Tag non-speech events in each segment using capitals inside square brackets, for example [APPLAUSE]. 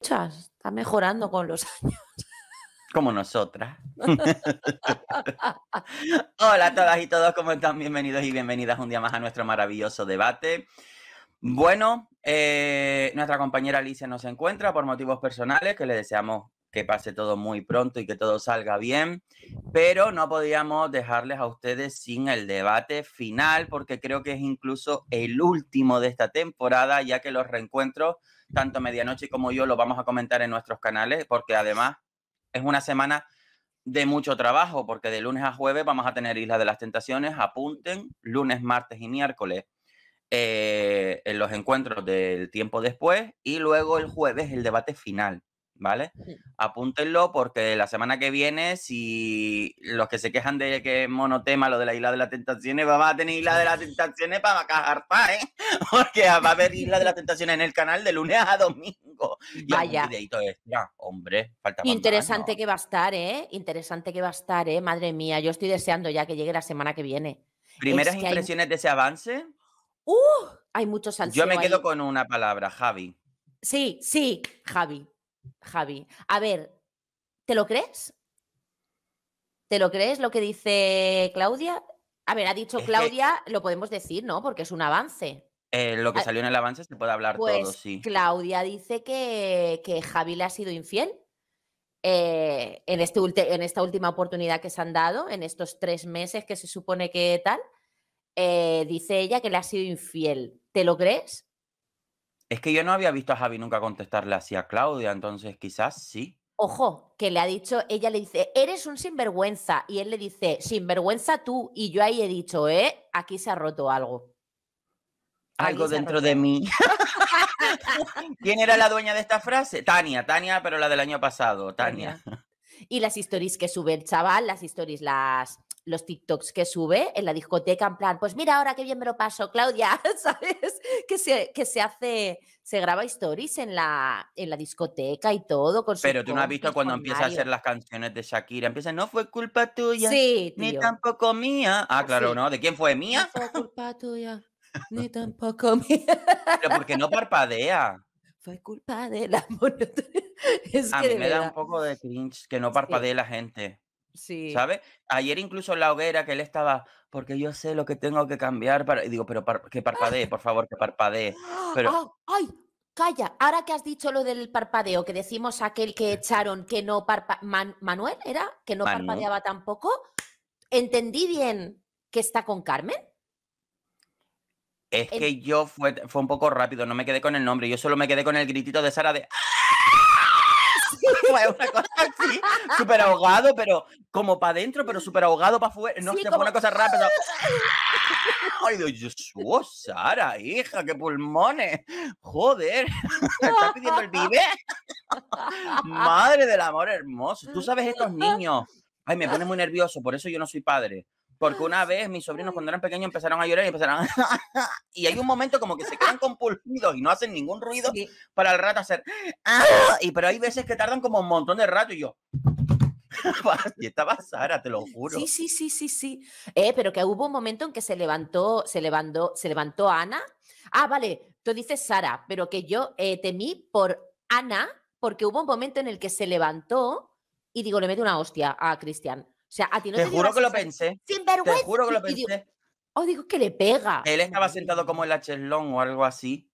Está mejorando con los años. Como nosotras. Hola a todas y todos, ¿cómo están? Bienvenidos y bienvenidas un día más a nuestro maravilloso debate. Bueno, eh, nuestra compañera Alicia no se encuentra por motivos personales que le deseamos que pase todo muy pronto y que todo salga bien, pero no podíamos dejarles a ustedes sin el debate final porque creo que es incluso el último de esta temporada, ya que los reencuentros, tanto Medianoche como yo, lo vamos a comentar en nuestros canales porque además es una semana de mucho trabajo porque de lunes a jueves vamos a tener Isla de las Tentaciones, apunten, lunes, martes y miércoles. Eh, en los encuentros del tiempo después y luego el jueves el debate final. ¿vale? Apúntenlo porque la semana que viene, si los que se quejan de que es monotema lo de la isla de las tentaciones, vamos a tener isla de las tentaciones para cajar ¿eh? [LAUGHS] Porque va a haber isla de las tentaciones en el canal de lunes a domingo. Y Vaya. hombre, Interesante que va a estar, ¿eh? Interesante que va a estar, ¿eh? Madre mía, yo estoy deseando ya que llegue la semana que viene. Primeras impresiones de ese avance. ¡Uh! Hay muchos Yo me quedo con una palabra, Javi. Sí, sí, Javi. Javi. A ver, ¿te lo crees? ¿Te lo crees lo que dice Claudia? A ver, ha dicho Claudia, lo podemos decir, ¿no? Porque es un avance. Eh, lo que ah, salió en el avance se puede hablar pues todo, sí. Claudia dice que, Javi le ha sido infiel eh, este en, esta última oportunidad que se han dado, en estos tres meses que se supone que tal. Eh, dice ella que le ha sido infiel. ¿Te lo crees? Es que yo no había visto a Javi nunca contestarle así a Claudia, entonces quizás sí. Ojo, que le ha dicho, ella le dice, eres un sinvergüenza. Y él le dice, sinvergüenza tú. Y yo ahí he dicho, eh, aquí se ha roto algo. algo dentro de mí. [LAUGHS] ¿Quién era la dueña de esta frase? Tania, Tania, pero la del año pasado, Tania. Y las stories que sube el chaval, las stories las, los TikToks que sube en la discoteca, en plan, pues mira ahora qué bien me lo paso, Claudia, [LAUGHS] ¿sabes? Que se, que se hace, se graba stories en la, en la discoteca y todo. Pero tú no has visto cuando empieza a hacer las canciones de Shakira, empieza, no fue culpa tuya, sí, ni tampoco mía. Ah, claro, ¿no? ¿De quién fue mía? No fue culpa tuya, ni [LAUGHS] tampoco mía. Pero porque no parpadea fue culpa del [LAUGHS] amor. es a mí me da un poco de cringe que no parpadee la gente. Sí. ¿Sabe? Ayer incluso en la hoguera que él estaba, porque yo sé lo que tengo que cambiar para. Y digo, pero que parpadee, por favor, que parpadee. [GASPS] Pero... Ah, ¡Ay! Calla, ahora que has dicho lo del parpadeo, que decimos aquel que echaron que no parpadeaba. ¿Manuel era? Que no parpadeaba tampoco. ¿Entendí bien que está con Carmen? Es que yo fue, fue un poco rápido, no me quedé con el nombre, yo solo me quedé con el gritito de Sara de. [LAUGHS] fue una cosa así, súper ahogado, pero como para adentro, pero súper ahogado para afuera. No fue una cosa rápida. [LAUGHS] Ay, Dios, oh, Sara, hija, qué pulmones. Joder, [LAUGHS] ¿estás pidiendo el vive? Madre del amor hermoso. Tú sabes estos niños. Ay, me pone muy nervioso, por eso yo no soy padre. Porque una vez mis sobrinos cuando eran pequeños empezaron a llorar y empezaron a... [LAUGHS] y hay un momento como que se quedan compulsivos y no hacen ningún ruido para el rato hacer... [LAUGHS] y pero hay veces que tardan como un montón de rato y yo... [LAUGHS] y estaba Sara, te lo juro. Sí, sí, sí, sí, sí. Eh, pero que hubo un momento en que se levantó, se levantó, se levantó Ana. Ah, vale, tú dices Sara, pero que yo eh, temí por Ana, porque hubo un momento en el que se levantó y digo, le mete una hostia a Cristian sea, a ti no te, juro que lo pensé. Sin vergüenza. Te juro que lo pensé. oh, digo, que le pega. Él estaba sentado como en la chelón o algo así.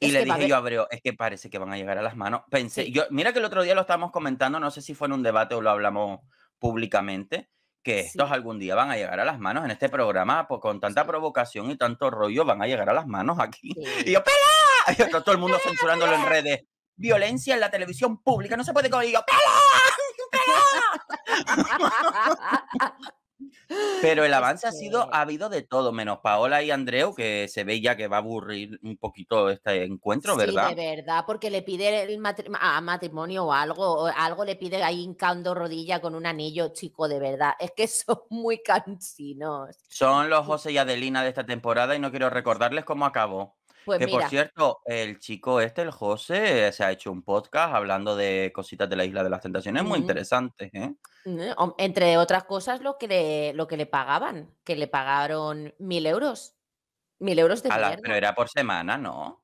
Y le dije yo abrió es que parece que van a llegar a las manos. Pensé, yo, mira que el otro día lo estábamos comentando, no sé si fue en un debate o lo hablamos públicamente, que estos algún día van a llegar a las manos en este programa, pues, con tanta provocación y tanto rollo, van a llegar a las manos aquí. Y yo, ¡pelá! Y todo el mundo [LAUGHS] censurándolo en redes. Violencia en la televisión pública, no se puede con yo, [LAUGHS] Pero el avance ha sido, ha habido de todo, menos Paola y Andreu, que se ve ya que va a aburrir un poquito este encuentro, ¿verdad? Sí, de verdad, porque le pide el matrimonio o algo, algo le pide ahí hincando rodilla con un anillo, chico, de verdad. Es que [LAUGHS] son muy cansinos. Son los José y Adelina de esta temporada y no quiero recordarles cómo acabó. Pues que por cierto, el chico este, el José, se ha hecho un podcast hablando de cositas de la isla de las tentaciones muy interesantes. ¿eh? Entre otras cosas, lo que, le, lo que le pagaban, que le pagaron mil euros. Mil euros de Pero era por semana, ¿no?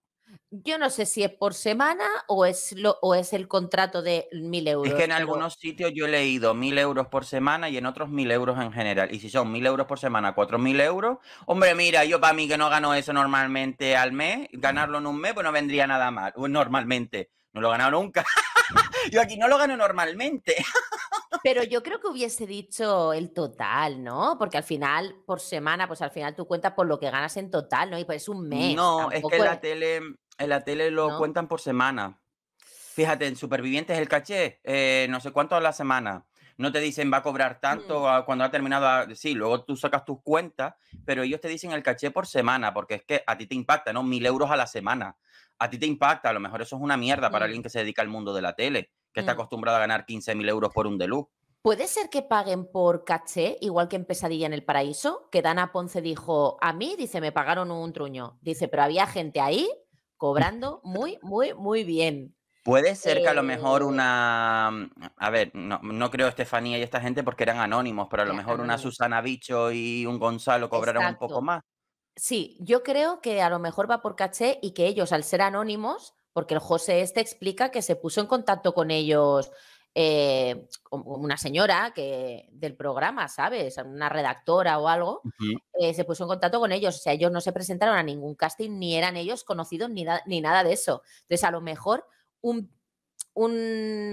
yo no sé si es por semana o es, lo, o es el contrato de mil euros. Es que en algunos sitios yo he leído mil euros por semana y en otros mil euros en general. Y si son mil euros por semana, cuatro mil euros, hombre, mira, yo para mí que no gano eso normalmente al mes, ganarlo en un mes, pues no vendría nada mal. Normalmente, no lo he ganado nunca. [LAUGHS] yo aquí no lo gano normalmente. [LAUGHS] Pero yo creo que hubiese dicho el total, ¿no? Porque al final, por semana, pues al final tú cuentas por lo que ganas en total, ¿no? Y pues es un mes. No, es que la tele en la tele lo cuentan por semana. Fíjate, en Supervivientes el caché, eh, no sé cuánto a la semana. No te dicen va a cobrar tanto mm. cuando ha terminado. Sí, luego tú sacas tus cuentas, pero ellos te dicen el caché por semana, porque es que a ti te impacta, ¿no? Mil euros a la semana. A ti te impacta, a lo mejor eso es una mierda para alguien que se dedica al mundo de la tele, que está mm. acostumbrado a ganar 15 mil euros por un deluxe. ¿Puede ser que paguen por caché, igual que en Pesadilla en el Paraíso? Que Dana Ponce dijo, a mí, dice, me pagaron un truño. Dice, pero había gente ahí cobrando muy, muy, muy bien. Puede ser que a lo mejor eh, una, mm, a ver, no, creo Estefanía y esta gente porque eran anónimos, pero a lo mejor una Susana Bicho y un Gonzalo cobraron un poco más. Sí, yo creo que a lo mejor va por caché y que ellos al ser anónimos, porque el José este explica que se puso en contacto con ellos eh, una señora que del programa, ¿sabes? Una redactora o algo, eh, se puso en contacto con ellos. O sea, ellos no se presentaron a ningún casting, ni eran ellos conocidos, ni, nada de eso. Entonces, a lo mejor un,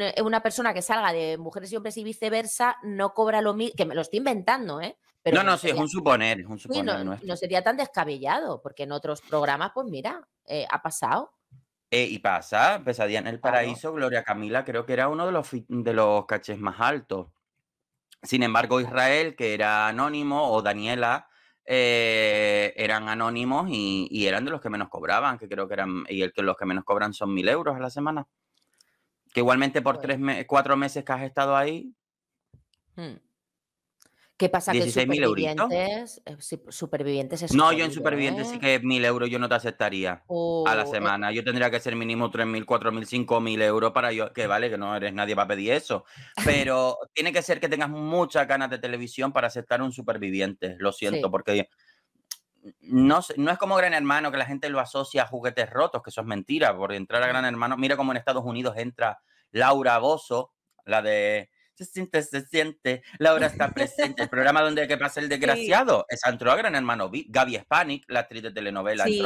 eh, una persona que salga de mujeres y hombres y viceversa no cobra lo mismo, que me lo estoy inventando, ¿eh? Pero no, no, sí, es un suponer, es un suponer. no, sería tan descabellado, porque en otros programas, pues mira, ha pasado. Eh, y pasa, Pesadilla en el Paraíso, Gloria Camila creo que era uno de los, de los cachés más altos. Sin embargo, Israel, que era anónimo, o Daniela, eh, eran anónimos y, eran de los que menos cobraban, que creo que eran, y el que los que menos cobran son mil euros a la semana. Que igualmente por tres cuatro meses que has estado ahí. Hmm. ¿Qué pasa? que supervivientes, eh, supervivientes No, yo en supervivientes sí ¿eh? que mil euros yo no te aceptaría a la oh, semana. Yo tendría que ser mínimo 3.000, 4.000, 5.000 euros para yo. Que vale, que no eres nadie para pedir eso. [LAUGHS] Pero tiene que ser que tengas muchas ganas de televisión para aceptar un superviviente. Lo siento, porque no, no es como Gran Hermano, que la gente lo asocia a juguetes rotos, que eso es mentira. Por entrar a Gran Hermano, mira cómo en Estados Unidos entra Laura Bozo, la de se siente, se siente, Laura está presente. El programa donde que pasa el [LAUGHS] desgraciado es es a gran Hermano VIP, Gaby Spanik, la actriz de telenovela y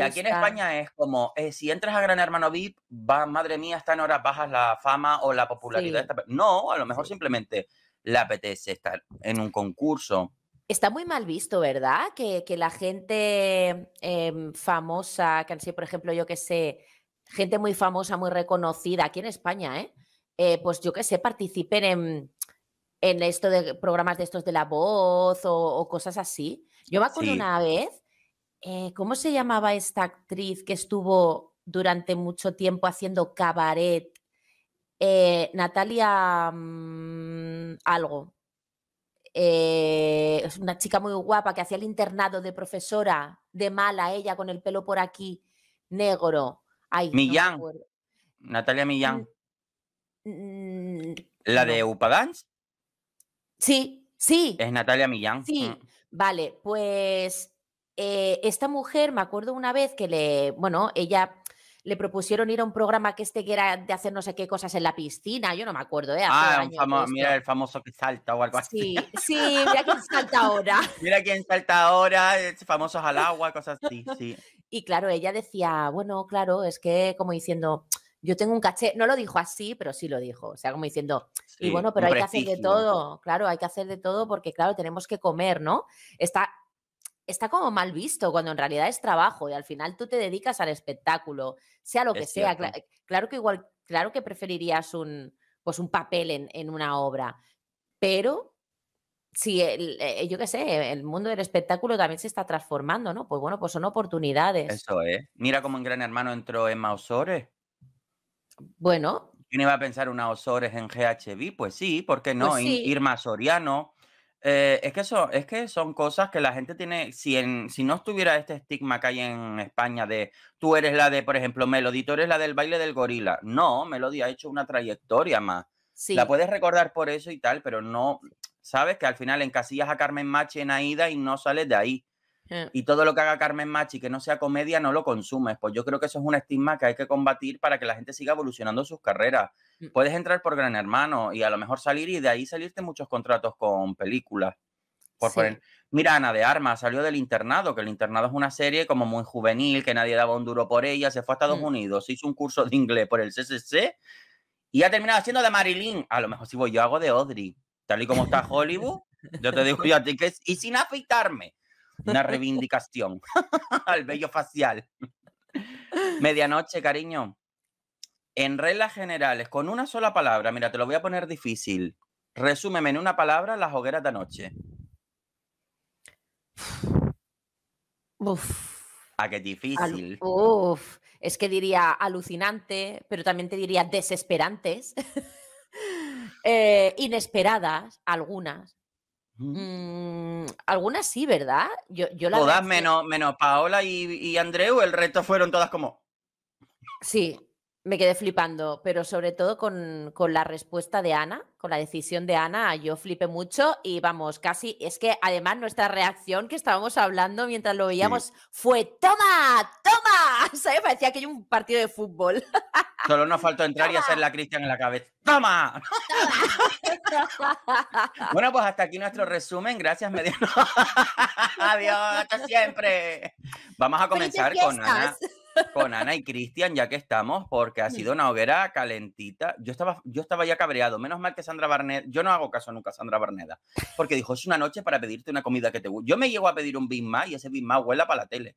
aquí en España es como, eh, si entras a Gran Hermano VIP, va, madre mía, están horas bajas la fama o la popularidad. No, a lo mejor simplemente la apetece estar en un concurso. Está muy mal visto, ¿verdad? Que, la gente em, famosa, que han sido, por ejemplo, yo que sé, gente muy famosa, muy reconocida, aquí en España, ¿eh? Eh, pues yo qué sé, participen en, en, esto de programas de estos de la voz o, cosas así. Yo me acuerdo una vez, eh, ¿cómo se llamaba esta actriz que estuvo durante mucho tiempo haciendo cabaret? Eh, Natalia mm, algo. es una chica muy guapa que hacía el internado de profesora de mala, ella con el pelo por aquí negro. Millán. Natalia Millán. Mm, Mm, ¿La de Upadance? Sí, sí. Es Natalia Millán. Sí, mm. vale, pues eh, esta mujer, me acuerdo una vez que le, bueno, ella le propusieron ir a un programa que este que era de hacer no sé qué cosas en la piscina, yo no me acuerdo, ¿eh? ah, mira el famoso que salta o algo así. Sí, mira quién salta ahora. [LAUGHS] mira quién salta ahora, eh, famosos al agua, cosas así, sí. [LAUGHS] Y claro, ella decía, bueno, claro, es que como diciendo, yo tengo un caché, no lo dijo así, pero sí lo dijo, o sea, como diciendo, y bueno, pero hay que hacer de todo, claro, hay que hacer de todo porque, claro, tenemos que comer, ¿no? Está, está como mal visto cuando en realidad es trabajo y al final tú te dedicas al espectáculo, sea lo que sea, claro que igual, claro que preferirías un, pues un papel en, una obra, pero si eh, yo qué sé, el mundo del espectáculo también se está transformando, ¿no? Pues bueno, pues son oportunidades. Eso es. Mira cómo en Gran Hermano entró Emma Osores bueno. ¿Quién iba a pensar una Osores en GHB? Pues sí, ¿por qué pues no? Irma Soriano. Eh, es, que son, es que son cosas que la gente tiene, si, si no estuviera este estigma que hay en España de tú eres la de, por ejemplo, Melody, tú eres la del baile del gorila. No, Melody ha hecho una trayectoria más. Sí. La puedes recordar por eso y tal, pero no, sabes que al final encasillas a Carmen Machi en Aida y no sales de ahí. Eh. Y todo lo que haga Carmen Machi que no sea comedia no lo consumes. Pues yo creo que eso es un estigma que hay que combatir para que la gente siga evolucionando sus carreras. Mm. Puedes entrar por Gran Hermano y a lo mejor salir y de ahí salirte muchos contratos con películas. Por Mira, Ana de Armas salió del internado, que el internado es una serie como muy juvenil, que nadie daba un duro por ella, se fue a Estados mm. Unidos, hizo un curso de inglés por el CCC y ha terminado haciendo de Marilyn. A lo mejor si voy yo hago de Audrey, tal y como está Hollywood, yo te digo [LAUGHS] y sin afeitarme una reivindicación [LAUGHS] al vello facial. Medianoche, cariño. En reglas generales, con una sola palabra, mira, te lo voy a poner difícil. Resúmeme en una palabra las hogueras de anoche. Uf. Ah, qué difícil. uf. Es que diría alucinante, pero también te diría desesperantes. [LAUGHS] Eh, inesperadas, algunas. Mm, algunas sí, ¿verdad? Yo, todas menos, menos Paola y, y Andreu, el resto fueron todas como. Sí, me quedé flipando, pero sobre todo con, la respuesta de Ana, con la decisión de Ana, yo flipé mucho y vamos, casi, es que además nuestra reacción que estábamos hablando mientras lo veíamos fue ¡Toma! ¡Toma! O [LAUGHS] parecía que hay un partido de fútbol. [LAUGHS] Solo nos faltó entrar y hacer la Cristian en la cabeza. ¡Toma! [LAUGHS] bueno, pues hasta aquí nuestro resumen. Gracias, Mediano. Adiós, hasta siempre. Vamos a comenzar con Ana con Ana y Cristian, ya que estamos, porque ha sido una hoguera calentita. Yo estaba, yo estaba ya cabreado. Menos mal que Sandra Barneda. Yo no hago caso nunca a Sandra Barneda, porque dijo: Es una noche para pedirte una comida que te guste. Yo me llego a pedir un BIM y ese BIM vuela para la tele.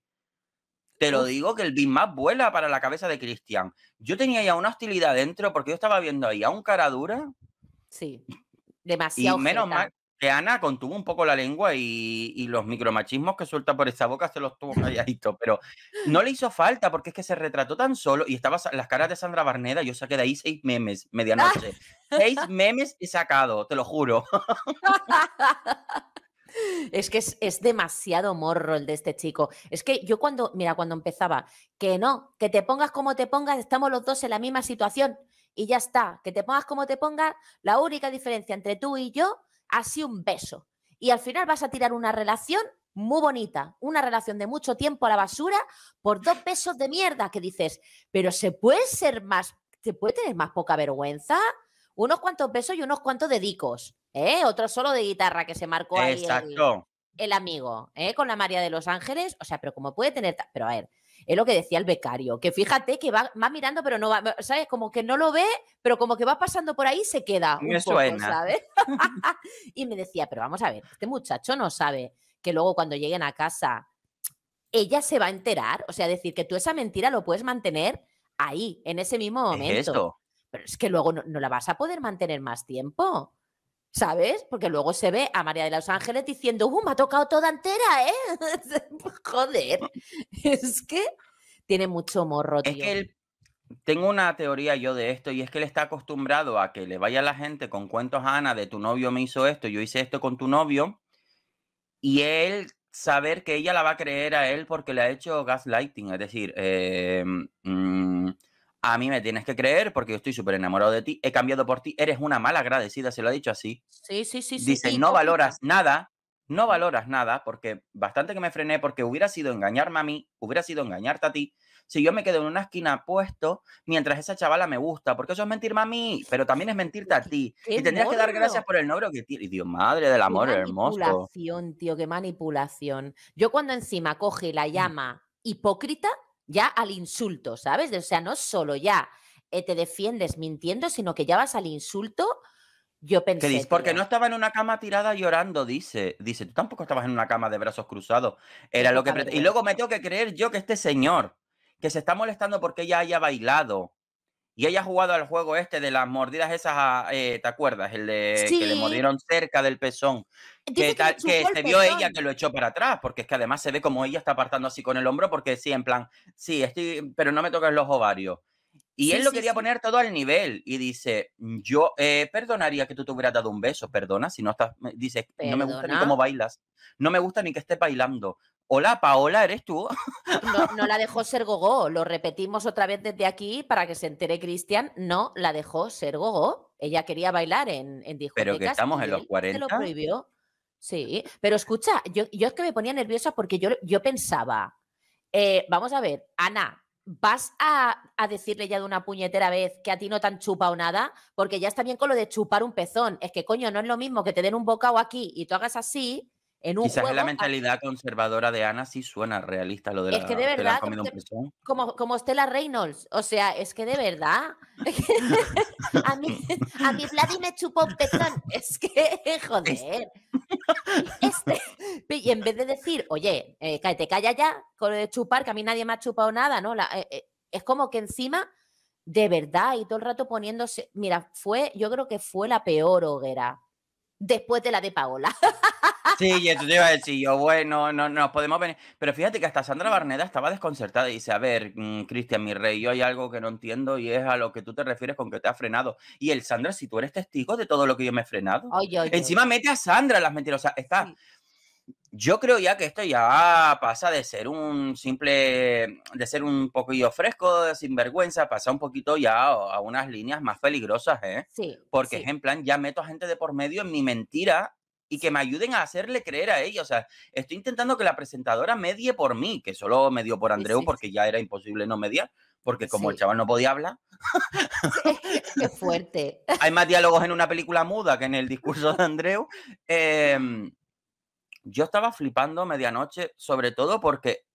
Te lo digo que el Big más vuela para la cabeza de Cristian. Yo tenía ya una hostilidad dentro porque yo estaba viendo ahí a un cara dura. Sí. Demasiado. Y menos mal, Ana contuvo un poco la lengua y, los micromachismos que suelta por esa boca se los tuvo calladito, pero no le hizo falta porque es que se retrató tan solo y estaba las caras de Sandra Barneda, yo saqué de ahí seis memes medianoche. seis [LAUGHS] memes he sacado, te lo juro. Es que es, demasiado morro el de este chico. Es que yo cuando, mira, cuando empezaba, que no, que te pongas como te pongas, estamos los dos en la misma situación y ya está, que te pongas como te pongas, la única diferencia entre tú y yo así un beso. Y al final vas a tirar una relación muy bonita, una relación de mucho tiempo a la basura por dos besos de mierda que dices, pero se puede ser más, se puede tener más poca vergüenza. Unos cuantos besos y unos cuantos dedicos, ¿eh? Otro solo de guitarra que se marcó ahí. El, amigo, ¿eh? Con la María de los Ángeles. O sea, pero como puede tener. Pero a ver, es lo que decía el becario, que fíjate que va, mirando, pero no va, ¿sabes? Como que no lo ve, pero como que va pasando por ahí se queda. un ¿sabes? [LAUGHS] [LAUGHS] y me decía, pero vamos a ver, este muchacho no sabe que luego cuando lleguen a casa ella se va a enterar. O sea, decir que tú esa mentira lo puedes mantener ahí, en ese mismo momento. Pero es que luego no, la vas a poder mantener más tiempo. ¿Sabes? Porque luego se ve a María de los Ángeles diciendo, ¡uh, me ha tocado toda entera, eh! [LAUGHS] Joder, es que tiene mucho morro, tío. Es que él, tengo una teoría yo de esto y es que él está acostumbrado a que le vaya la gente con cuentos a Ana de tu novio me hizo esto, yo hice esto con tu novio y él saber que ella la va a creer a él porque le ha hecho gaslighting, es decir, eh, mm, a mí me tienes que creer porque yo estoy súper enamorado de ti, he cambiado por ti, eres una mala agradecida, se lo ha dicho así. Sí, sí, sí. Dice, no valoras nada, no valoras nada, porque bastante que me frené, porque hubiera sido engañarme a mí, hubiera sido engañarte a ti, si yo me quedo en una esquina puesto mientras esa chavala me gusta, porque eso es mentirme a mí, pero también es mentirte a ti. Y tendrías que dar gracias por el nombre que tienes. Y Dios, madre del amor qué hermoso. Manipulación, tío, qué manipulación. Yo cuando encima coge la mm. llama hipócrita, ya al insulto, ¿sabes? O sea, no solo ya eh, te defiendes mintiendo, sino que ya vas al insulto. Yo pensé. Porque no estaba en una cama tirada llorando, dice. Dice, tú tampoco estabas en una cama de brazos cruzados. Era lo que. Y luego me tengo que creer yo que este señor, que se está molestando porque ella haya bailado, y ella ha jugado al juego este de las mordidas esas, ah, eh, ¿te acuerdas? El de que le mordieron cerca del pezón. que, tal, que, se vio ella que lo echó para atrás, porque es que además se ve como ella está apartando así con el hombro, porque sí, en plan, sí, estoy, pero no me toques los ovarios. Y él lo quería poner todo al nivel y dice, mm, yo eh, perdonaría que tú te hubieras dado un beso, perdona, si no estás, dice, no me gusta ni cómo bailas, no me gusta ni que estés bailando. Hola, Paola, ¿eres tú? No, la [LAUGHS] dejó ser gogó, lo repetimos otra vez desde aquí para que se entere Cristian, no la dejó ser gogó, ella quería bailar en, en Pero que estamos en los 40. Este sí, pero escucha, yo, es que me ponía nerviosa porque yo, yo pensaba, eh, vamos a ver, Ana, ¿Vas a, decirle ya de una puñetera vez que a ti no te han chupado nada? Porque ya está bien con lo de chupar un pezón. Es que, coño, no es lo mismo que te den un bocado aquí y tú hagas así Quizás la mentalidad conservadora de Ana sí suena realista lo de la, es que de verdad, como, como Stella Reynolds. O sea, es que de verdad. [LAUGHS] a, mí, a me chupó un pezón [LAUGHS] Es que, joder. Este, [LAUGHS] y en vez de decir, oye, eh, te cállate, calla ya con lo eh, de chupar, que a mí nadie me ha chupado nada, ¿no? Eh, es como que encima, de verdad, y todo el rato poniéndose. Mira, fue, yo creo que fue la peor hoguera después de la de Paola. Sí, eso te iba a decir, yo, bueno, no, no podemos venir. Pero fíjate que hasta Sandra Barneda estaba desconcertada y dice, a ver, mm, Cristian, mi rey, yo hay algo que no entiendo y es a lo que tú te refieres con que te ha frenado. Y el Sandra, si tú eres testigo de todo lo que yo me he frenado. Encima mete a Sandra las mentiras. está yo creo ya que esto ya pasa de ser un simple, de ser un poquillo fresco, sin vergüenza, pasa un poquito ya a unas líneas más peligrosas, ¿eh? Sí. Porque es en plan, ya meto a gente de por medio en mi mentira y que me ayuden a hacerle creer a ellos. O sea, estoy intentando que la presentadora medie por mí, que solo medió por Andreu porque ya era imposible no mediar, porque como el chaval no podía hablar. [LAUGHS] Qué fuerte. Hay más diálogos en una película muda que en el discurso de Andreu. [LAUGHS] Eh, yo estaba flipando medianoche, sobre todo porque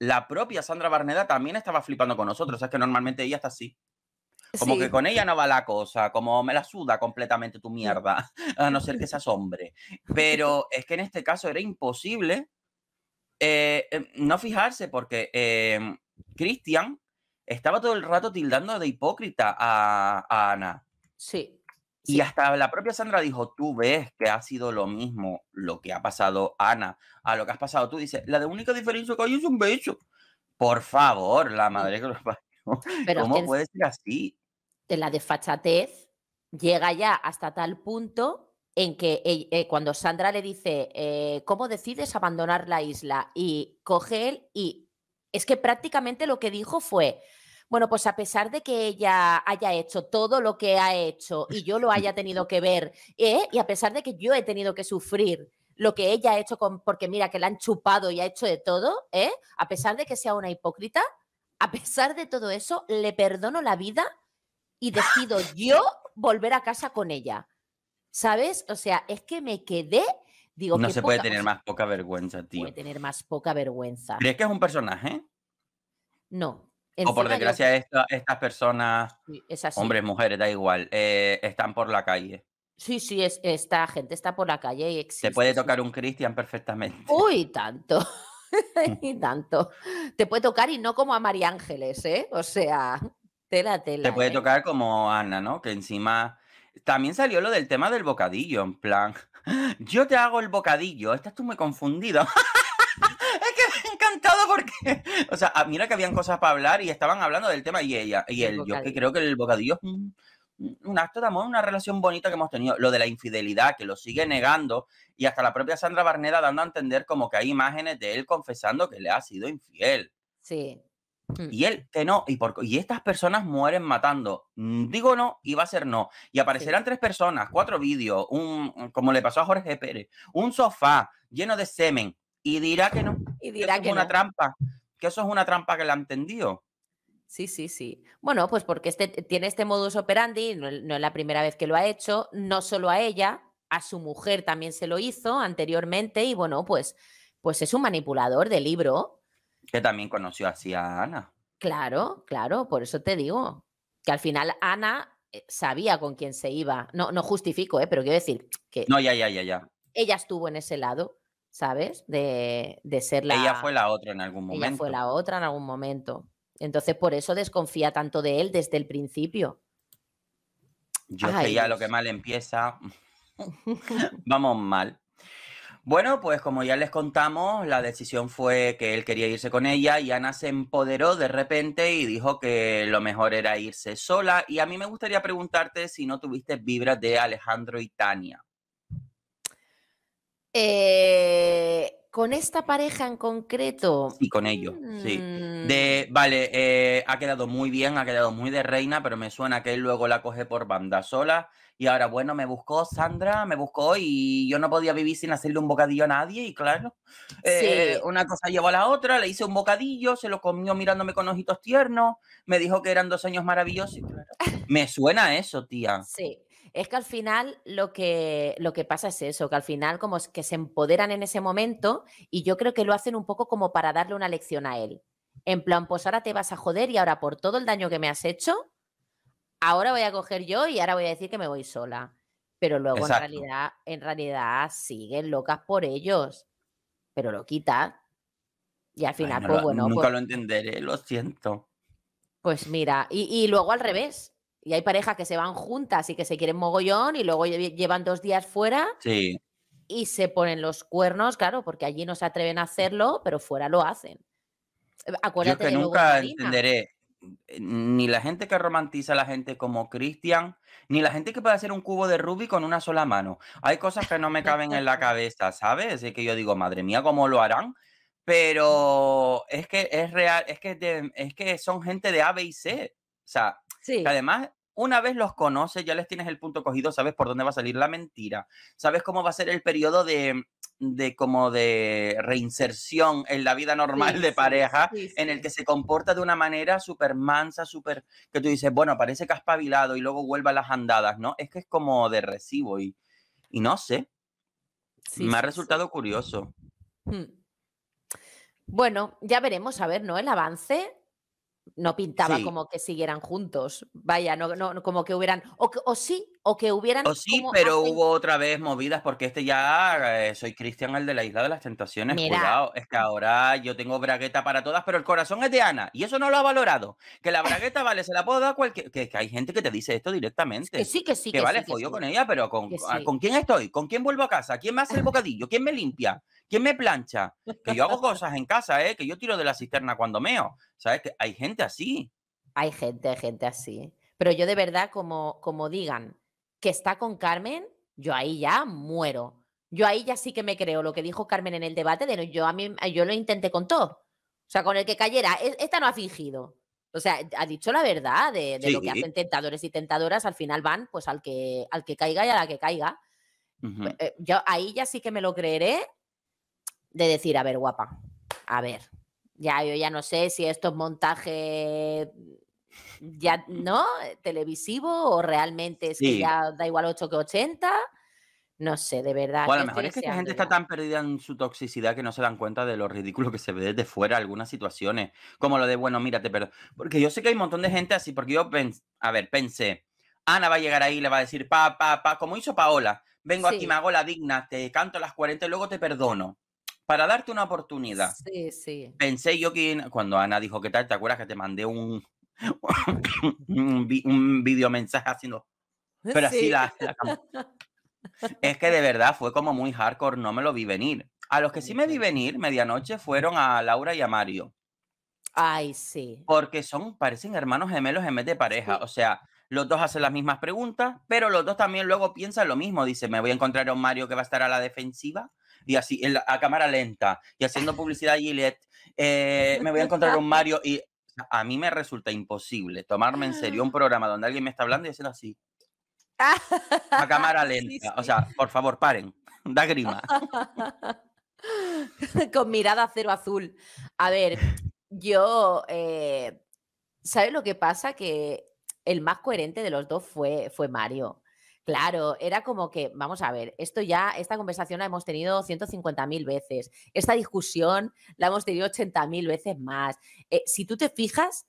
la propia Sandra Barneda también estaba flipando con nosotros. es que normalmente ella está así. Como que con ella no va la cosa, como me la suda completamente tu mierda, [LAUGHS] a no ser que [LAUGHS] seas hombre. Pero es que en este caso era imposible eh, em, no fijarse porque em, Cristian estaba todo el rato tildando de hipócrita a, a Ana. Sí. Y hasta la propia Sandra dijo, tú ves que ha sido lo mismo lo que ha pasado Ana a lo que has pasado tú. Dice, la única diferencia que hay es un beso. Por favor, la madre que lo [LAUGHS] Pero ¿Cómo puede ser así? la desfachatez llega ya hasta tal punto en que e, eh, cuando Sandra le dice, eh, ¿cómo decides abandonar la isla? Y coge él y es que prácticamente lo que dijo fue, bueno, pues a pesar de que ella haya hecho todo lo que ha hecho y yo lo [LAUGHS] haya tenido que ver, ¿eh? y a pesar de que yo he tenido que sufrir lo que ella ha hecho, con, porque mira que la han chupado y ha hecho de todo, ¿eh? a pesar de que sea una hipócrita, a pesar de todo eso, le perdono la vida y decido yo volver a casa con ella. ¿Sabes? O sea, es que me quedé Digo, no se puede tener más poca vergüenza, tío. Puede tener más poca vergüenza. ¿Crees que es un personaje? No o por desgracia, estas personas, hombres, mujeres, da igual, eh, están por la calle. Sí, sí, es, esta gente está por la calle y existe. Te puede tocar un Cristian perfectamente. Uy, tanto. [LAUGHS] [LAUGHS] y tanto. Te puede tocar y no como a María Ángeles, ¿eh? O sea, tela, tela. Te puede ¿eh? tocar como Ana, ¿no? Que encima. También salió lo del tema del bocadillo, en plan. [LAUGHS] Yo te hago el bocadillo, estás tú muy confundido. [LAUGHS] o sea, ah, mira que habían cosas para hablar y estaban hablando del tema y ella y él. yo que creo que el bocadillo es un, acto de amor, una relación bonita que hemos tenido. Lo de la infidelidad, que lo sigue negando y hasta la propia Sandra Barneda dando a entender como que hay imágenes de él confesando que le ha sido infiel. Sí. Mm. Y él que no, y, por, y estas personas mueren matando. Mm, digo no, y va a ser no. Y aparecerán tres personas, cuatro vídeos, un, como le pasó a Jorge Pérez, un sofá lleno de semen, y dirá que no. Y dirá que, es una trampa, que eso es una trampa que la ha entendido. Sí, sí, sí. Bueno, pues porque este, tiene este modus operandi, no, es la primera vez que lo ha hecho, no solo a ella, a su mujer también se lo hizo anteriormente y bueno, pues, pues es un manipulador de libro. Que también conoció así a Ana. Claro, claro, por eso te digo, que al final Ana eh, sabía con quién se iba. No, no justifico, eh, pero quiero decir que... No, ya, ya, ya, ya. Ella estuvo en ese lado. ¿sabes? De, ser la... Ella fue la otra en algún momento. Ella fue la otra en algún momento. Entonces, por eso desconfía tanto de él desde el principio. Yo que ya lo que mal empieza, [LAUGHS] [LAUGHS] vamos mal. Bueno, pues como ya les contamos, la decisión fue que él quería irse con ella y Ana se empoderó de repente y dijo que lo mejor era irse sola. Y a mí me gustaría preguntarte si no tuviste vibras de Alejandro y Tania. Eh, con esta pareja en concreto. Y con ellos, sí. De, mm. vale, eh, ha quedado muy bien, ha quedado muy de reina, pero me suena que él luego la coge por banda sola. Y ahora, bueno, me buscó Sandra, me buscó y yo no podía vivir sin hacerle un bocadillo a nadie. Y claro, eh, una cosa llevó a la otra, le hice un bocadillo, se lo comió mirándome con ojitos tiernos, me dijo que eran dos años maravillosos. me suena eso, tía. Sí. Es que al final lo que, lo que pasa es eso, que al final como es que se empoderan en ese momento y yo creo que lo hacen un poco como para darle una lección a él. En plan, pues ahora te vas a joder y ahora por todo el daño que me has hecho, ahora voy a coger yo y ahora voy a decir que me voy sola. Pero luego en realidad, en realidad siguen locas por ellos. Pero lo quita. Y al final, pues bueno. Nunca pues lo entenderé, lo siento. Pues mira, y luego al revés y hay parejas que se van juntas y que se quieren mogollón y luego llevan dos días fuera sí. y se ponen los cuernos, claro, porque allí no se atreven a hacerlo, pero fuera lo hacen. Eh, acuérdate Yo que nunca entenderé eh, ni la gente que romantiza a la gente como Cristian, ni la gente que puede hacer un cubo de Rubik con una sola mano. Hay cosas que no me caben en la [LAUGHS] cabeza, ¿sabes? Es que yo digo, madre mía, ¿cómo lo harán? Pero es que es real, es que, es que son gente de A, B y C. O sea, además, una vez los conoces, ya les tienes el punto cogido, sabes por dónde va a salir la mentira, sabes cómo va a ser el periodo de, como de reinserción en la vida normal de pareja, en el que se comporta de una manera súper mansa, súper, que tú dices, bueno, parece que has espabilado y luego vuelve a las andadas, ¿no? Es que es como de recibo y, y no sé. Me ha resultado curioso. Hmm. Bueno, ya veremos, a ver, ¿no? El avance no pintaba como que siguieran juntos. Vaya, no, no como que hubieran. O, sí, o que hubieran. O sí, pero hubo otra vez movidas, porque este ya. Eh, soy Cristian, el de la Isla de las Tentaciones. es que ahora yo tengo bragueta para todas, pero el corazón es de Ana. Y eso no lo ha valorado. Que la bragueta, vale, se la puedo dar cualquier. Que, hay gente que te dice esto directamente. Que sí, que sí. Que, vale, sí, yo con ella, pero con, ah, ¿con quién estoy? ¿Con quién vuelvo a casa? ¿Quién me hace el [LAUGHS] bocadillo? ¿Quién me limpia? ¿Quién me plancha? Que yo hago [LAUGHS] cosas en casa, ¿eh? Que yo tiro de la cisterna cuando meo. ¿Sabes? Que hay gente así. Hay gente, hay gente así. Pero yo de verdad, como, como digan que está con Carmen, yo ahí ya muero. Yo ahí ya sí que me creo lo que dijo Carmen en el debate de yo a mí yo lo intenté con todo. O sea, con el que cayera, e, esta no ha fingido. O sea, ha dicho la verdad de, lo que hacen tentadores y tentadoras, al final van pues al que al que caiga y a la que caiga. Eh, yo ahí ya sí que me lo creeré de decir, a ver, guapa, a ver, ya yo ya no sé si esto es montaje ya no televisivo o realmente es que ya da igual 8 que 80. No sé, de verdad. Bueno, a lo mejor es que esta gente está tan perdida en su toxicidad que no se dan cuenta de lo ridículo que se ve desde fuera algunas situaciones. Como lo de, bueno, mírate, pero. Porque yo sé que hay un montón de gente así, porque yo, a ver, pensé, Ana va a llegar ahí, le va a decir, pa, pa, pa, como hizo Paola, vengo aquí, me hago la digna, te canto las 40 y luego te perdono para darte una oportunidad. Sí, sí. Pensé yo que cuando Ana dijo que tal, ¿te acuerdas que te mandé un, [LAUGHS] un, video mensaje haciendo... Pero sí. la, Es que de verdad fue como muy hardcore, no me lo vi venir. A los que sí me vi venir medianoche fueron a Laura y a Mario. Ay, sí. Porque son, parecen hermanos gemelos en vez de pareja. O sea, los dos hacen las mismas preguntas, pero los dos también luego piensan lo mismo. Dice, me voy a encontrar a un Mario que va a estar a la defensiva y así, a cámara lenta, y haciendo publicidad Gillette, eh, me voy a encontrar un [LAUGHS] Mario y a mí me resulta imposible tomarme en serio un ah. programa donde alguien me está hablando y haciendo así. [LAUGHS] A cámara lenta. O sea, por favor, paren. [LAUGHS] Da grima. Con mirada cero azul. A ver, yo. Eh, ¿Sabes lo que pasa? Que el más coherente de los dos fue, fue Mario. Claro, era como que, vamos a ver, esto ya, esta conversación la hemos tenido 150.000 veces, esta discusión la hemos tenido 80.000 veces más. Eh, si tú te fijas,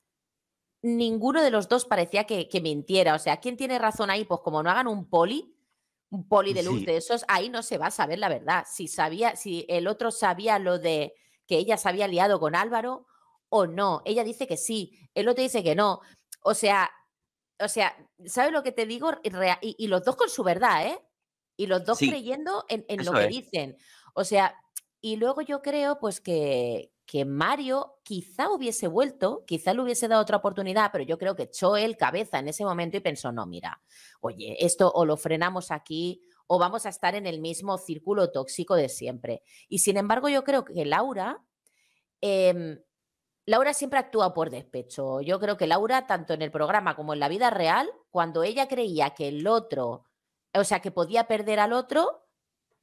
ninguno de los dos parecía que, mintiera. O sea, ¿quién tiene razón ahí? Pues como no hagan un poli, un poli de luz de esos, ahí no se va a saber la verdad. Si sabía, si el otro sabía lo de que ella se había liado con Álvaro o no. Ella dice que sí, el otro dice que no. O sea, o sea, ¿sabes lo que te digo? Y, los dos con su verdad, ¿eh? Y los dos creyendo en, lo que dicen. O sea, y luego yo creo pues que, que Mario quizá hubiese vuelto, quizá le hubiese dado otra oportunidad, pero yo creo que echó el cabeza en ese momento y pensó, no, mira, oye, esto o lo frenamos aquí o vamos a estar en el mismo círculo tóxico de siempre. Y sin embargo, yo creo que Laura em, Laura siempre actúa por despecho. Yo creo que Laura, tanto en el programa como en la vida real, cuando ella creía que el otro, o sea, que podía perder al otro,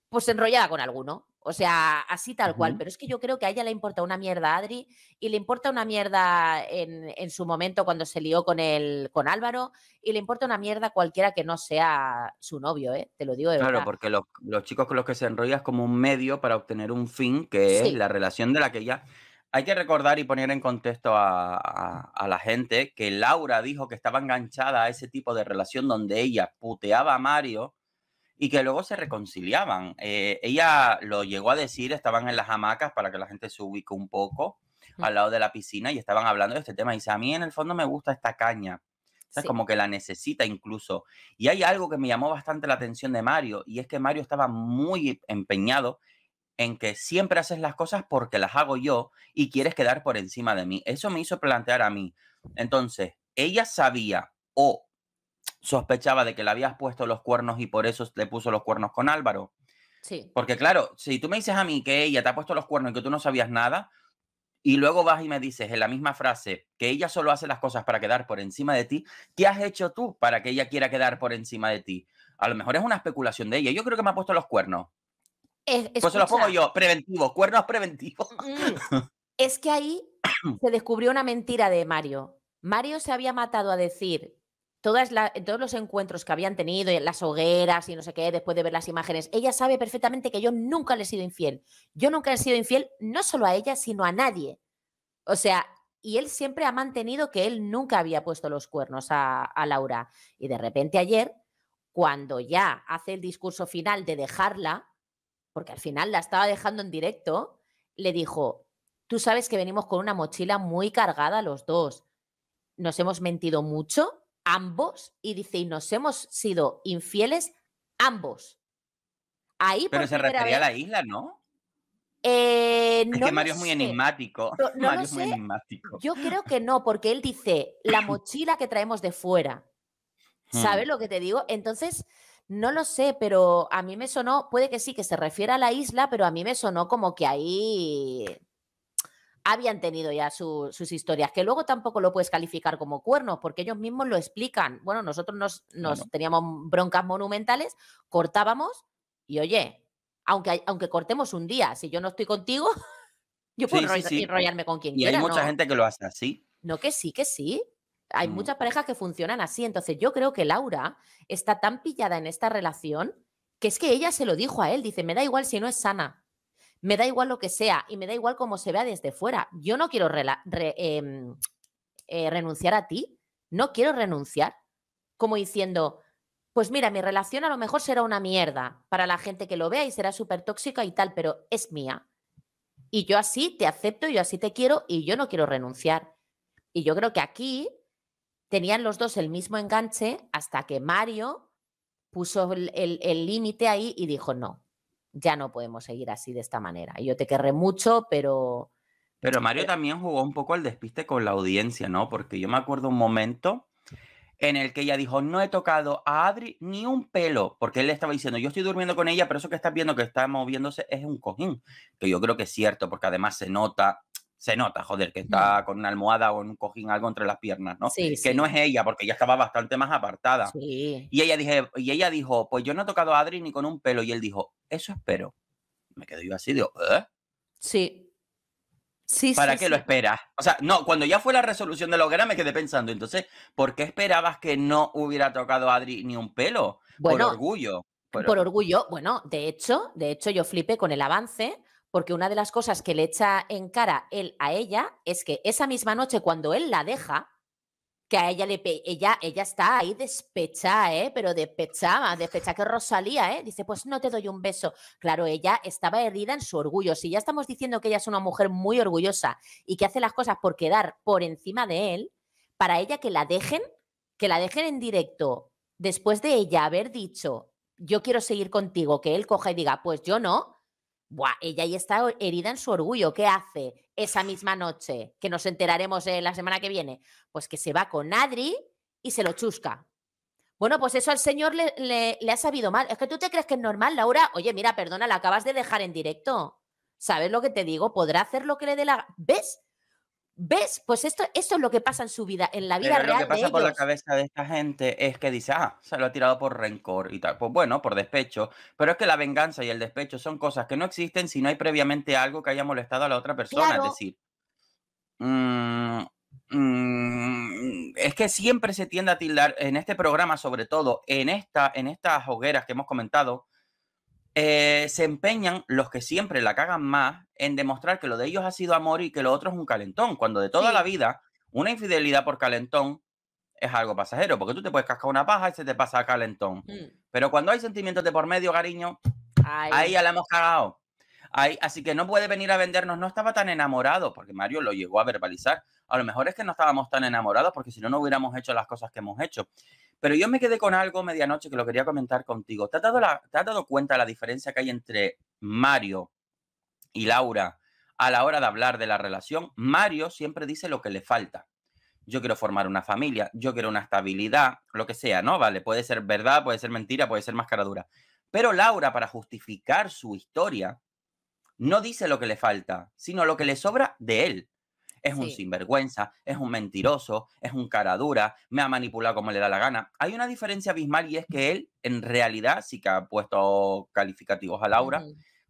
pues se enrollaba con alguno. O sea, así tal cual. Pero es que yo creo que a ella le importa una mierda a Adri y le importa una mierda en, su momento cuando se lió con el, con Álvaro y le importa una mierda cualquiera que no sea su novio, ¿eh? Te lo digo de verdad. Claro, porque los, chicos con los que se enrolla es como un medio para obtener un fin que es la relación de la que ella... Hay que recordar y poner en contexto a, la gente que Laura dijo que estaba enganchada a ese tipo de relación donde ella puteaba a Mario y que luego se reconciliaban. Eh, ella lo llegó a decir, estaban en las hamacas para que la gente se ubique un poco al lado de la piscina y estaban hablando de este tema. Y dice, a mí en el fondo me gusta esta caña. Es Como que la necesita incluso. Y hay algo que me llamó bastante la atención de Mario y es que Mario estaba muy empeñado en que siempre haces las cosas porque las hago yo y quieres quedar por encima de mí. Eso me hizo plantear a mí. Entonces, ella sabía o sospechaba de que le habías puesto los cuernos y por eso le puso los cuernos con Álvaro. Sí. Porque claro, si tú me dices a mí que ella te ha puesto los cuernos y que tú no sabías nada, y luego vas y me dices en la misma frase que ella solo hace las cosas para quedar por encima de ti, ¿qué has hecho tú para que ella quiera quedar por encima de ti? A lo mejor es una especulación de ella. Yo creo que me ha puesto los cuernos pues se los pongo yo, preventivo, cuernos preventivos. Mm. [LAUGHS] Es que ahí [COUGHS] se descubrió una mentira de Mario. Mario se había matado a decir todas todos los encuentros que habían tenido, las hogueras y no sé qué, después de ver las imágenes. Ella sabe perfectamente que yo nunca le he sido infiel. Yo nunca he sido infiel, no solo a ella, sino a nadie. O sea, y él siempre ha mantenido que él nunca había puesto los cuernos a Laura. Y de repente ayer, cuando ya hace el discurso final de dejarla, porque al final la estaba dejando en directo, le dijo, tú sabes que venimos con una mochila muy cargada los dos, nos hemos mentido mucho, ambos, y dice, y nos hemos sido infieles ambos. Ahí, Pero se refería a la isla, ¿no? Eh, es que Mario es muy enigmático. [LAUGHS] Mario es muy enigmático. Yo creo que no, porque él dice la mochila que traemos de fuera. [LAUGHS] Hmm. ¿Sabes lo que te digo? Entonces, no lo sé, pero a mí me sonó, puede que sí, que se refiera a la isla, pero a mí me sonó como que ahí habían tenido ya sus historias, que luego tampoco lo puedes calificar como cuernos, porque ellos mismos lo explican. Bueno, nosotros nos, teníamos broncas monumentales, cortábamos y oye, aunque, aunque cortemos un día, si yo no estoy contigo, [LAUGHS] yo puedo enrollarme con quien y quiera. Y hay mucha gente que lo hace así. No, que sí, que sí. Hay mm. muchas parejas que funcionan así. Entonces yo creo que Laura está tan pillada en esta relación que es que ella se lo dijo a él. Dice, me da igual si no es sana. Me da igual lo que sea y me da igual cómo se vea desde fuera. Yo no quiero em, eh, renunciar a ti. No quiero renunciar. Como diciendo, pues mira, mi relación a lo mejor será una mierda para la gente que lo vea y será súper tóxica y tal, pero es mía. Y yo así te acepto, yo así te quiero y yo no quiero renunciar. Y yo creo que aquí tenían los dos el mismo enganche hasta que Mario puso el límite ahí y dijo, no, ya no podemos seguir así de esta manera. Yo te querré mucho, pero... Pero Mario eh también jugó un poco al despiste con la audiencia, ¿no? Porque yo me acuerdo un momento en el que ella dijo, no he tocado a Adri ni un pelo, porque él le estaba diciendo, yo estoy durmiendo con ella, pero eso que estás viendo que está moviéndose es un cojín, que yo creo que es cierto, porque además se nota se nota, joder, que está con una almohada o un cojín algo entre las piernas, ¿no? Sí, que no es ella, porque ella estaba bastante más apartada. Sí. Y, ella dije, y ella dijo, pues yo no he tocado a Adri ni con un pelo. Y él dijo, eso espero. Me quedo yo así, digo, ¿eh? Sí. Sí, ¿Para qué lo esperas? O sea, no, cuando ya fue la resolución de la hoguera me quedé pensando, entonces, ¿por qué esperabas que no hubiera tocado a Adri ni un pelo? por orgullo. por orgullo, bueno, de hecho, de hecho yo flipé con el avance porque una de las cosas que le echa en cara él a ella es que esa misma noche cuando él la deja, que a ella le pe ella, ella está ahí despechada, ¿eh? pero despechada, despechada que Rosalía, ¿eh? dice, pues no te doy un beso. Claro, ella estaba herida en su orgullo. Si ya estamos diciendo que ella es una mujer muy orgullosa y que hace las cosas por quedar por encima de él, para ella que la dejen, que la dejen en directo, después de ella haber dicho, yo quiero seguir contigo, que él coja y diga, pues yo no, Buah, ella ya está herida en su orgullo. ¿Qué hace esa misma noche? Que nos enteraremos eh, la semana que viene. Pues que se va con Adri y se lo chusca. Bueno, pues eso al señor le, le, ha sabido mal. Es que tú te crees que es normal, Laura. Oye, mira, perdona, la acabas de dejar en directo. ¿Sabes lo que te digo? Podrá hacer lo que le dé la. ¿Ves? ¿Ves? Pues esto, es lo que pasa en su vida, en la vida real. Lo que pasa por la cabeza de esta gente es que dice, ah, se lo ha tirado por rencor y tal. Pues bueno, por despecho. Pero es que la venganza y el despecho son cosas que no existen si no hay previamente algo que haya molestado a la otra persona. Es decir, mm, mm, es que siempre se tiende a tildar, en este programa sobre todo, en, esta, en estas hogueras que hemos comentado, eh, se empeñan los que siempre la cagan más en demostrar que lo de ellos ha sido amor y que lo otro es un calentón, cuando de toda la vida una infidelidad por calentón es algo pasajero, porque tú te puedes cascar una paja y se te pasa calentón. Mm. Pero cuando hay sentimientos de por medio, cariño, ahí ya la hemos cagado así que no puede venir a vendernos, no estaba tan enamorado, porque Mario lo llegó a verbalizar. A lo mejor es que no estábamos tan enamorados, porque si no, no hubiéramos hecho las cosas que hemos hecho. Pero yo me quedé con algo medianoche que lo quería comentar contigo. ¿Te has dado, te dado cuenta la diferencia que hay entre Mario y Laura a la hora de hablar de la relación? Mario siempre dice lo que le falta yo quiero formar una familia, yo quiero una estabilidad, lo que sea, ¿no? Vale, puede ser verdad, puede ser mentira, puede ser mascaradura. Pero Laura, para justificar su historia, no dice lo que le falta, sino lo que le sobra de él. Es un sinvergüenza, es un mentiroso, es un cara dura, me ha manipulado como le da la gana. Hay una diferencia abismal y es que él, en realidad, sí que ha puesto calificativos a Laura,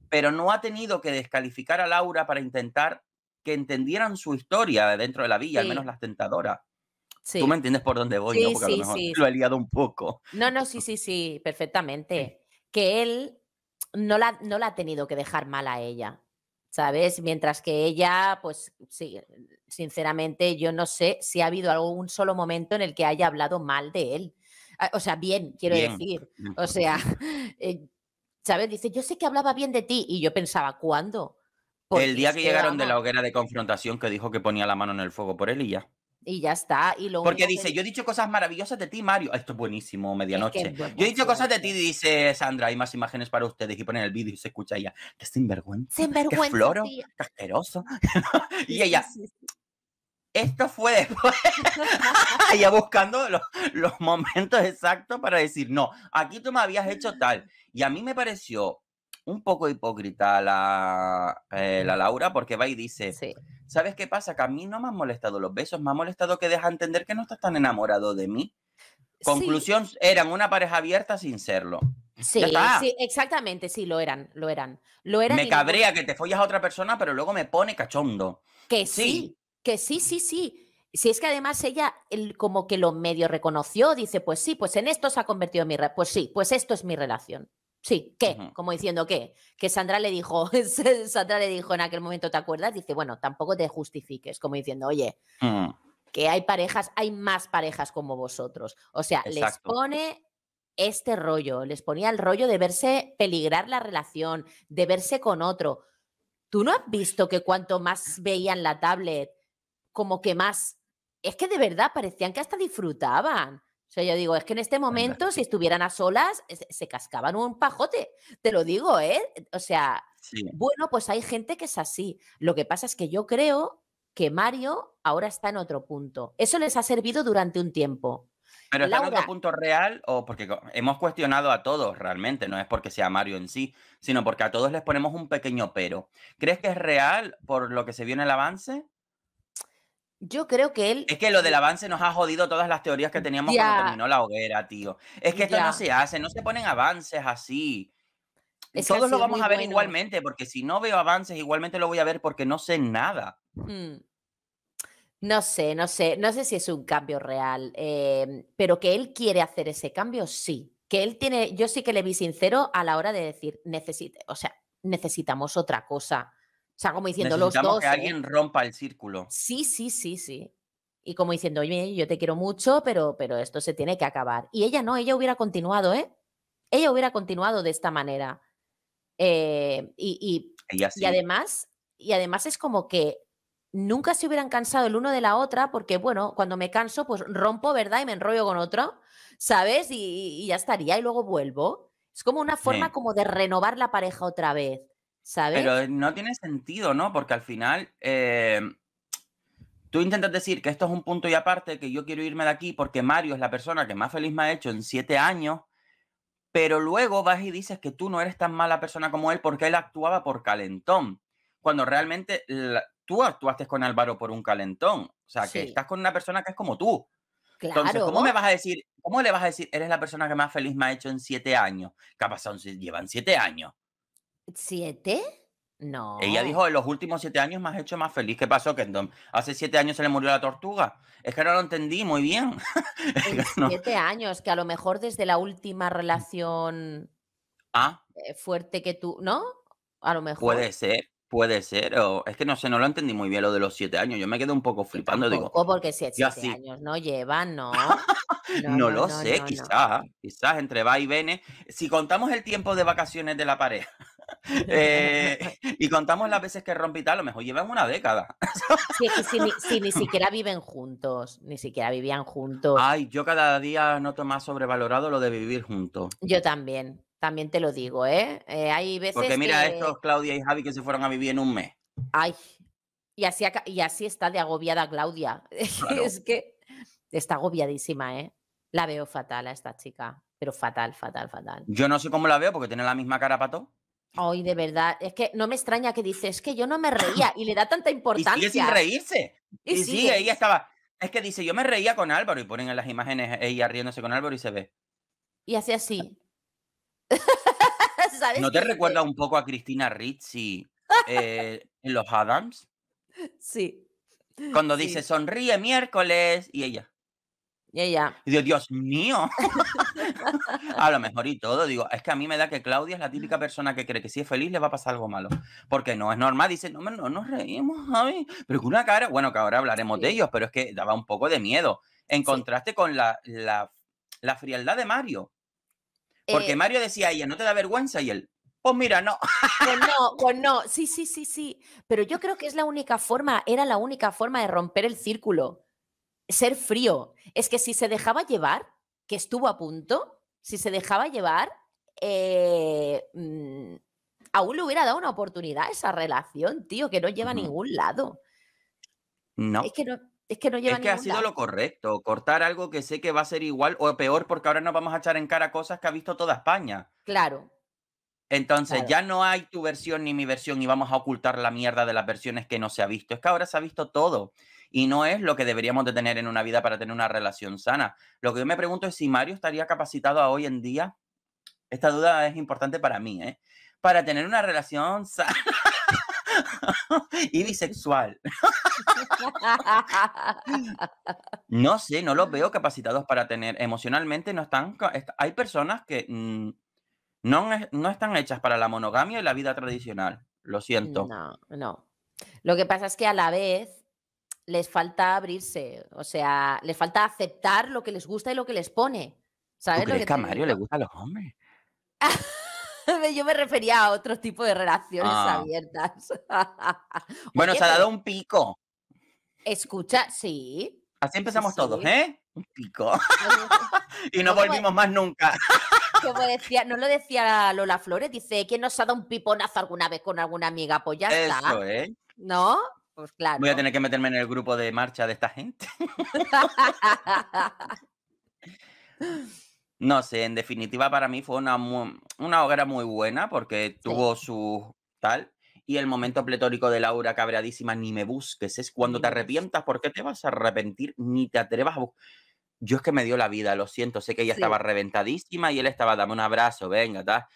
pero no ha tenido que descalificar a Laura para intentar que entendieran su historia dentro de la villa, al menos las tentadoras. Tú me entiendes por dónde voy, ¿no? Porque lo lo he liado un poco. No, no, sí, sí, sí, [LAUGHS] perfectamente. Que él no la, ha tenido que dejar mal a ella, ¿sabes? Mientras que ella, pues sí, sinceramente yo no sé si ha habido algún solo momento en el que haya hablado mal de él. Ah, o sea, bien, quiero decir. [LAUGHS] O sea, [LAUGHS] eh, ¿sabes? Dice, yo sé que hablaba bien de ti y yo pensaba, ¿cuándo? el día que llegaron de la hoguera de confrontación que dijo que ponía la mano en el fuego por él y ya. Y ya está. Y lo Porque dice, yo he dicho cosas maravillosas de ti, Mario. Esto es buenísimo, medianoche. yo he dicho cosas de ti, dice Sandra. Hay más imágenes para ustedes y ponen el vídeo y se escucha ella. Qué sinvergüenza. Sinvergüenza. Qué floro. Qué asqueroso. [LAUGHS] y ella. Esto fue después. [LAUGHS] ella buscando los momentos exactos para decir, no, aquí tú me habías hecho tal. [LAUGHS] Y a mí me pareció un poco hipócrita la, eh, Laura porque va y dice, ¿sabes qué pasa? Que a mí no me han molestado los besos, me ha molestado que deja entender que no estás tan enamorado de mí. Conclusión, eran una pareja abierta sin serlo. Sí, exactamente, sí, lo eran, lo eran. Lo me cabrea que te follas a otra persona, pero luego me pone cachondo. Que sí, que sí, sí, sí. Si es que además ella como que lo medio reconoció, dice, pues sí, pues en esto se ha convertido mi... relación, pues sí, pues esto es mi relación. Sí, ¿qué? Como diciendo ¿qué? Que Sandra le dijo, [LAUGHS] Sandra le dijo en aquel momento, ¿te acuerdas? Dice, bueno, tampoco te justifiques, como diciendo, oye, que hay parejas, hay más parejas como vosotros. O sea, les pone este rollo, les ponía el rollo de verse peligrar la relación, de verse con otro. ¿Tú no has visto que cuanto más veían la tablet, como que más... Es que de verdad parecían que hasta disfrutaban. O sea, yo digo, es que en este momento, si estuvieran a solas, se cascaban un pajote, te lo digo, ¿eh? O sea, bueno, pues hay gente que es así. Lo que pasa es que yo creo que Mario ahora está en otro punto. Eso les ha servido durante un tiempo. Pero está en otro punto real, o porque hemos cuestionado a todos realmente, no es porque sea Mario en sí, sino porque a todos les ponemos un pequeño pero. ¿Crees que es real por lo que se vio en el avance? Yo creo que él. Es que lo del avance nos ha jodido todas las teorías que teníamos cuando terminó la hoguera, tío. Es que esto no se hace, no se ponen avances así. Todos lo vamos a ver igualmente, porque si no veo avances, igualmente lo voy a ver porque no sé nada. Mm. No sé, no sé, no sé si es un cambio real, eh, pero que él quiere hacer ese cambio, sí. Que él tiene, yo sí que le vi sincero a la hora de decir, necesite, o sea, necesitamos otra cosa o sea, como diciendo los dos. que alguien rompa el círculo. Sí, sí, sí, sí. Y como diciendo, oye, yo te quiero mucho, pero, pero esto se tiene que acabar. Y ella no, ella hubiera continuado, ¿eh? Ella hubiera continuado de esta manera. Eh, y, y, además, y además es como que nunca se hubieran cansado el uno de la otra, porque bueno, cuando me canso, pues rompo, ¿verdad? Y me enrollo con otro, ¿sabes? Y, ya estaría, y luego vuelvo. Es como una forma como de renovar la pareja otra vez. Pero no tiene sentido, ¿no? Porque al final eh, tú intentas decir que esto es un punto y aparte, que yo quiero irme de aquí porque Mario es la persona que más feliz me ha hecho en siete años, pero luego vas y dices que tú no eres tan mala persona como él porque él actuaba por calentón, cuando realmente tú actuaste con Álvaro por un calentón, o sea, que estás con una persona que es como tú. Entonces, ¿cómo me vas a decir, cómo le vas a decir, eres la persona que más feliz me ha hecho en siete años? ¿Qué ha pasado? Llevan siete años. ¿Siete? No. Ella dijo, en los últimos siete años me has hecho más feliz. ¿Qué pasó, ¿Que Hace siete años se le murió la tortuga. Es que no lo entendí muy bien. [LAUGHS] Siete años, que a lo mejor desde la última relación ah. eh, fuerte que tú, ¿no? A lo mejor. Puede ser. Puede ser, o es que no sé, no lo entendí muy bien lo de los siete años. Yo me quedo un poco flipando. digo, porque siete años no llevan, [LAUGHS] no. No, lo sé, quizás, quizás entre va y viene. Si contamos el tiempo de vacaciones de la pareja, eh, [LAUGHS] y contamos las veces que rompe y tal, a lo mejor llevan una década. si, ni [LAUGHS] siquiera viven juntos, ni siquiera vivían juntos. Ay, yo cada día noto más sobrevalorado lo de vivir juntos. Yo también, también te lo digo, ¿eh? eh hay veces. Porque mira estos Claudia y Javi que se fueron a vivir en un mes. Ay, y así, y así está de agobiada Claudia. [LAUGHS] es que está agobiadísima, ¿eh? La veo fatal a esta chica, pero fatal, fatal, fatal. Yo no sé cómo la veo porque tiene la misma cara para todo. Ay, de verdad, es que no me extraña que dice, es que yo no me reía y le da tanta importancia. Y sigue sin reírse. Y, sí ella estaba. Es que dice, yo me reía con Álvaro y ponen en las imágenes eh, ella riéndose con Álvaro y se ve. Y hace así. [LAUGHS] ¿No te recuerda un poco a Cristina Ricci eh, en los Adams? Sí. Cuando dice sonríe miércoles y ella y Y digo, Dios mío. a [LAUGHS] lo mejor y todo. Digo, es que a mí me da que Claudia es la típica persona que cree que si es feliz le va a pasar algo malo. Porque no es normal. Dice, no, no nos reímos, Javi. Pero con una cara, bueno, que ahora hablaremos de ellos, pero es que daba un poco de miedo. En contraste con la, la, frialdad de Mario. Porque eh, Mario decía a ella, no te da vergüenza. Y él, pues mira, no. Pues no, [LAUGHS] pues no. Sí, sí, sí, sí. Pero yo creo que es la única forma, era la única forma de romper el círculo ser frío. Es que si se dejaba llevar, que estuvo a punto, si se dejaba llevar, eh, mm, aún le hubiera dado una oportunidad a esa relación, tío, que no lleva a ningún lado. No. Es que no. lleva es que ha sido lo correcto, cortar algo que sé que va a ser igual o peor porque ahora nos vamos a echar en cara cosas que ha visto toda España. Claro, entonces ya no hay tu versión ni mi versión y vamos a ocultar la mierda de las versiones que no se ha visto. Es que ahora se ha visto todo y no es lo que deberíamos de tener en una vida para tener una relación sana. Lo que yo me pregunto es si Mario estaría capacitado hoy en día. Esta duda es importante para mí, ¿eh? Para tener una relación sana [LAUGHS] y bisexual. no sé, no los veo capacitados para tener. Emocionalmente no están. Hay personas que mm, no, no están hechas para la monogamia y la vida tradicional. Lo siento. No, no. Lo que pasa es que a la vez les falta abrirse, o sea, les falta aceptar lo que les gusta y lo que les pone. ¿Sabes que, a Mario le gustan los hombres? [LAUGHS] Yo me refería a otro tipo de relaciones ah. abiertas. [LAUGHS] bueno, se ha dado un pico. Escucha, sí. Así empezamos todos, ¿eh? Un pico. [LAUGHS] y no volvimos más nunca. como decía, no lo decía Lola Flores, dice, ¿quién nos ha dado un piponazo alguna vez con alguna amiga? apoyada? Pues Eso, ¿eh? ¿No? Pues Voy a tener que meterme en el grupo de marcha de esta gente. [LAUGHS] [LAUGHS] no sé, en definitiva para mí fue una, una hoguera muy buena porque tuvo su tal. Y el momento pletórico de Laura cabreadísima, ni me busques, es cuando te arrepientas, porque te vas a arrepentir? Ni te atrevas a buscar yo es que me dio la vida, lo siento, sé que ella estaba reventadísima y él estaba, dame un abrazo, venga, tal.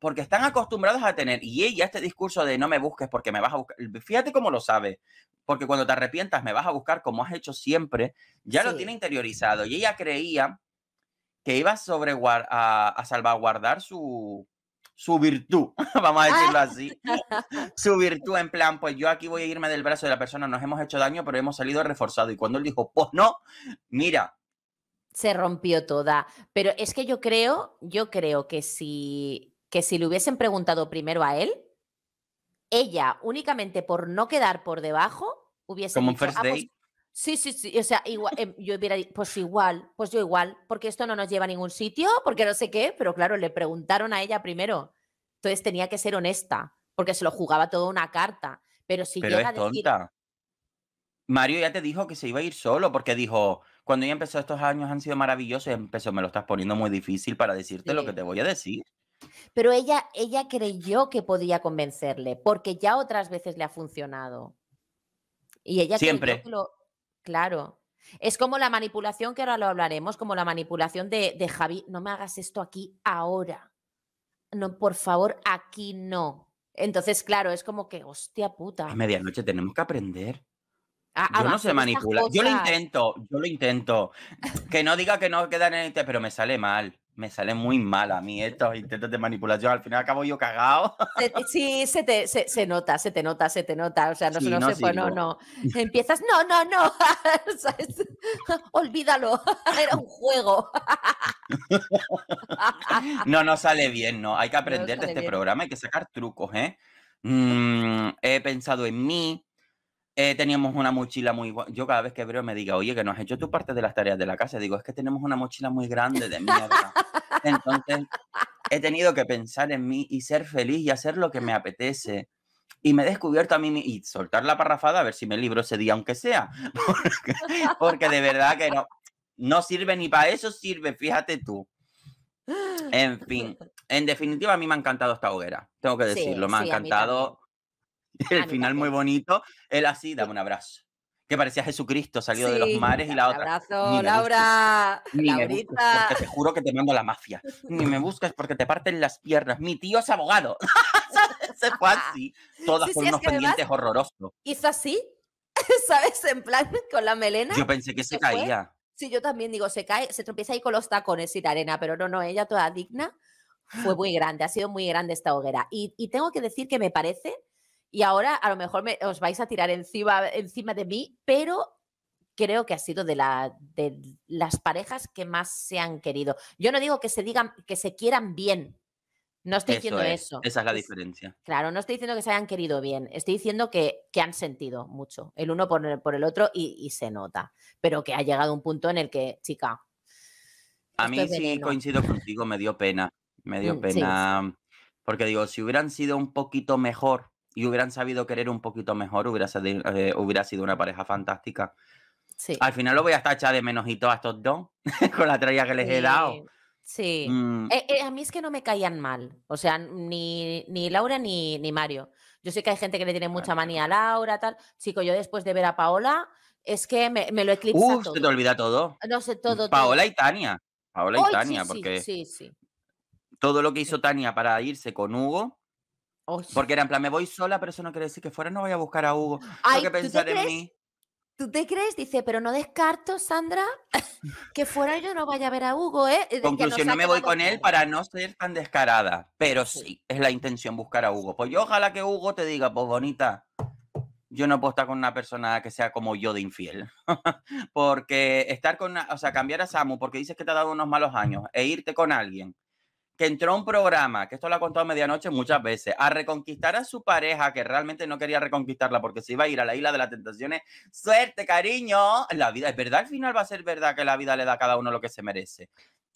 Porque están acostumbrados a tener, y ella este discurso de no me busques porque me vas a buscar, fíjate cómo lo sabe, porque cuando te arrepientas me vas a buscar como has hecho siempre, ya lo tiene interiorizado. Y ella creía que iba sobre a, a salvaguardar su, su virtud, [LAUGHS] vamos a decirlo [LAUGHS] así, su virtud en plan, pues yo aquí voy a irme del brazo de la persona, nos hemos hecho daño, pero hemos salido reforzado. Y cuando él dijo, pues no, mira, se rompió toda. Pero es que yo creo, yo creo que si, que si le hubiesen preguntado primero a él, ella únicamente por no quedar por debajo hubiese como un first ah, pues sí, sí, sí, o sea, igual, em, yo hubiera pues igual, pues yo igual, porque esto no nos lleva a ningún sitio, porque no sé qué, pero claro, le preguntaron a ella primero. Entonces tenía que ser honesta, porque se lo jugaba toda una carta. Pero si yo llega es tonta. Mario ya te dijo que se iba a ir solo, porque dijo, cuando ella empezó estos años han sido maravillosos, empezó, me lo estás poniendo muy difícil para decirte lo que te voy a decir. Pero ella, ella creyó que podía convencerle, porque ya otras veces le ha funcionado. Y ella siempre. lo... Claro. Es como la manipulación, que ahora lo hablaremos, como la manipulación de, de Javi, no me hagas esto aquí ahora. No, por favor, aquí no. Entonces, claro, es como que, hostia puta. A medianoche tenemos que aprender yo no sé manipular. Yo lo intento, yo lo intento. Que no diga que no queda en el pero me sale mal. Me sale muy mal a mí estos intentos de manipulación. Al final acabo yo cagado. sí, se, te, nota, se te nota, se te nota. O sea, no, se, no, pues no. Empiezas, no, no, no. [LAUGHS] [LAUGHS] Olvídalo. [LAUGHS] Era un juego. no, no sale bien, no. Hay que aprender de este programa, hay que sacar trucos, ¿eh? mm, he pensado en mí, eh, teníamos una mochila muy... Yo cada vez que veo me diga, oye, que no has hecho tu parte de las tareas de la casa, digo, es que tenemos una mochila muy grande de mierda. Entonces, he tenido que pensar en mí y ser feliz y hacer lo que me apetece. Y me he descubierto a mí y soltar la parrafada a ver si me libro ese día, aunque sea. [LAUGHS] Porque, porque de verdad que no, no sirve ni para eso, sirve, fíjate tú. En fin, en definitiva, a mí me ha encantado esta hoguera. Tengo que decirlo, me ha encantado [LAUGHS] El final muy bonito. Él así, dame un abrazo. Que parecía Jesucristo, salió de los mares y la otra. Un abrazo, Laura. Ni Laurita. porque te juro que te mando la mafia. Ni me [LAUGHS] buscas porque te parten las piernas. Mi tío es abogado. [LAUGHS] Se fue así. Todas con unos pendientes horrorosos. Hizo así, ¿sabes? En plan, con la melena. Yo pensé que se, caía. Sí, yo también digo, se cae, se tropieza ahí con los tacones y la arena, pero no, no, ella toda digna. Fue [GASPS] muy grande, ha sido muy grande esta hoguera. Y, y tengo que decir que me parece y ahora a lo mejor os vais a tirar encima, encima de mí, pero creo que ha sido de, la, de las parejas que más se han querido. Yo no digo que se digan, que se quieran bien. No estoy diciendo eso. Esa es la diferencia. Claro, no estoy diciendo que se hayan querido bien. Estoy diciendo que, han sentido mucho el uno por el, otro y, se nota. Pero que ha llegado un punto en el que, chica. A mí sí coincido contigo, me dio pena. Me dio mm, pena. Porque digo, si hubieran sido un poquito mejor y hubieran sabido querer un poquito mejor, hubiera, eh, hubiera sido una pareja fantástica. Sí. Al final lo voy a estar echando de menos y todo a estos dos [LAUGHS] con la traya que les he dado. Sí. Mm. Eh, eh, a mí es que no me caían mal. O sea, ni, ni Laura ni, ni, Mario. Yo sé que hay gente que le tiene mucha manía a Laura, tal. Chico, yo después de ver a Paola, es que me, lo eclipsa Uf, todo. se te olvida todo. No sé, todo. Paola y Tania. Paola y Tania, sí, porque todo lo que hizo Tania para irse con Hugo Oh, porque era en plan, me voy sola, pero eso no quiere decir que fuera no vaya a buscar a Hugo. Hay que pensar en mí. ¿Tú te crees? Dice, pero no descarto, Sandra, [LAUGHS] que fuera yo no vaya a ver a Hugo, ¿eh? eh Conclusión, no me voy con él para no ser tan descarada. Pero sí, es la intención buscar a Hugo. Pues yo ojalá que Hugo te diga, pues bonita, yo no puedo estar con una persona que sea como yo de infiel. [LAUGHS] porque estar con, o sea, cambiar a Samu porque dices que te ha dado unos malos años e irte con alguien que entró a un programa, que esto lo ha contado medianoche muchas veces, a reconquistar a su pareja que realmente no quería reconquistarla porque se iba a ir a la isla de las tentaciones. Suerte, cariño. La vida es verdad, al final va a ser verdad que la vida le da a cada uno lo que se merece.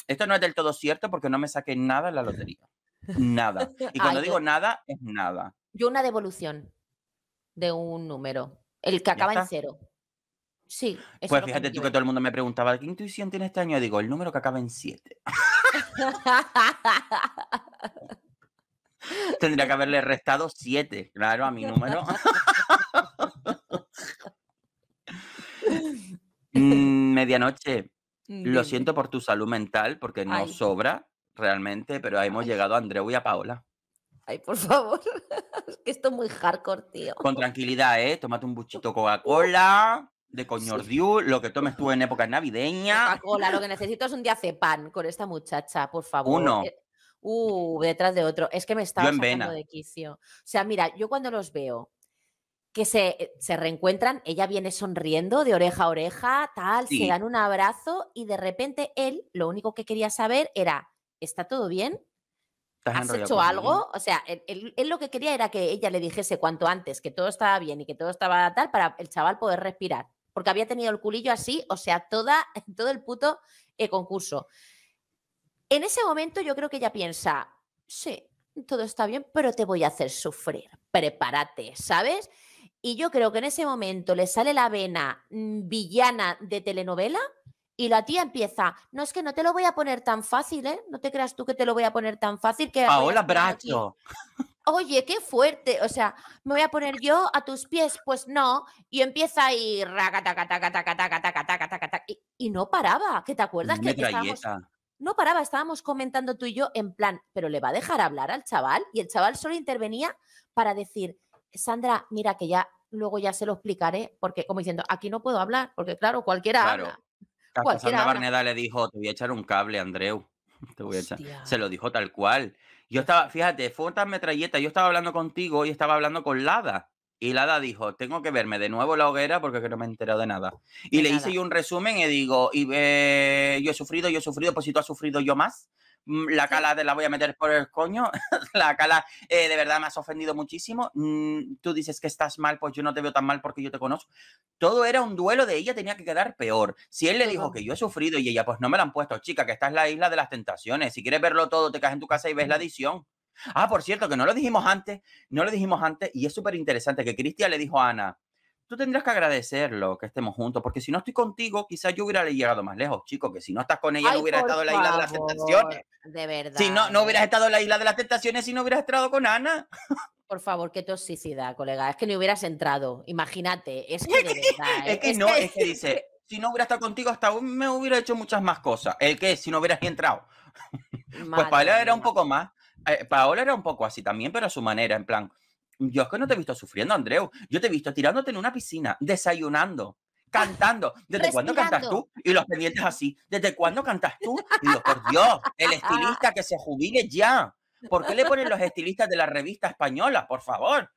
Esto no es del todo cierto porque no me saqué nada en la lotería. Nada. [LAUGHS] Y cuando digo nada, es nada. Yo una devolución de un número, el que acaba en cero. Sí. pues fíjate tú que todo el mundo me preguntaba, ¿qué intuición tiene este año? digo, el número que acaba en siete. Tendría que haberle restado siete, claro, a mi número. [LAUGHS] Mm, medianoche. Mm, Lo siento por tu salud mental, porque no sobra realmente, pero hemos llegado a Andreu y a Paola. Ay, por favor. [LAUGHS] esto es muy hardcore, tío. Con tranquilidad, ¿eh? Tómate un buchito Coca-Cola de coñordiu, lo que tomes tú en época navideña. Hola, lo que necesito es un día pan con esta muchacha, por favor. Uno. Eh, uh, detrás de otro. Es que me estaba sacando de quicio. O sea, mira, yo cuando los veo que se, eh, reencuentran, ella viene sonriendo de oreja a oreja, tal, se dan un abrazo y de repente él lo único que quería saber era, ¿está todo bien? ¿Has hecho algo? O sea, él, lo que quería era que ella le dijese cuanto antes que todo estaba bien y que todo estaba tal para el chaval poder respirar porque había tenido el culillo así, o sea, toda, [LAUGHS] todo el puto eh, concurso. En ese momento yo creo que ella piensa, sí, todo está bien, pero te voy a hacer sufrir, prepárate, ¿sabes? Y yo creo que en ese momento le sale la vena mm, villana de telenovela y la tía empieza, no es que no te lo voy a poner tan fácil, ¿eh? No te creas tú que te lo voy a poner tan fácil que... Paola Bracho oye, qué fuerte, o sea, me voy a poner yo a tus pies, pues no, y empieza ahí, y, y no paraba, ¿Qué te acuerdas no paraba, estábamos comentando tú y yo en plan, pero le va a dejar hablar al chaval, y el chaval solo intervenía para decir, Sandra, mira que ya, luego ya se lo explicaré, porque como diciendo, aquí no puedo hablar, porque claro, cualquiera claro. Sandra Barneda le dijo, te voy a echar un cable, Andreu. [LAUGHS] Te voy a echar. Se lo dijo tal cual. Yo estaba, fíjate, fue otra metralleta. Yo estaba hablando contigo y estaba hablando con Lada. Y Lada dijo, tengo que verme de nuevo la hoguera porque no me he enterado de nada. Y le hice yo un resumen y digo, eh, yo he sufrido, yo he sufrido, pues si tú has sufrido yo más, Mm, la cala de la voy a meter por el coño. [LAUGHS] la cala eh, de verdad me has ofendido muchísimo. Mm, tú dices que estás mal, pues yo no te veo tan mal porque yo te conozco. Todo era un duelo de ella, tenía que quedar peor. Si él le dijo que yo he sufrido y ella, pues no me la han puesto, chica, que esta es la isla de las tentaciones. Si quieres verlo todo, te caes en tu casa y ves la edición. Ah, por cierto, que no lo dijimos antes, no lo dijimos antes, y es súper interesante que Cristian le dijo a Ana, tú tendrías que agradecerlo que estemos juntos, porque si no estoy contigo, quizás yo hubiera llegado más lejos, chico, que si no estás con ella, no hubiera estado en la isla de las tentaciones. De verdad. Si no, no hubieras estado en la isla de las tentaciones si no hubieras estado con Ana. Por favor, qué toxicidad, colega. Es que no hubieras entrado. Imagínate. Es [LAUGHS] que no, es que dice, [LAUGHS] si no hubiera estado contigo, hasta hoy me hubiera hecho muchas más cosas. ¿El qué? Si no hubieras entrado. [LAUGHS] pues Paola era un poco más. Eh, Paola era un poco así también, pero a su manera, en plan yo es que no te he visto sufriendo, Andreu. Yo te he visto tirándote en una piscina, desayunando, cantando. ¿Desde cuándo cantas tú? Y los pendientes así. ¿Desde cuándo cantas tú? Y por Dios, el ah. estilista que se jubile ya. ¿Por qué le ponen los estilistas de la revista española? Por favor.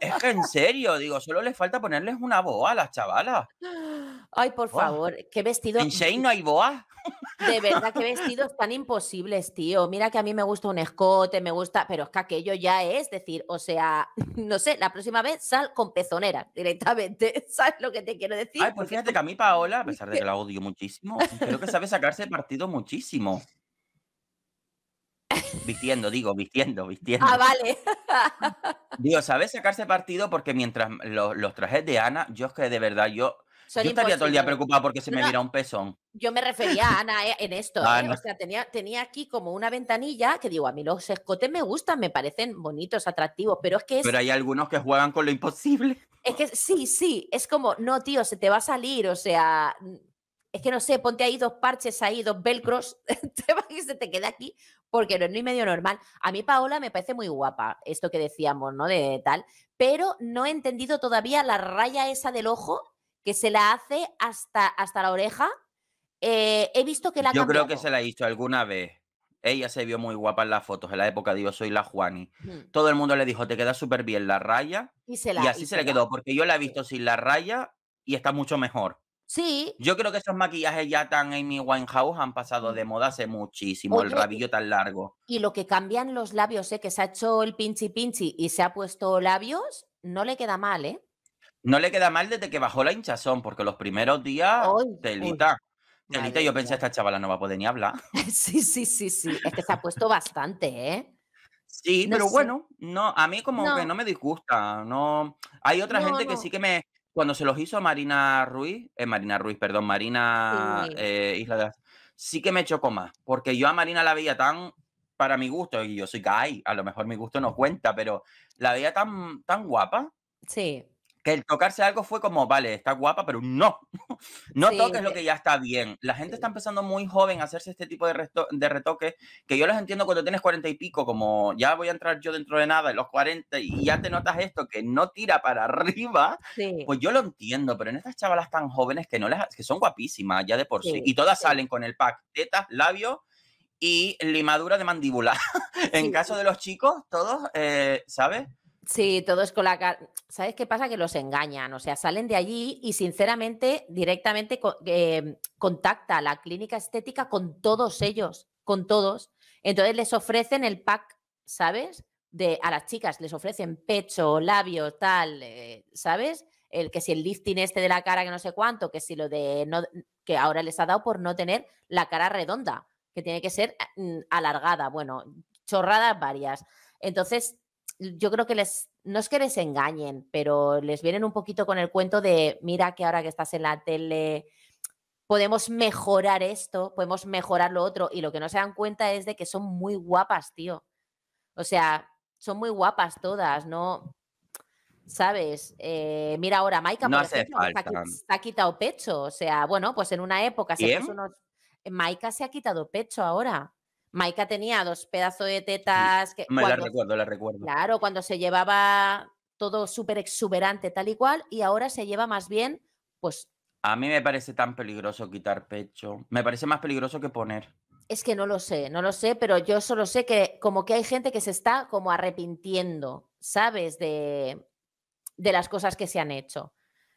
Es que en serio, digo, solo les falta ponerles una boa a las chavalas. Ay, por oh, favor, qué vestido. ¿En Shane no hay boa? [LAUGHS] De verdad, qué vestidos tan imposibles, tío. Mira que a mí me gusta un escote, me gusta, pero es que aquello ya es decir, o sea, [LAUGHS] no sé, la próxima vez sal con pezonera directamente. [LAUGHS] ¿Sabes lo que te quiero decir? Ay, pues fíjate que a mí, Paola, a pesar de que la odio muchísimo, creo que sabe sacarse partido muchísimo. Vistiendo, digo, vistiendo, vistiendo. Ah, vale. Digo, sabe sacarse partido porque mientras los, los trajes de Ana, yo es que de verdad, yo yo estaría todo el día preocupada porque se me mira un pezón. Yo me refería a Ana eh, en esto. Ah, eh, o sea, tenía, aquí como una ventanilla que digo, a mí los escotes me gustan, me parecen bonitos, atractivos, pero es que es... Pero hay algunos que juegan con lo imposible. Es que sí, sí, es como, no, tío, se te va a salir, o sea, es que no sé, ponte ahí dos parches ahí, dos velcros, que [LAUGHS] se te queda aquí, porque no es ni medio normal. A mí Paola me parece muy guapa, esto que decíamos, ¿no? De tal, pero no he entendido todavía la raya esa del ojo que se la hace hasta, hasta la oreja. Eh, he visto que la Yo creo que se la hizo alguna vez. Ella se vio muy guapa en las fotos, en la época de Yo soy la Juani. Todo el mundo le dijo, te queda súper bien la raya. Y, se así se, le quedó, porque yo la he visto sin la raya y está mucho mejor. Sí. Yo creo que esos maquillajes ya tan Amy Winehouse han pasado de moda hace muchísimo, el rabillo tan largo. Y lo que cambian los labios, ¿eh? que se ha hecho el pinchi pinchi y se ha puesto labios, no le queda mal, ¿eh? No le queda mal desde que bajó la hinchazón, porque los primeros días, telita. yo pensé, esta chavala no va a poder ni hablar. [LAUGHS] sí, sí, sí, sí. Es que se ha puesto bastante, ¿eh? Sí, pero bueno, no, a mí como que no me disgusta. No, hay otra gente que sí que me. Cuando se los hizo Marina Ruiz, eh, Marina Ruiz, perdón, Marina eh, Isla de Sí que me chocó más, porque yo a Marina la veía tan para mi gusto, y yo soy gay, a lo mejor mi gusto no cuenta, pero la veía tan, tan guapa. Sí que el tocarse algo fue como, vale, está guapa, pero no. [LAUGHS] No toques lo eh, que ya está bien. La gente está empezando muy joven a hacerse este tipo de, resto retoques, que yo los entiendo cuando tienes cuarenta y pico, como ya voy a entrar yo dentro de nada, en los cuarenta, y ya te notas esto, que no tira para [LAUGHS] arriba. Pues yo lo entiendo, pero en estas chavalas tan jóvenes que, no les, que son guapísimas ya de por sí, y todas salen con el pack tetas, labios y limadura de mandíbula. [LAUGHS] en caso de los chicos, todos, eh, ¿sabes? Sí, todo es con la cara. ¿Sabes qué pasa? Que los engañan, o sea, salen de allí y sinceramente directamente em, contacta a la clínica estética con todos ellos, con todos. Entonces les ofrecen el pack, ¿sabes? De, a las chicas les ofrecen pecho, labio, tal, eh, ¿sabes? El que si el lifting este de la cara que no sé cuánto, que si lo de no, que ahora les ha dado por no tener la cara redonda, que tiene que ser eh, mm, alargada, bueno, chorradas varias. Entonces, yo creo que les, no es que les engañen, pero les vienen un poquito con el cuento de, mira que ahora que estás en la tele, podemos mejorar esto, podemos mejorar lo otro, y lo que no se dan cuenta es de que son muy guapas, tío. O sea, son muy guapas todas, ¿no? ¿Sabes? Eh, mira ahora, Maika, por ejemplo, se, ha, quitado pecho. O sea, bueno, pues en una época se Maika se ha quitado pecho ahora. Maika tenía dos pedazos de tetas. Que, Me recuerdo, la recuerdo. Claro, cuando se llevaba todo súper exuberante, tal y cual, y ahora se lleva más bien, pues. A mí me parece tan peligroso quitar pecho. Me parece más peligroso que poner. Es que no lo sé, no lo sé, pero yo solo sé que como que hay gente que se está como arrepintiendo, ¿sabes? De, las cosas que se han hecho.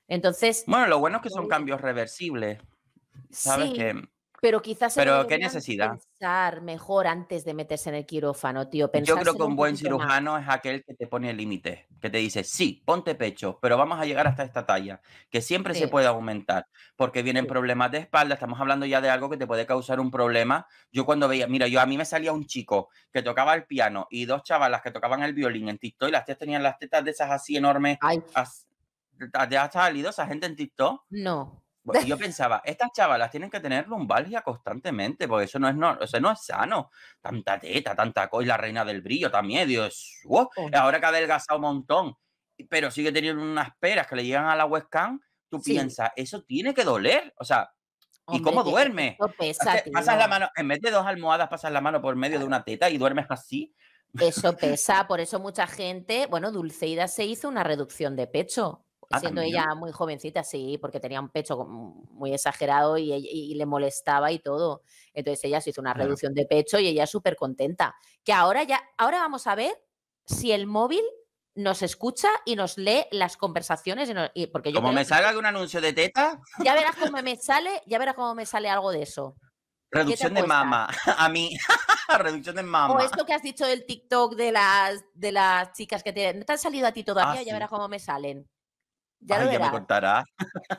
Entonces. Bueno, lo bueno es que son cambios reversibles. ¿Sabes? Que pero quizás Pero qué necesidad. pensar mejor antes de meterse en el quirófano, tío. Yo creo que un buen cirujano es aquel que te pone el límite, que te dice, sí, ponte pecho, pero vamos a llegar hasta esta talla, que siempre se puede aumentar, porque vienen problemas de espalda, estamos hablando ya de algo que te puede causar un problema. Yo cuando veía, mira, yo a mí me salía un chico que tocaba el piano y dos chavalas que tocaban el violín en TikTok y las tías tenían las tetas de esas así enormes. ¿Te ha salido esa gente en TikTok? No. [LAUGHS] yo pensaba, estas chavalas tienen que tener lumbalgia constantemente, porque eso no es, no, no es sano. Tanta teta, tanta cosa, y la reina del brillo también, Dios. Uh, oh, ahora que ha adelgazado un montón, pero sigue teniendo unas peras que le llegan a la webcam, tú piensas, eso tiene que doler. O sea, ¿y cómo duerme Pesa, la mano, en vez de dos almohadas, pasas la mano por medio de una teta y duermes así. Eso pesa, por eso mucha gente, bueno, Dulceida se hizo una reducción de pecho Ah, siendo ella muy jovencita, sí, porque tenía un pecho muy exagerado y, le molestaba y todo. Entonces ella se hizo una reducción de pecho y ella súper contenta. Que ahora ya, ahora vamos a ver si el móvil nos escucha y nos lee las conversaciones. Y porque como me salga de un anuncio de teta. Ya verás cómo me sale, ya verás cómo me sale algo de eso. Reducción de mama. [LAUGHS] A mí. [LAUGHS] Reducción de mama. O esto que has dicho del TikTok de las, de las chicas que te. ¿No te han salido a ti todavía? Ah, ya verás cómo me salen. Ya, me contará.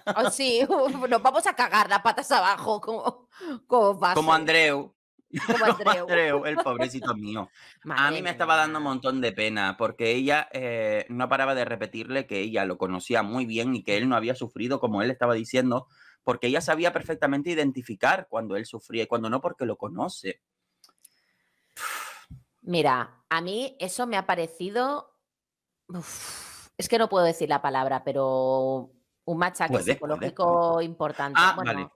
Ah, sí, [LAUGHS] nos vamos a cagar las patas abajo como, como, [LAUGHS] como Andreu. Como Andreu. el [LAUGHS] pobrecito mío. a mí me estaba dando un montón de pena porque ella eh, no paraba de repetirle que ella lo conocía muy bien y que él no había sufrido como él estaba diciendo, porque ella sabía perfectamente identificar cuando él sufría y cuando no porque lo conoce. Mira, a mí eso me ha parecido es que no puedo decir la palabra, pero un machaque psicológico importante. Ah, bueno,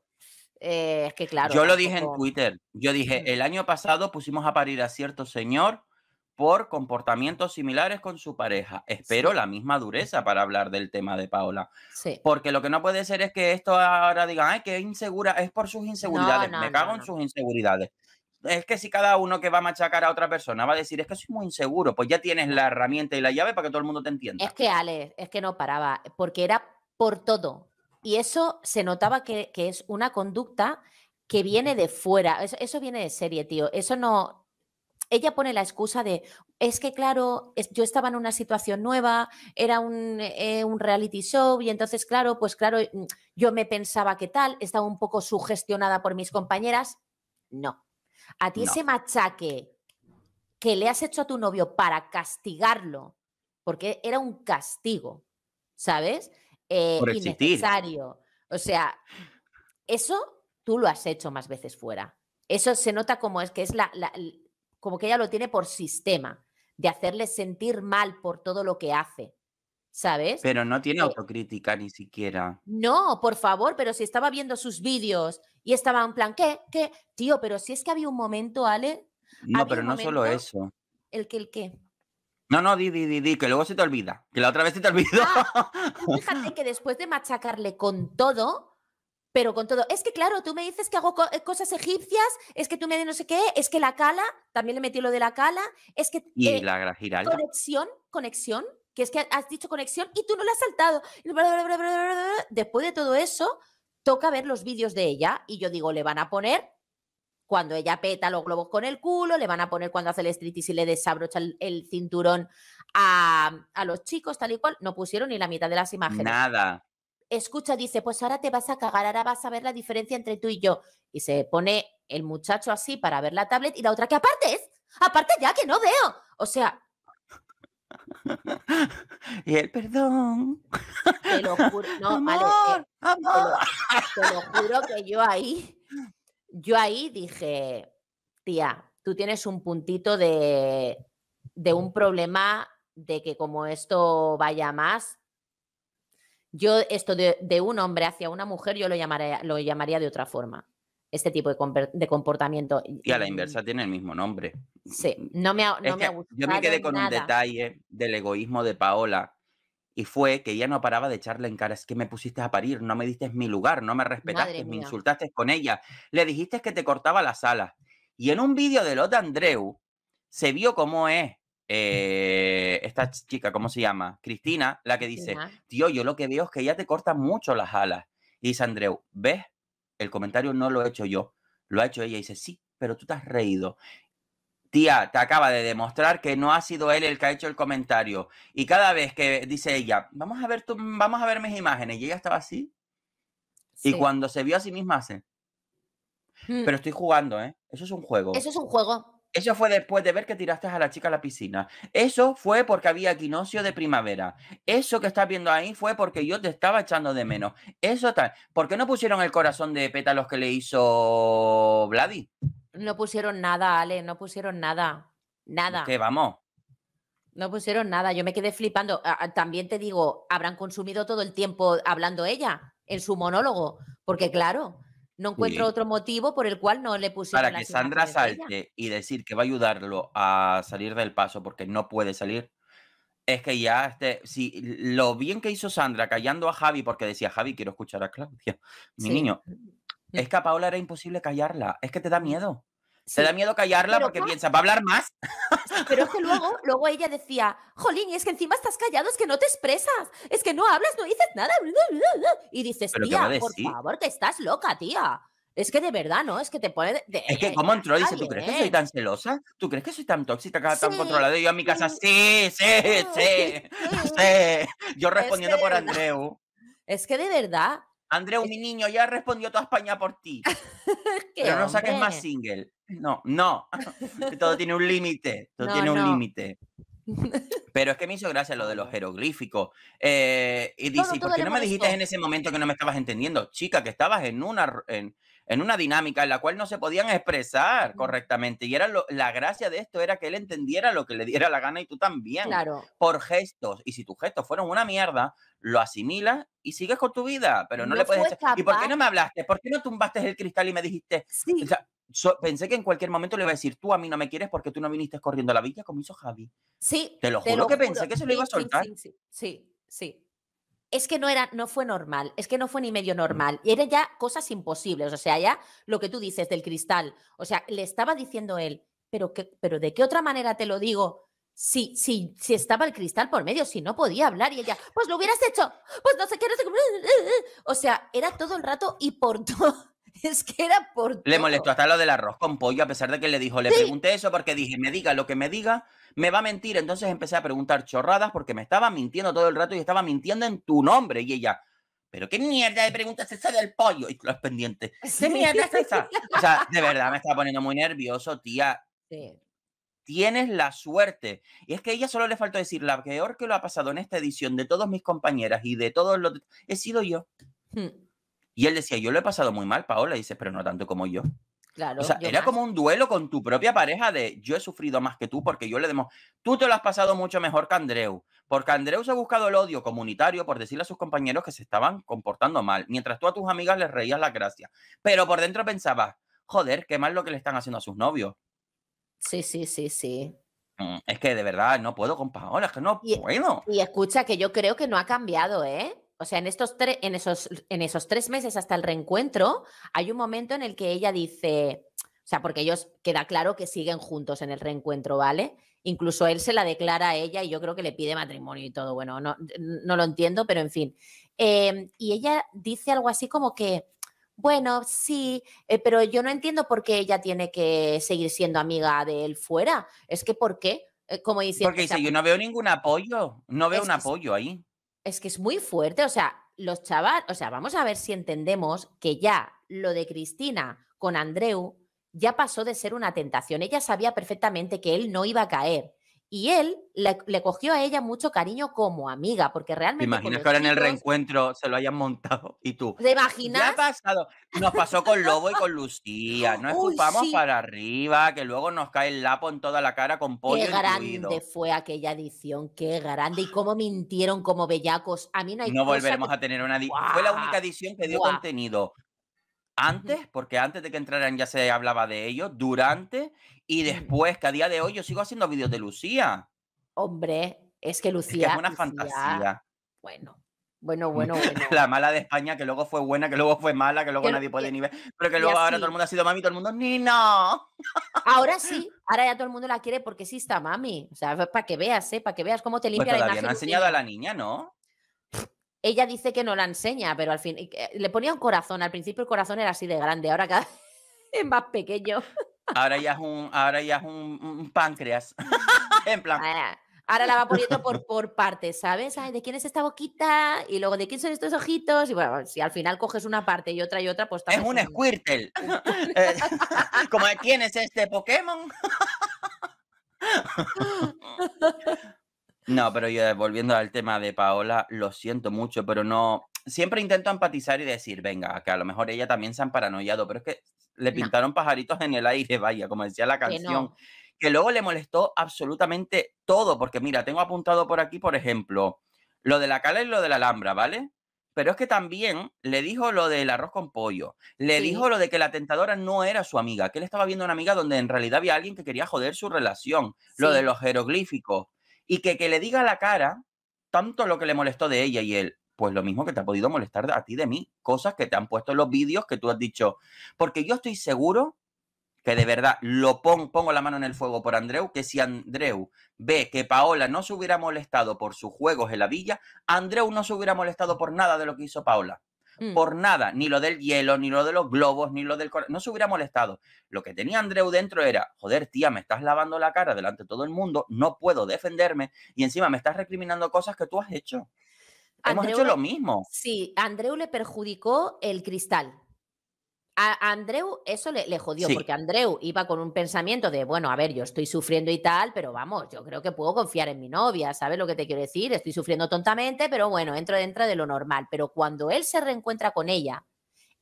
eh, es que claro. Yo lo dije en Twitter. Yo dije, el año pasado pusimos a parir a cierto señor por comportamientos similares con su pareja. Espero la misma dureza para hablar del tema de Paola. Sí. Porque lo que no puede ser es que esto ahora digan, ay, que insegura, es por sus inseguridades. Me cago en sus inseguridades es que si cada uno que va a machacar a otra persona va a decir, es que soy muy inseguro, pues ya tienes la herramienta y la llave para que todo el mundo te entienda. Es que Ale, es que no paraba, porque era por todo. Y eso se notaba que, es una conducta que viene de fuera. Eso, viene de serie, tío. Eso no. Ella pone la excusa de, es que claro, yo estaba en una situación nueva, era un, eh, un reality show y entonces, claro, pues claro, mm, yo me pensaba que tal, estaba un poco sugestionada por mis compañeras. No, a ti ese machaque que le has hecho a tu novio para castigarlo, porque era un castigo, ¿sabes? Eh, innecesario. O sea, eso tú lo has hecho más veces fuera. Eso se nota como es que es la, como que ella lo tiene por sistema de hacerle sentir mal por todo lo que hace. ¿sabes? Pero no tiene eh autocrítica ni siquiera. No, por favor, pero si estaba viendo sus vídeos y estaba en plan, ¿qué? ¿Qué? Tío, pero si es que había un momento, Ale. No, pero no solo eso. ¿El que el qué? No, no, di, di, di, que luego se te olvida, que la otra vez se te olvidó. Ah, [LAUGHS] fíjate que después de machacarle con todo, pero con todo, es que claro, tú me dices que hago eh, cosas egipcias, es que tú me de no sé qué, es que la cala, también le metí lo de la cala, es que... Y eh, la, giralda. conexión, conexión, que es que has dicho conexión y tú no la has saltado. Después de todo eso, toca ver los vídeos de ella y yo digo, le van a poner cuando ella peta los globos con el culo, le van a poner cuando hace el street y le desabrocha el, cinturón a, a, los chicos, tal y cual. No pusieron ni la mitad de las imágenes. Nada. Escucha, dice, pues ahora te vas a cagar, ahora vas a ver la diferencia entre tú y yo. Y se pone el muchacho así para ver la tablet y la otra que aparte es, aparte ya que no veo. O sea, [LAUGHS] y el perdón. Te lo juro, [LAUGHS] eh, Te, lo, juro que yo ahí, yo ahí dije, tía, tú tienes un puntito de, un problema de que como esto vaya más, yo esto de, de, un hombre hacia una mujer, yo lo llamaría, lo llamaría de otra forma este tipo de, comportamiento. Y a la inversa tiene el mismo nombre. Sí, mm, no me ha, no me gustado. Yo me quedé con un detalle del egoísmo de Paola y fue que ella no paraba de echarle en cara, es que me pusiste a parir, no me diste mi lugar, no me respetaste, me insultaste con ella, le dijiste que te cortaba las alas. Y en un vídeo de Lot Andreu se vio cómo es eh, esta chica, ¿cómo se llama? Cristina, la que dice, tío, yo lo que veo es que ella te corta mucho las alas. Y dice Andreu, ¿ves? el comentario no lo he hecho yo, lo ha hecho ella. Y dice, sí, pero tú te has reído. Tía, te acaba de demostrar que no ha sido él el que ha hecho el comentario. Y cada vez que dice ella, vamos a ver, tú vamos a ver mis imágenes, y ella estaba así. Y cuando se vio a sí misma hace. Mm. Pero estoy jugando, ¿eh? Eso es un juego. Eso es un juego. Eso fue después de ver que tiraste a la chica a la piscina. Eso fue porque había equinoccio de primavera. Eso que estás viendo ahí fue porque yo te estaba echando de menos. Eso tal. ¿Por qué no pusieron el corazón de pétalos que le hizo Vladi? No pusieron nada, Ale, no pusieron nada. Nada. ¿Qué, vamos. No pusieron nada, yo me quedé flipando. También te digo, habrán consumido todo el tiempo hablando ella en su monólogo, porque claro, no encuentro otro motivo por el cual no le pusieron. Para que Sandra salte y decir que va a ayudarlo a salir del paso porque no puede salir, es que ya este, si lo bien que hizo Sandra callando a Javi, porque decía Javi, quiero escuchar a Claudia, mi niño, es que a Paola era imposible callarla, es que te da mm. miedo. Se da miedo callarla porque piensa, ¿va a hablar más? Pero es que luego, [LAUGHS] luego ella decía, jolín, es que encima estás callado, es que no te expresas, es que no hablas, no dices nada. Y dices, tía, por favor, que estás loca, tía. Es que de verdad, ¿no? Es que te pone... Es que eh, como entró dice, ¿tú crees que soy tan celosa? ¿Tú crees que soy tan tóxica, tan controlada? Y yo a mi casa, sí, sí, sí, mm, [LAUGHS] Yo respondiendo por Andreu. Es que de verdad... Andreu, mi niño, ya respondió toda España por ti. [LAUGHS] Pero no saques más single. No, no. [LAUGHS] Todo tiene un límite. Todo tiene un límite. [LAUGHS] Pero es que me hizo gracia lo de los jeroglíficos. Eh, y dice, ¿por qué no me dijiste en ese momento que no me estabas entendiendo? Chica, que estabas en una, en una dinámica en la cual no se podían expresar correctamente. Y era la gracia de esto era que él entendiera lo que le diera la gana y tú también. Claro. Por gestos. Y si tus gestos fueron una mierda, lo asimilas y sigues con tu vida. Pero no, le puedes ¿y por qué no me hablaste? ¿Por qué no tumbaste el cristal y me dijiste? Sí. pensé que en cualquier momento le iba a decir, tú a mí no me quieres porque tú no viniste corriendo a la villa como hizo Javi. Sí. Te lo juro lo que pensé que se lo iba a soltar. sí. sí. sí es que no era, no fue normal, es que no fue ni medio normal. Y eran ya cosas imposibles. O sea, ya lo que tú dices del cristal. O sea, le estaba diciendo él, pero, pero ¿de qué otra manera te lo digo? Si, si estaba el cristal por medio, si no podía hablar y ella, pues lo hubieras hecho, pues no sé qué, no sé [LAUGHS] O sea, era todo el rato y por [LAUGHS] todo [LAUGHS] Es que era por. Le molestó hasta lo del arroz con pollo, a pesar de que le dijo, le pregunté eso porque dije, me diga lo que me diga, me va a mentir. Entonces empecé a preguntar chorradas porque me estaba mintiendo todo el rato y estaba mintiendo en tu nombre. Y ella, ¿pero qué mierda de preguntas es esa del pollo? Y los pendientes, ¿qué mierda esa? O sea, de [LAUGHS] verdad me estaba poniendo muy nervioso, tía. Tienes la suerte. Y es que ella solo le faltó decir, la peor que lo ha pasado en esta edición de todos mis compañeras y de todos los. He sido yo. Hmm. Y él decía, yo lo he pasado muy mal, Paola. Y dice, pero no tanto como yo. Claro, o sea, era como un duelo con tu propia pareja de yo he sufrido más que tú porque yo le demos, tú te lo has pasado mucho mejor que Andreu, porque Andreu se ha buscado el odio comunitario por decirle a sus compañeros que se estaban comportando mal, mientras tú a tus amigas les reías la gracia, pero por dentro pensabas, joder, qué mal lo que le están haciendo a sus novios. Sí, sí, sí, sí. Mm, es que de verdad no puedo con Paola, es que no puedo. Y escucha que yo creo que no ha cambiado, ¿eh? o sea, en, estos en, esos, en esos tres meses hasta el reencuentro, hay un momento en el que ella dice, o sea, porque ellos queda claro que siguen juntos en el reencuentro, ¿vale? Incluso él se la declara a ella y yo creo que le pide matrimonio y todo. Bueno, no, no lo entiendo, pero en fin. Em, y ella dice algo así como que, bueno, sí, eh, pero yo no entiendo por qué ella tiene que seguir siendo amiga de él fuera. Es que, ¿por qué? Eh, como diciendo, Porque dice, yo no veo ningún apoyo, no veo un apoyo ahí. Es que es muy fuerte, o sea, los chavales, o sea, vamos a ver si entendemos que ya lo de Cristina con Andreu ya pasó de ser una tentación. Ella sabía perfectamente que él no iba a caer. Y él le, cogió a ella mucho cariño como amiga, porque realmente. ¿Te que ahora en el reencuentro se lo hayan montado y tú? ¿Te imaginas? ¿Qué ha pasado? Nos pasó con Lobo y con Lucía. No escupamos para arriba, que luego nos cae el lapo en toda la cara con pollo. Qué grande fue aquella edición, qué grande. Y cómo mintieron como bellacos. A mí no hay. No volveremos a tener una. edición. Fue la única edición que dio contenido. Antes, porque antes de que entraran ya se hablaba de ello, durante y después, que a día de hoy yo sigo haciendo vídeos de Lucía. Hombre, es que Lucía. Es, una fantasía. Bueno. Bueno, mm, bueno, [LAUGHS] bueno. La mala de España, que luego fue buena, que luego fue mala, que luego nadie puede ni ver. Pero que luego ahora todo el mundo ha sido mami, todo el mundo, ni no. Ahora sí, ahora ya todo el mundo la quiere porque sí está mami. O sea, para que veas, ¿eh? Para que veas cómo te pues limpia la imagen. ha enseñado a la niña, ¿no? ella dice que no la enseña, pero al fin eh, le ponía un corazón. Al principio el corazón era así de grande, ahora cada [LAUGHS] vez es más pequeño. Ahora ya es un, ahora ya es un, páncreas. [LAUGHS] en plan. Ah, ahora, la va poniendo por, por partes, ¿sabes? ¿De quién es esta boquita? Y luego, ¿de quién son estos ojitos? Y bueno, si al final coges una parte y otra y otra, pues... Es un squirtle [LAUGHS] eh, ¿Cómo de quién es este Pokémon. Mm. No, pero yo eh, volviendo al tema de Paola, lo siento mucho, pero no. Siempre intento empatizar y decir, venga, que a lo mejor ella también se han paranoiado, pero es que le pintaron pajaritos en el aire, vaya, como decía la canción, que, luego le molestó absolutamente todo, porque mira, tengo apuntado por aquí, por ejemplo, lo de la cala y lo de la alhambra, ¿vale? Pero es que también le dijo lo del arroz con pollo, le dijo lo de que la tentadora no era su amiga, que él estaba viendo una amiga donde en realidad había alguien que quería joder su relación, lo de los jeroglíficos. Y que, le diga a la cara tanto lo que le molestó de ella y él, pues lo mismo que te ha podido molestar a ti de mí, cosas que te han puesto los vídeos que tú has dicho, porque yo estoy seguro que de verdad lo pongo la mano en el fuego por Andreu, que si Andreu ve que Paola no se hubiera molestado por sus juegos en la villa, Andreu no se hubiera molestado por nada de lo que hizo Paola. Mm. por nada, ni lo del hielo, ni lo de los globos, ni lo del no se hubiera molestado. Lo que tenía Andreu dentro era, joder, tía, me estás lavando la cara delante de todo el mundo, no puedo defenderme y encima me estás recriminando cosas que tú has hecho. Hemos hecho lo mismo. Sí, Andreu le perjudicó el cristal a Andreu eso le, jodió, porque Andreu iba con un pensamiento de, bueno, a ver, yo estoy sufriendo y tal, pero vamos, yo creo que puedo confiar en mi novia, ¿sabes lo que te quiero decir? Estoy sufriendo tontamente, pero bueno, entro dentro de lo normal. Pero cuando él se reencuentra con ella,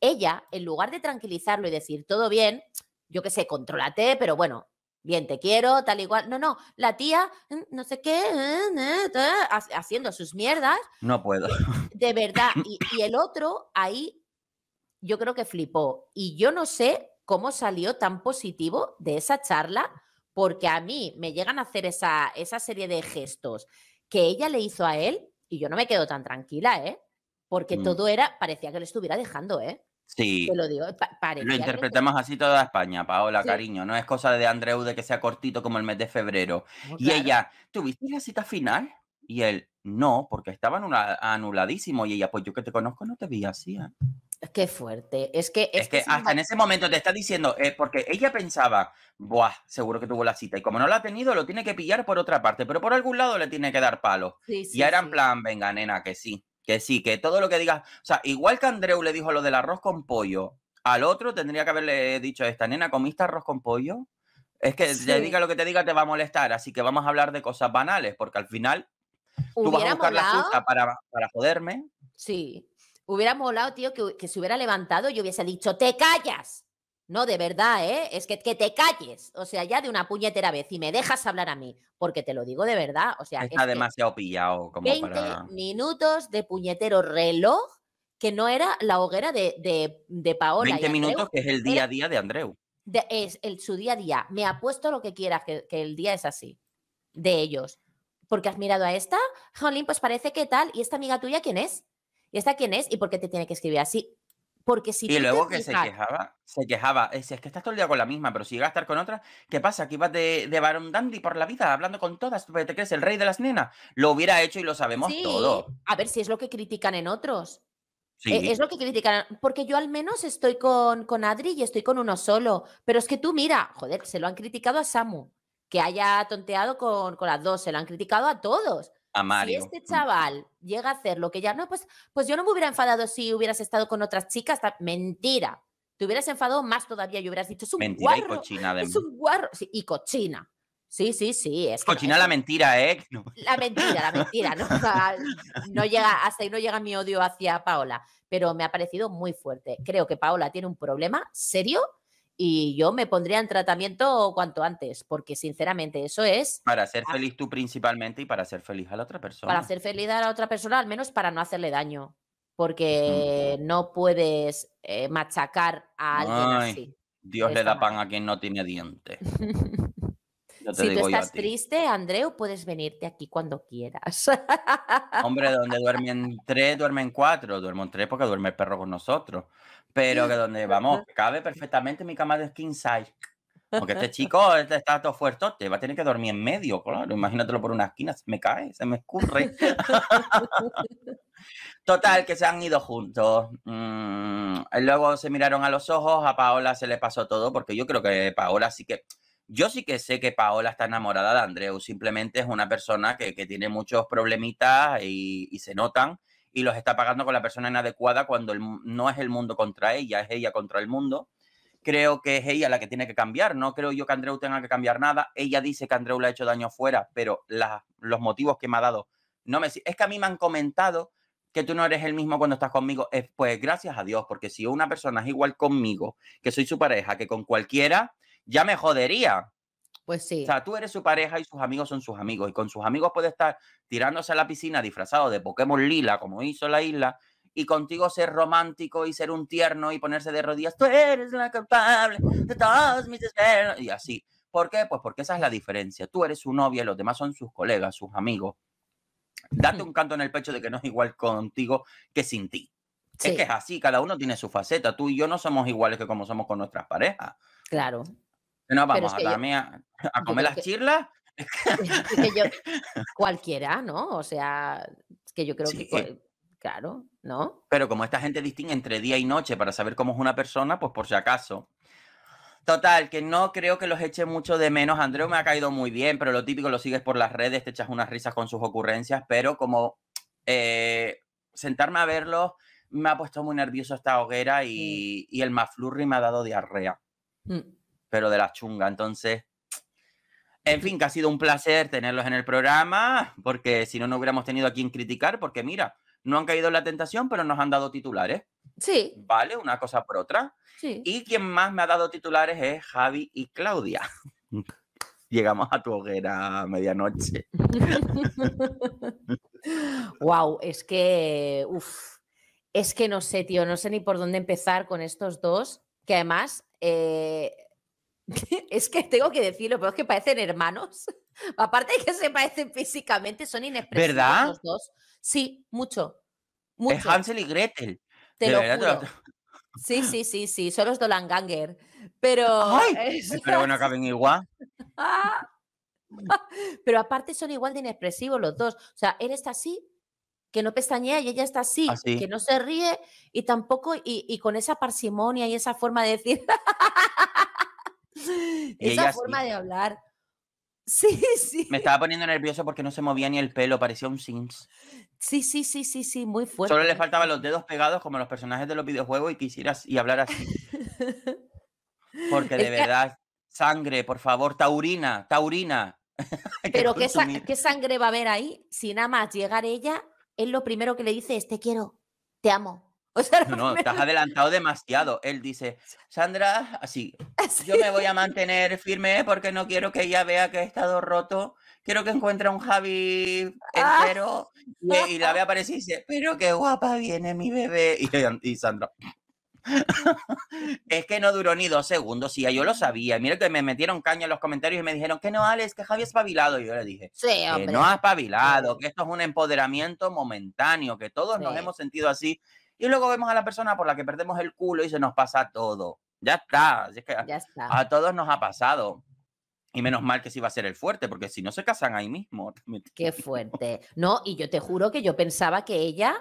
ella, en lugar de tranquilizarlo y decir, todo bien, yo qué sé, contrólate, pero bueno, bien, te quiero, tal igual. No, no, la tía, mm, no sé qué, mm, eh, haciendo sus mierdas. No puedo. De verdad. [LAUGHS] Y, y el otro ahí yo creo que flipó. Y yo no sé cómo salió tan positivo de esa charla, porque a mí me llegan a hacer esa, serie de gestos que ella le hizo a él y yo no me quedo tan tranquila, ¿eh? Porque mm. todo era, parecía que lo estuviera dejando, ¿eh? Sí. Te lo digo, Lo interpretamos así toda España, Paola, cariño. No es cosa de Andreu de que sea cortito como el mes de febrero. y ella, ¿tuviste la cita final? Y él, no, porque estaba anuladísimo. Y ella, pues yo que te conozco no te vi así. ¿eh? Qué fuerte. Es que, es, que, hasta en ese momento te está diciendo, eh, porque ella pensaba, buah, seguro que tuvo la cita. Y como no la ha tenido, lo tiene que pillar por otra parte, pero por algún lado le tiene que dar palo. y ahora en plan, venga, nena, que sí, que sí, que todo lo que digas. O sea, igual que Andreu le dijo lo del arroz con pollo, al otro tendría que haberle dicho a esta nena, ¿comiste arroz con pollo? Es que te diga lo que te diga, te va a molestar. Así que vamos a hablar de cosas banales, porque al final tú vas a buscar la cita para, para joderme. Sí, Hubiera molado, tío, que, se hubiera levantado y hubiese dicho, te callas. No, de verdad, ¿eh? Es que, te calles. O sea, ya de una puñetera vez y me dejas hablar a mí, porque te lo digo de verdad. O sea, está demasiado pillado. Como 20 minutos de puñetero reloj que no era la hoguera de, de, Paola. 20 minutos que es el día a día de Andreu. es el, su día a día. Me apuesto lo que quieras, que, que el día es así, de ellos. Porque has mirado a esta, Jolín, pues parece que tal. ¿Y esta amiga tuya quién es? ¿Y esta quién es? ¿Y por qué te tiene que escribir así? Porque si y luego que se quejaba, se quejaba, si es que estás todo el día con la misma, pero si llegas a estar con otra, ¿qué pasa? Que ibas de, de Baron Dandy por la vida, hablando con todas, ¿te crees el rey de las nenas? Lo hubiera hecho y lo sabemos todo. A ver si es lo que critican en otros. E, es lo que critican, porque yo al menos estoy con, con Adri y estoy con uno solo, pero es que tú mira, joder, se lo han criticado a Samu, que haya tonteado con, con las dos, se lo han criticado a todos. Si este mm. chaval llega a hacer lo que ya no, pues, pues yo no me hubiera enfadado si hubieras estado con otras chicas. Mentira. Te hubieras enfadado más todavía y hubieras dicho, es un guarro. Y cochina Es un guarro. Sí, y cochina. Sí, sí, sí. Es cochina la mentira, ¿eh? La mentira, la mentira. No, [LAUGHS] no llega, hasta ahí no llega mi odio hacia Paola, pero me ha parecido muy fuerte. Creo que Paola tiene un problema serio y yo me pondría en tratamiento cuanto antes, porque sinceramente eso es... Para ser feliz tú principalmente y para ser feliz a la otra persona. Para ser feliz a la otra persona, al menos para no hacerle daño, porque no puedes eh, machacar a alguien así. Dios le da pan a quien no tiene diente [LAUGHS] si tú estás triste, Andreu, puedes venirte aquí cuando quieras. Hombre, donde [LAUGHS] duermen tres, duermen cuatro. Duermo tres porque duerme el perro con nosotros pero que [LAUGHS] donde vamos, cabe perfectamente mi cama de skin size. Porque este [LAUGHS] chico este, está todo fuertote, va a tener que dormir en medio, claro. Imagínatelo por una esquina, se me cae, se me escurre. [LAUGHS] Total, que se han ido juntos. Mm, luego se miraron a los ojos, a Paola se le pasó todo, porque yo creo que Paola sí que. Yo sí que sé que Paola está enamorada de Andreu, simplemente es una persona que, tiene muchos problemitas y, y se notan y los está pagando con la persona inadecuada cuando no es el mundo contra ella, es ella contra el mundo. Creo que es ella la que tiene que cambiar, no creo yo que Andreu tenga que cambiar nada. Ella dice que Andreu le ha hecho daño fuera pero los motivos que me ha dado no me... Es que a mí me han comentado que tú no eres el mismo cuando estás conmigo. pues gracias a Dios, porque si una persona es igual conmigo, que soy su pareja, que con cualquiera, ya me jodería. Pues sí. O sea, tú eres su pareja y sus amigos son sus amigos. Y con sus amigos puede estar tirándose a la piscina disfrazado de Pokémon Lila, como hizo la isla, y contigo ser romántico y ser un tierno y ponerse de rodillas. Tú eres la culpable de todos mis desvelos. Y así. ¿Por qué? Pues porque esa es la diferencia. Tú eres su novia, y los demás son sus colegas, sus amigos. Date un canto en el pecho de que no es igual contigo que sin ti. Es que es así, cada uno tiene su faceta. Tú y yo no somos iguales que como somos con nuestras parejas. Claro. No, vamos a, a, [LAUGHS] comer las chirlas. [LAUGHS] [LAUGHS] cualquiera, ¿no? O sea, que yo creo que. Claro, ¿no? Pero como esta gente distingue entre día y noche para saber cómo es una persona, pues por si acaso. Total, que no creo que los eche mucho de menos. Andreu me ha caído muy bien, pero lo típico lo sigues por las redes, te echas unas risas con sus ocurrencias, pero como eh, sentarme a verlos me ha puesto muy nervioso esta hoguera mm. y, el maflurri me ha dado diarrea. Mm pero de la chunga. Entonces, en fin, que ha sido un placer tenerlos en el programa, porque si no, no hubiéramos tenido a quién criticar, porque mira, no han caído en la tentación, pero nos han dado titulares. Sí. Vale, una cosa por otra. Sí. Y quien más me ha dado titulares es Javi y Claudia. [LAUGHS] Llegamos a tu hoguera a medianoche. wow, [LAUGHS] es que, es que no sé, tío, no sé ni por dónde empezar con estos dos, que además eh, [LAUGHS] Es que tengo que decirlo, pero es que parecen hermanos. [LAUGHS] Aparte de que se parecen físicamente, son inexpresivos los dos. Sí, mucho. Es Hansel y Gretel. Sí, sí, sí, sí, son los Dolanganger. [LAUGHS] Pero. Pero bueno, caben igual. pero aparte son igual de inexpresivos los dos. O sea, él está así, que no pestañea, y ella está así, que no se ríe, y tampoco, y, y con esa parsimonia y esa forma de decir. [LAUGHS] Esa forma de hablar. [LAUGHS] Sí, sí. Me estaba poniendo nervioso porque no se movía ni el pelo, parecía un Sims. Sí, sí, sí, sí, sí, muy fuerte. Solo le faltaban los dedos pegados como los personajes de los videojuegos y quisieras y hablar así. [LAUGHS] porque de verdad, sangre, por favor, taurina, taurina. Pero ¿qué, sangre va a haber ahí? Si nada más llegar ella, es lo primero que le dice te quiero, te amo, [LAUGHS] no, estás adelantado demasiado. [LAUGHS] Él dice, Sandra, así, yo me voy a [LAUGHS] mantener firme porque no quiero que ella vea que he estado roto. Quiero que encuentre un Javi ah, entero y, la vea aparecer y dice, pero qué guapa viene mi bebé. Y, Sandra. es que no duró ni dos segundos, sí, yo lo sabía. Mira que me metieron caña en los comentarios y me dijeron que no, Alex, que Javi es espabilado. Y yo le dije, que no ha espabilado, que esto es un empoderamiento momentáneo, que todos nos hemos sentido así y luego vemos a la persona por la que perdemos el culo y se nos pasa todo. Ya está. A, todos nos ha pasado. Y menos mal que sí va a ser el fuerte, porque si no se casan ahí mismo. [LAUGHS] Qué fuerte. No, y yo te juro que yo pensaba que ella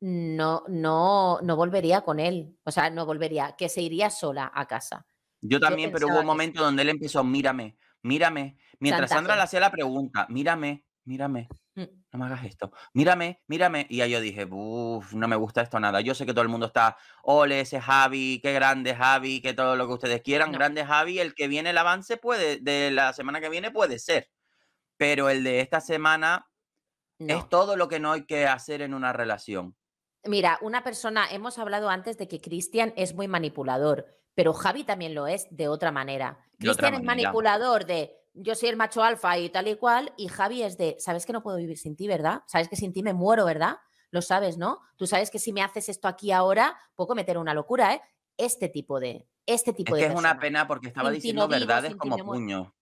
no, no, no volvería con él. O sea, no volvería, que se iría sola a casa. Yo también, pero hubo un momento donde él empezó, mírame, mírame. Mientras Sandra le hacía la pregunta, mírame, mírame, Mm. no me hagas esto, mírame, mírame. Y ahí yo dije, uff, no me gusta esto nada. Yo sé que todo el mundo está, ole ese Javi, qué grande Javi, que todo lo que ustedes quieran, grande Javi, el que viene el avance puede, de la semana que viene puede ser. Pero el de esta semana es todo lo que no hay que hacer en una relación. Mira, una persona, hemos hablado antes de que Cristian es muy manipulador, pero Javi también lo es de otra manera. Cristian es manipulador de yo soy el macho alfa y tal y cual, y Javi es de, sabes que no puedo vivir sin ti, ¿verdad? Sabes que sin ti me muero, ¿verdad? Lo sabes, ¿no? Tú sabes que si me haces esto aquí ahora, puedo cometer una locura, ¿eh? Este tipo de... Este tipo es que es una pena porque estaba diciendo verdades como puño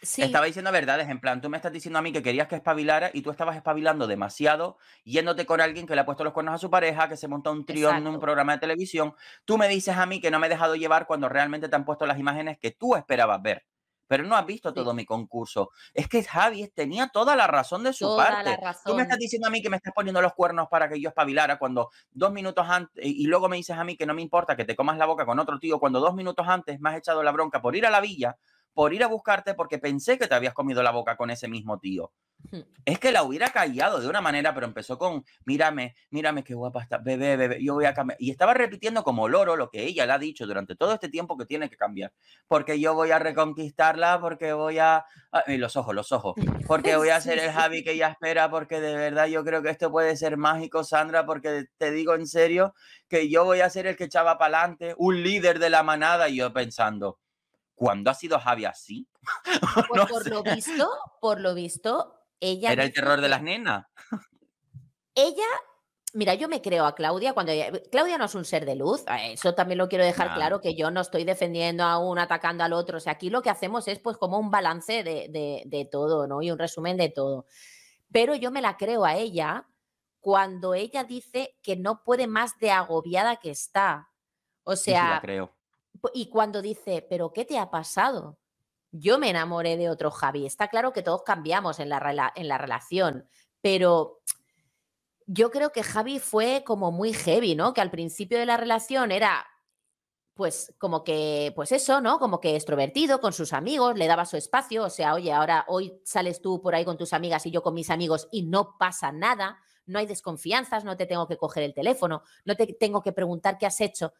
Sí. Estaba diciendo verdades, en plan, tú me estás diciendo a mí que querías que espabilara y tú estabas espabilando demasiado, yéndote con alguien que le ha puesto los cuernos a su pareja, que se monta un trío en un programa de televisión. Tú me dices a mí que no me he dejado llevar cuando realmente te han puesto las imágenes que tú esperabas ver pero no has visto todo mi concurso. Es que Javi tenía toda la razón de su parte. Tú me estás diciendo a mí que me estás poniendo los cuernos para que yo espabilara cuando dos minutos antes, y luego me dices a mí que no me importa que te comas la boca con otro tío, cuando dos minutos antes me has echado la bronca por ir a la villa, por ir a buscarte porque pensé que te habías comido la boca con ese mismo tío. Es que la hubiera callado de una manera, pero empezó con, mírame, mírame qué guapa está, bebé, bebé, yo voy a cambiar. Y estaba repitiendo como loro lo que ella le ha dicho durante todo este tiempo que tiene que cambiar. Porque yo voy a reconquistarla, porque voy a... Eh, los ojos, los ojos. [LAUGHS] Porque voy a ser el Javi que ella espera, porque de verdad yo creo que esto puede ser mágico, Sandra, porque te digo en serio que yo voy a ser el que echaba para adelante, un líder de la manada, y yo pensando cuando ha sido Javi así? [LAUGHS] Pues por, lo visto, por lo visto, ella... Era el terror de las nenas. ella Mira, yo me creo a Claudia cuando Claudia no es un ser de luz, eh, eso también lo quiero dejar claro, que yo no estoy defendiendo a un atacando al otro, o sea, aquí lo que hacemos es pues como un balance de, todo, ¿no? Y un resumen de todo. Pero yo me la creo a ella cuando ella dice que no puede más de agobiada que está. O sea, Yo la creo y cuando dice, pero ¿qué te ha pasado? Yo me enamoré de otro Javi. Está claro que todos cambiamos en la, en la relación, pero yo creo que Javi fue como muy heavy, ¿no? Que al principio de la relación era pues como que, pues eso, ¿no? Como que extrovertido con sus amigos, le daba su espacio, o sea, oye, ahora hoy sales tú por ahí con tus amigas y yo con mis amigos y no pasa nada, no hay desconfianzas, no te tengo que coger el teléfono, no te tengo que preguntar qué has hecho.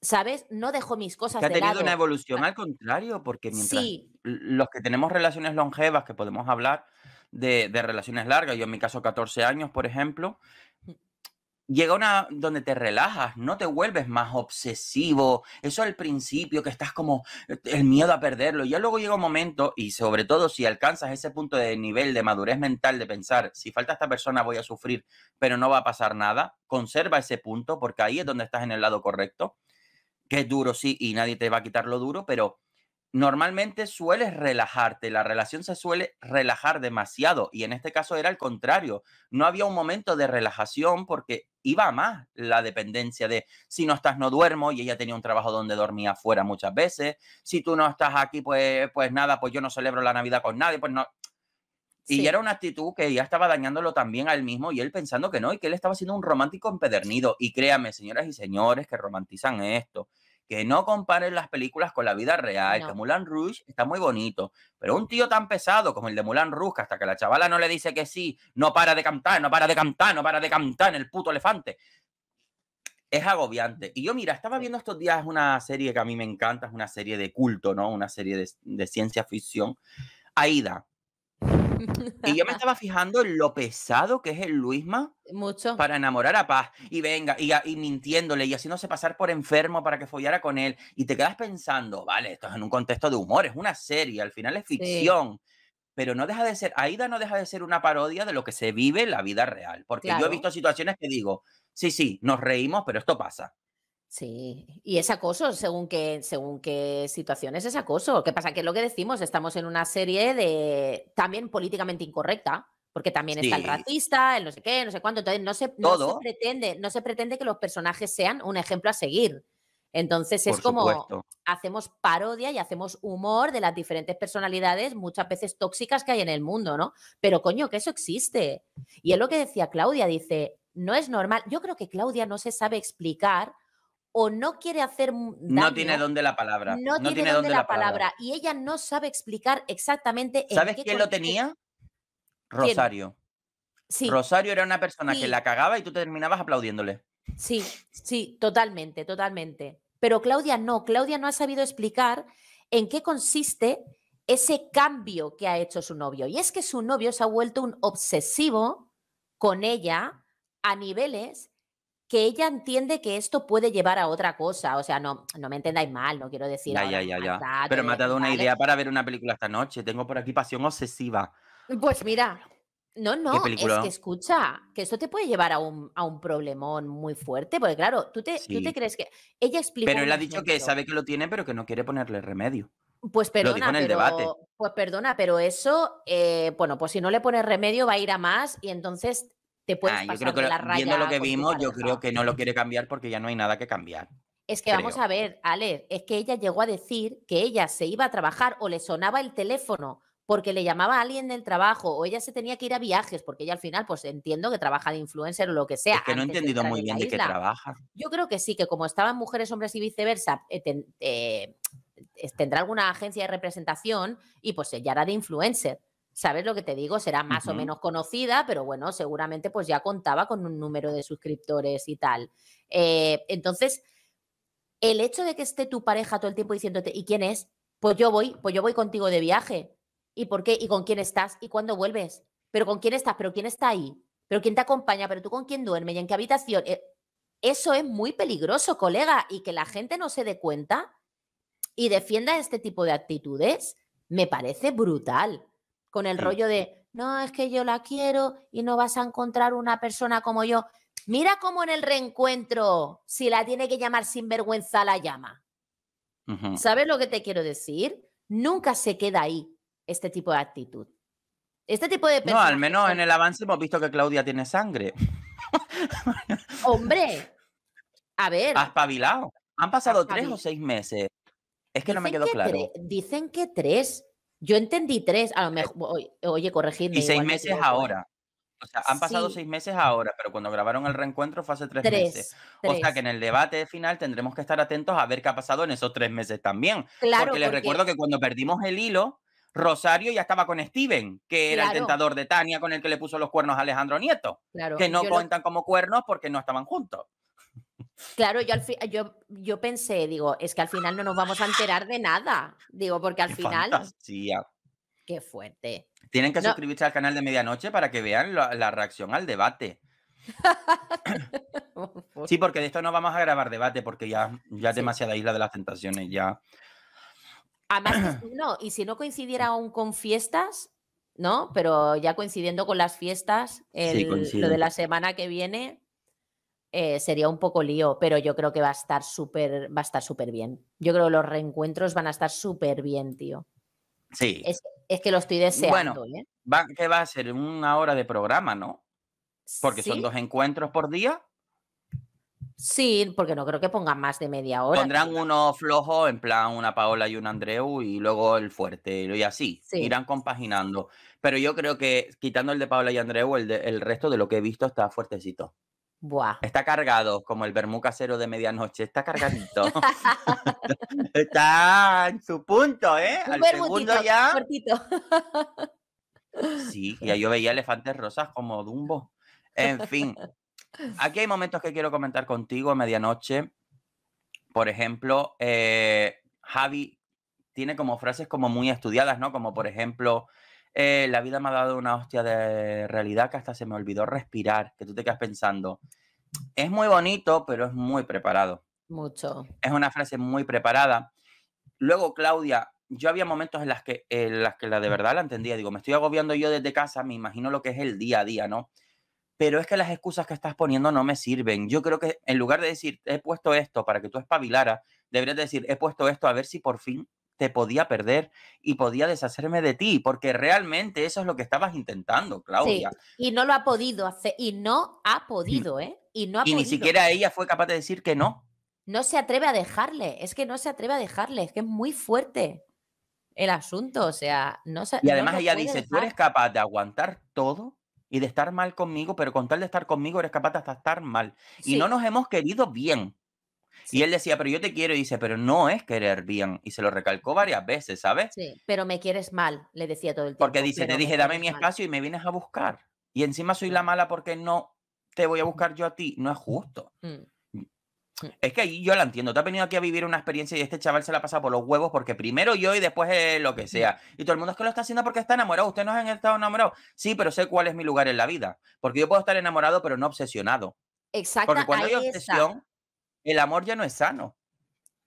¿sabes? No dejo mis cosas. Que ha tenido una evolución ah al contrario, porque mientras los que tenemos relaciones longevas, que podemos hablar de, de, relaciones largas, yo en mi caso 14 años, por ejemplo, mm. llega una donde te relajas, no te vuelves más obsesivo, eso al principio, que estás como eh, el miedo a perderlo, ya luego llega un momento, y sobre todo si alcanzas ese punto de nivel de madurez mental de pensar, si falta esta persona voy a sufrir, pero no va a pasar nada, conserva ese punto, porque ahí es donde estás en el lado correcto que es duro, sí, y nadie te va a quitar lo duro, pero normalmente sueles relajarte, la relación se suele relajar demasiado y en este caso era el contrario, no había un momento de relajación porque iba más la dependencia de si no estás no duermo y ella tenía un trabajo donde dormía fuera muchas veces, si tú no estás aquí pues, pues nada, pues yo no celebro la Navidad con nadie, pues no, y era una actitud que ya estaba dañándolo también al mismo y él pensando que no, y que él estaba siendo un romántico empedernido. Y créame, señoras y señores que romantizan esto, que no comparen las películas con la vida real, que Mulan Rouge está muy bonito, pero un tío tan pesado como el de Mulan Rouge, hasta que la chavala no le dice que sí, no para de cantar, no para de cantar, no para de cantar en el puto elefante. Es agobiante. Y yo, mira, estaba viendo estos días una serie que a mí me encanta, es una serie de culto, ¿no? Una serie de, de ciencia ficción. Aida, y yo me [LAUGHS] estaba fijando en lo pesado que es el Luisma. Mucho. Para enamorar a Paz. Y venga, y, y mintiéndole y haciéndose pasar por enfermo para que follara con él. Y te quedas pensando, vale, esto es en un contexto de humor, es una serie, al final es ficción. Pero no deja de ser, Aida no deja de ser una parodia de lo que se vive en la vida real. Porque yo he visto situaciones que digo, sí, sí, nos reímos, pero esto pasa. Sí, y es acoso, según qué, según qué situaciones es acoso. ¿Qué pasa? Que es lo que decimos, estamos en una serie de también políticamente incorrecta, porque también está el racista, el no sé qué, no sé cuánto. Entonces no se, pretende, no se pretende que los personajes sean un ejemplo a seguir. Entonces es como hacemos parodia y hacemos humor de las diferentes personalidades, muchas veces tóxicas que hay en el mundo, ¿no? Pero coño, que eso existe. Y es lo que decía Claudia, dice, no es normal. Yo creo que Claudia no se sabe explicar o no quiere hacer no tiene dónde la palabra no, tiene, dónde la, palabra. y ella no sabe explicar exactamente sabes quién lo tenía Rosario sí. Rosario era una persona que la cagaba y tú te terminabas aplaudiéndole sí sí totalmente totalmente pero Claudia no Claudia no ha sabido explicar en qué consiste ese cambio que ha hecho su novio y es que su novio se ha vuelto un obsesivo con ella a niveles que ella entiende que esto puede llevar a otra cosa. O sea, no, no me entendáis mal, no quiero decir. Ya, ya, ya, Pero me ha dado una idea para ver una película esta noche. Tengo por aquí pasión obsesiva. Pues mira, no, no, es que escucha, que esto te puede llevar a un, a problemón muy fuerte, porque claro, tú te, te crees que. Ella explica. Pero él ha dicho que sabe que lo tiene, pero que no quiere ponerle remedio. Pues perdona, lo en el pero, debate. pues perdona, pero eso, eh, bueno, pues si no le pones remedio va a ir a más y entonces te ah, creo que Viendo lo que vimos, yo creo que no lo quiere cambiar porque ya no hay nada que cambiar. Es que vamos a ver, Ale, es que ella llegó a decir que ella se iba a trabajar o le sonaba el teléfono porque le llamaba a alguien del trabajo o ella se tenía que ir a viajes, porque ella al final, pues entiendo que trabaja de influencer o lo que sea. Es que no he entendido muy bien de qué trabaja. Yo creo que sí, que como estaban mujeres, hombres y viceversa, eh, eh, tendrá alguna agencia de representación y pues ella era de influencer ¿sabes lo que te digo? Será más o menos conocida, pero bueno, seguramente pues ya contaba con un número de suscriptores y tal. Eh, entonces, el hecho de que esté tu pareja todo el tiempo diciéndote, ¿y quién es? Pues yo voy, pues yo voy contigo de viaje. ¿Y por qué? ¿Y con quién estás? ¿Y cuándo vuelves? ¿Pero con quién estás? ¿Pero quién está ahí? ¿Pero quién te acompaña? ¿Pero tú con quién duermes? ¿Y en qué habitación? Eh, eso es muy peligroso, colega, y que la gente no se dé cuenta y defienda este tipo de actitudes, me parece brutal con el rollo de, no, es que yo la quiero y no vas a encontrar una persona como yo. Mira cómo en el reencuentro, si la tiene que llamar sin vergüenza, la llama. ¿Sabes lo que te quiero decir? Nunca se queda ahí este tipo de actitud. Este tipo de personas. No, al menos en el avance hemos visto que Claudia tiene sangre. [LAUGHS] Hombre, a ver. Has espabilado. Han pasado tres o seis meses. Es que no me quedó claro. Dicen que tres, yo entendí tres, a lo eh, mejor, oye, corregidme. Y seis meses ahora. O sea, han pasado seis meses ahora, pero cuando grabaron el reencuentro fue hace tres, meses. O sea que en el debate final tendremos que estar atentos a ver qué ha pasado en esos tres meses también. Claro, porque les recuerdo que cuando perdimos el hilo, Rosario ya estaba con Steven, que era el tentador de Tania con el que le puso los cuernos a Alejandro Nieto. Claro. Que no cuentan como cuernos porque no estaban juntos. Claro, yo, yo, yo pensé, digo, es que al final no nos vamos a enterar de nada. Digo, porque al final. Fantasía. Qué fuerte. Tienen que suscribirse al canal de medianoche para que vean la, reacción al debate. [LAUGHS] Oh, sí, porque de esto no vamos a grabar debate, porque ya, ya es demasiada isla de las tentaciones, ya. Además, [CLEARS THROAT] no, y si no coincidiera aún con fiestas, ¿no? Pero ya coincidiendo con las fiestas, lo de la semana que viene, eh, sería un poco lío, pero yo creo que va a estar súper, va a estar súper bien. Yo creo que los reencuentros van a estar súper bien, tío. Sí. Es, que lo estoy deseando. Bueno, ¿eh? va, que va a ser una hora de programa, ¿no? Porque son dos encuentros por día. Sí, porque no creo que pongan más de media hora. Pondrán uno flojo, en plan una Paola y un Andreu, y luego el fuerte, y así. Irán compaginando. Pero yo creo que quitando el de Paola y Andreu, el, el resto de lo que he visto está fuertecito. Está cargado, como el vermú casero de medianoche. Está cargadito. [LAUGHS] está en su punto, ¿eh? Al ya. sí, ya yo veía [LAUGHS] elefantes rosas como Dumbo. En fin, aquí hay momentos que quiero comentar contigo a medianoche. Por ejemplo, eh, Javi tiene como frases como muy estudiadas, ¿no? Como por ejemplo, eh, la vida me ha dado una hostia de realidad que hasta se me olvidó respirar, que tú te quedas pensando. Es muy bonito, pero es muy preparado. Mucho. Es una frase muy preparada. Luego, Claudia, yo había momentos en las que, las que la de verdad la entendía. Digo, me estoy agobiando yo desde casa, me imagino lo que es el día a día, ¿no? Pero es que las excusas que estás poniendo no me sirven. Yo creo que en lugar de decir, he puesto esto para que tú espabilara, deberías decir, he puesto esto a ver si por fin te podía perder y podía deshacerme de ti, porque realmente eso es lo que estabas intentando, Claudia. y no lo ha podido hacer, y no ha podido, ¿eh? Y, no ni siquiera ella fue capaz de decir que no. No se atreve a dejarle, es que no se atreve a dejarle, es que es muy fuerte el asunto, o sea, no se... Y además ella dice, tú eres capaz de aguantar todo y de estar mal conmigo, pero con tal de estar conmigo eres capaz de hasta estar mal. Y no nos hemos querido bien. Y él decía, pero yo te quiero, y dice, pero no es querer bien. Y se lo recalcó varias veces, ¿sabes? Sí, pero me quieres mal, le decía todo el tiempo. Porque dice, te dije, dame mi espacio y me vienes a buscar. Y encima soy la mala porque no te voy a buscar yo a ti. No es mm, justo. Mm, mm. Es que ahí yo la entiendo. Te ha venido aquí a vivir una experiencia y este chaval se la pasa por los huevos porque primero yo y después eh, lo que sea. Y todo el mundo es que lo está haciendo porque está enamorado. Usted no han estado enamorado. Sí, pero sé cuál es mi lugar en la vida. Porque yo puedo estar enamorado, pero no obsesionado. Exacto. Porque cuando hay obsesión, el amor ya no es sano.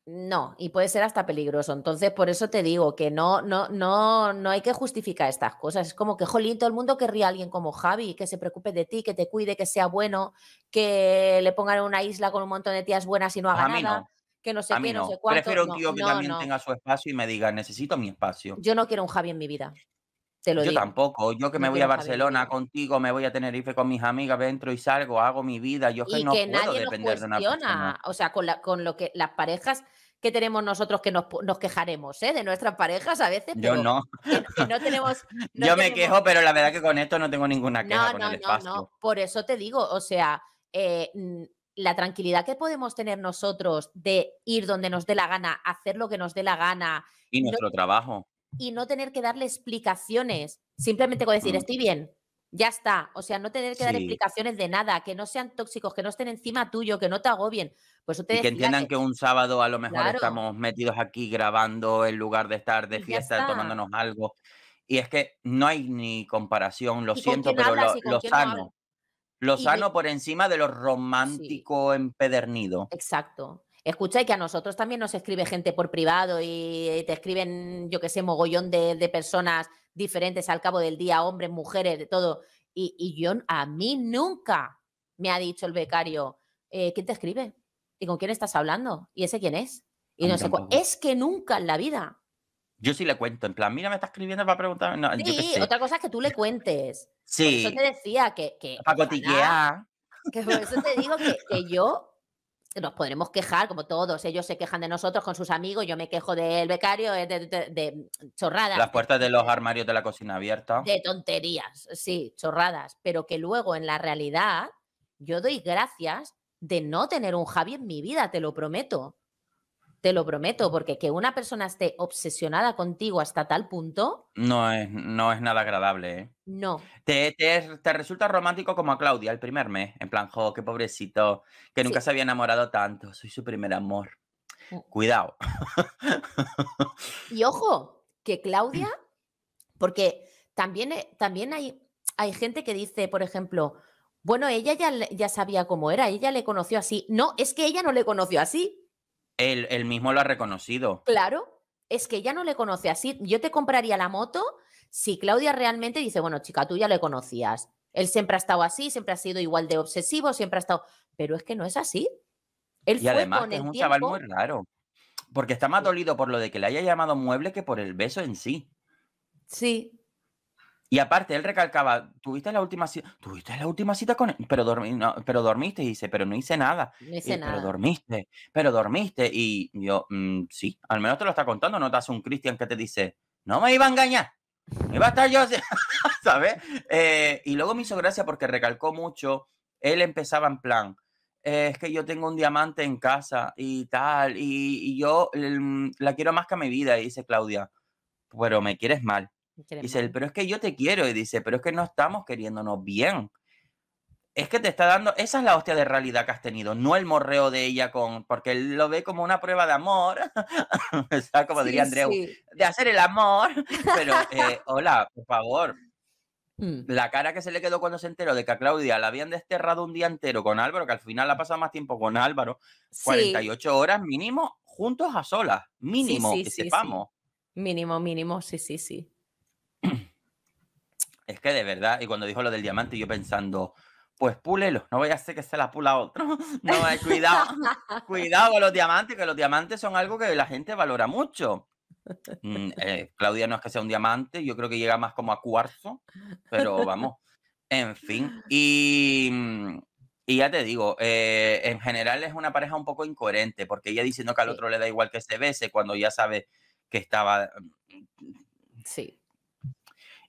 No, y puede ser hasta peligroso. Entonces, por eso te digo que no, no, no, no hay que justificar estas cosas. Es como que, jolín, todo el mundo querría a alguien como Javi, que se preocupe de ti, que te cuide, que sea bueno, que le pongan en una isla con un montón de tías buenas y no haga nada. Que no sé qué, no. no. sé cuánto. Prefiero un tío que también tenga su espacio y me diga, necesito mi espacio. Yo no quiero un Javi en mi vida yo tampoco. Yo que me voy a Barcelona contigo, me voy a Tenerife con mis amigas, dentro y salgo, hago mi vida. Yo que no puedo depender de una persona. O sea, con, la, con lo que las parejas que tenemos nosotros que nos, quejaremos ¿eh? de nuestras parejas a veces. Yo [LAUGHS] no. Yo me quejo, pero la verdad que con esto no tengo ninguna queja. con el espacio. no, Por eso te digo, o sea, eh, la tranquilidad que podemos tener nosotros de ir donde nos dé la gana, hacer lo que nos dé la gana. Y nuestro trabajo y no tener que darle explicaciones. Simplemente con decir, estoy bien, ya está. O sea, no tener que dar explicaciones de nada, que no sean tóxicos, que no estén encima tuyo, que no te agobien. Pues y que entiendan que... un sábado a lo mejor estamos metidos aquí grabando en lugar de estar de fiesta, tomándonos algo. Y es que no hay ni comparación, lo siento, pero lo, sano. lo sano por encima de lo romántico empedernido. Exacto. Escucha, y que a nosotros también nos escribe gente por privado y te escriben, yo que sé, mogollón de, personas diferentes al cabo del día, hombres, mujeres, de todo. Y, yo, a mí nunca me ha dicho el becario, eh, ¿quién te escribe? ¿Y con quién estás hablando? ¿Y ese quién es? Y no sé Es que nunca en la vida. Yo sí le cuento, en plan, mira, me está escribiendo para preguntarme. sí, otra cosa es que tú le cuentes. Sí. eso te decía que. para cotillear. Que por eso te digo que, que yo nos podremos quejar, como todos, ellos se quejan de nosotros con sus amigos, yo me quejo del becario, eh, de, mm, chorradas. Las puertas de los armarios de la cocina abierta. De tonterías, sí, chorradas, pero que luego en la realidad yo doy gracias de no tener un Javi en mi vida, te lo prometo. Te lo prometo, porque que una persona esté obsesionada contigo hasta tal punto. No es, no es nada agradable. ¿eh? No. Te, resulta romántico como a Claudia el primer mes. En plan, jo, qué pobrecito, que nunca se había enamorado tanto. Soy su primer amor. Mm. Cuidado. Y ojo, que Claudia, [CLEARS THROAT] porque también, eh, también hay, hay gente que dice, por ejemplo, bueno, ella ya, ya sabía cómo era, ella le conoció así. No, es que ella no le conoció así. Él, mismo lo ha reconocido. Claro, es que ya no le conoce así. Yo te compraría la moto si Claudia realmente dice, bueno, chica, tú ya le conocías. Él siempre ha estado así, siempre ha sido igual de obsesivo, siempre ha estado... Pero es que no es así. Él y además es un chaval muy raro. Porque está más dolido por lo de que le haya llamado mueble que por el beso en sí. Sí, y aparte, él recalcaba, tuviste la última cita, tuviste la última cita con él, e-, pero, no, pero dormiste, y dice, pero no hice nada. No hice eh, nada. Pero dormiste, pero dormiste. Y yo, mm, sí, al menos te lo está contando, no te hace un Cristian que te dice, no me iba a engañar, me iba a estar yo, [LAUGHS] ¿sabes? Eh, y luego me hizo gracia porque recalcó mucho, él empezaba en plan, es que yo tengo un diamante en casa y tal, y, y yo la quiero más que a mi vida, y dice Claudia, pero me quieres mal Dice pero es que yo te quiero. Y dice, pero es que no estamos queriéndonos bien. Es que te está dando, esa es la hostia de realidad que has tenido, no el morreo de ella con, porque él lo ve como una prueba de amor, [LAUGHS] o sea, como diría Andreu, de hacer el amor, pero eh, [LAUGHS] hola, por favor, mm. la cara que se le quedó cuando se enteró de que a Claudia la habían desterrado un día entero con Álvaro, que al final la pasado más tiempo con Álvaro, 48 horas mínimo, juntos a solas, mínimo, que sepamos. Mínimo, mínimo, sí, sí, sí. Es que de verdad, y cuando dijo lo del diamante, yo pensando, pues púlelo, no voy a ser que se la pula otro. [LAUGHS] No, eh, cuidado, [LAUGHS] cuidado con los diamantes, que los diamantes son algo que la gente valora mucho. Mm, eh, Claudia no es que sea un diamante, yo creo que llega más como a cuarzo, pero vamos, en fin. Y, mm, y ya te digo, eh, en general es una pareja un poco incoherente, porque ella diciendo que al otro le da igual que se bese cuando ya sabe que estaba... Mm, sí.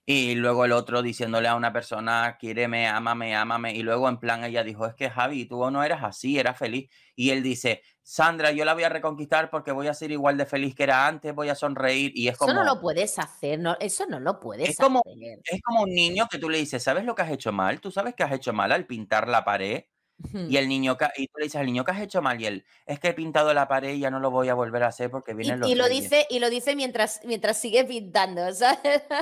Y luego el otro diciéndole a una persona, quiéreme, ámame, ámame. Y luego en plan ella dijo, es que Javi, tú no eras así, eras feliz. Y él dice, Sandra, yo la voy a reconquistar porque voy a ser igual de feliz que era antes, voy a sonreír. Y es como... Eso no lo puedes hacer, no, eso no lo puedes es Como, es como un niño que tú le dices, ¿sabes lo que has hecho mal? Tú sabes que has hecho mal al pintar la pared y el niño, y tú le dices al niño, que has hecho mal? Y él, es que he pintado la pared y ya no lo voy a volver a hacer porque viene y, los. Y lo, dice, y lo dice mientras, mientras sigue pintando,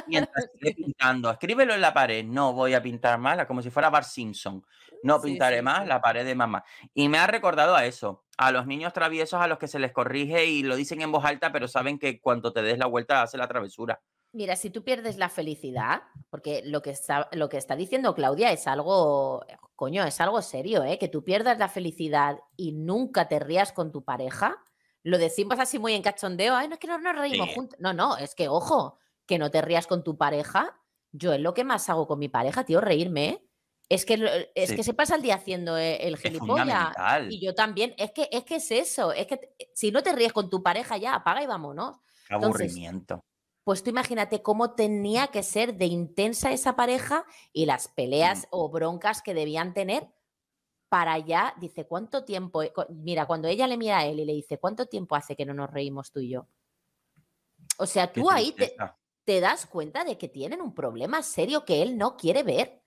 Mientras sigue [LAUGHS] pintando. Escríbelo en la pared. No voy a pintar más, como si fuera Bar Simpson. No pintaré más la pared de mamá. Y me ha recordado a eso, a los niños traviesos a los que se les corrige y lo dicen en voz alta, pero saben que cuando te des la vuelta hace la travesura. Mira, si tú pierdes la felicidad, porque lo que está, lo que está diciendo Claudia es algo, eh, coño, es algo serio, ¿eh? que tú pierdas la felicidad y nunca te rías con tu pareja, lo decimos así muy en cachondeo, ay, no es que no nos reímos juntos. No, no, es que ojo, que no te rías con tu pareja. Yo es lo que más hago con mi pareja, tío, reírme. Es que, eh, es que se pasa el día haciendo eh, el gilipollas. Y yo también. Es que, es que es eso. Es que si no te ríes con tu pareja, ya apaga y vámonos. Aburrimiento. Pues tú imagínate cómo tenía que ser de intensa esa pareja y las peleas mm. o broncas que debían tener para ya... Dice, ¿cuánto tiempo? Mira, cuando ella le mira a él y le dice, ¿cuánto tiempo hace que no nos reímos tú y yo? O sea, tú ahí te, das cuenta de que tienen un problema serio que él no quiere ver.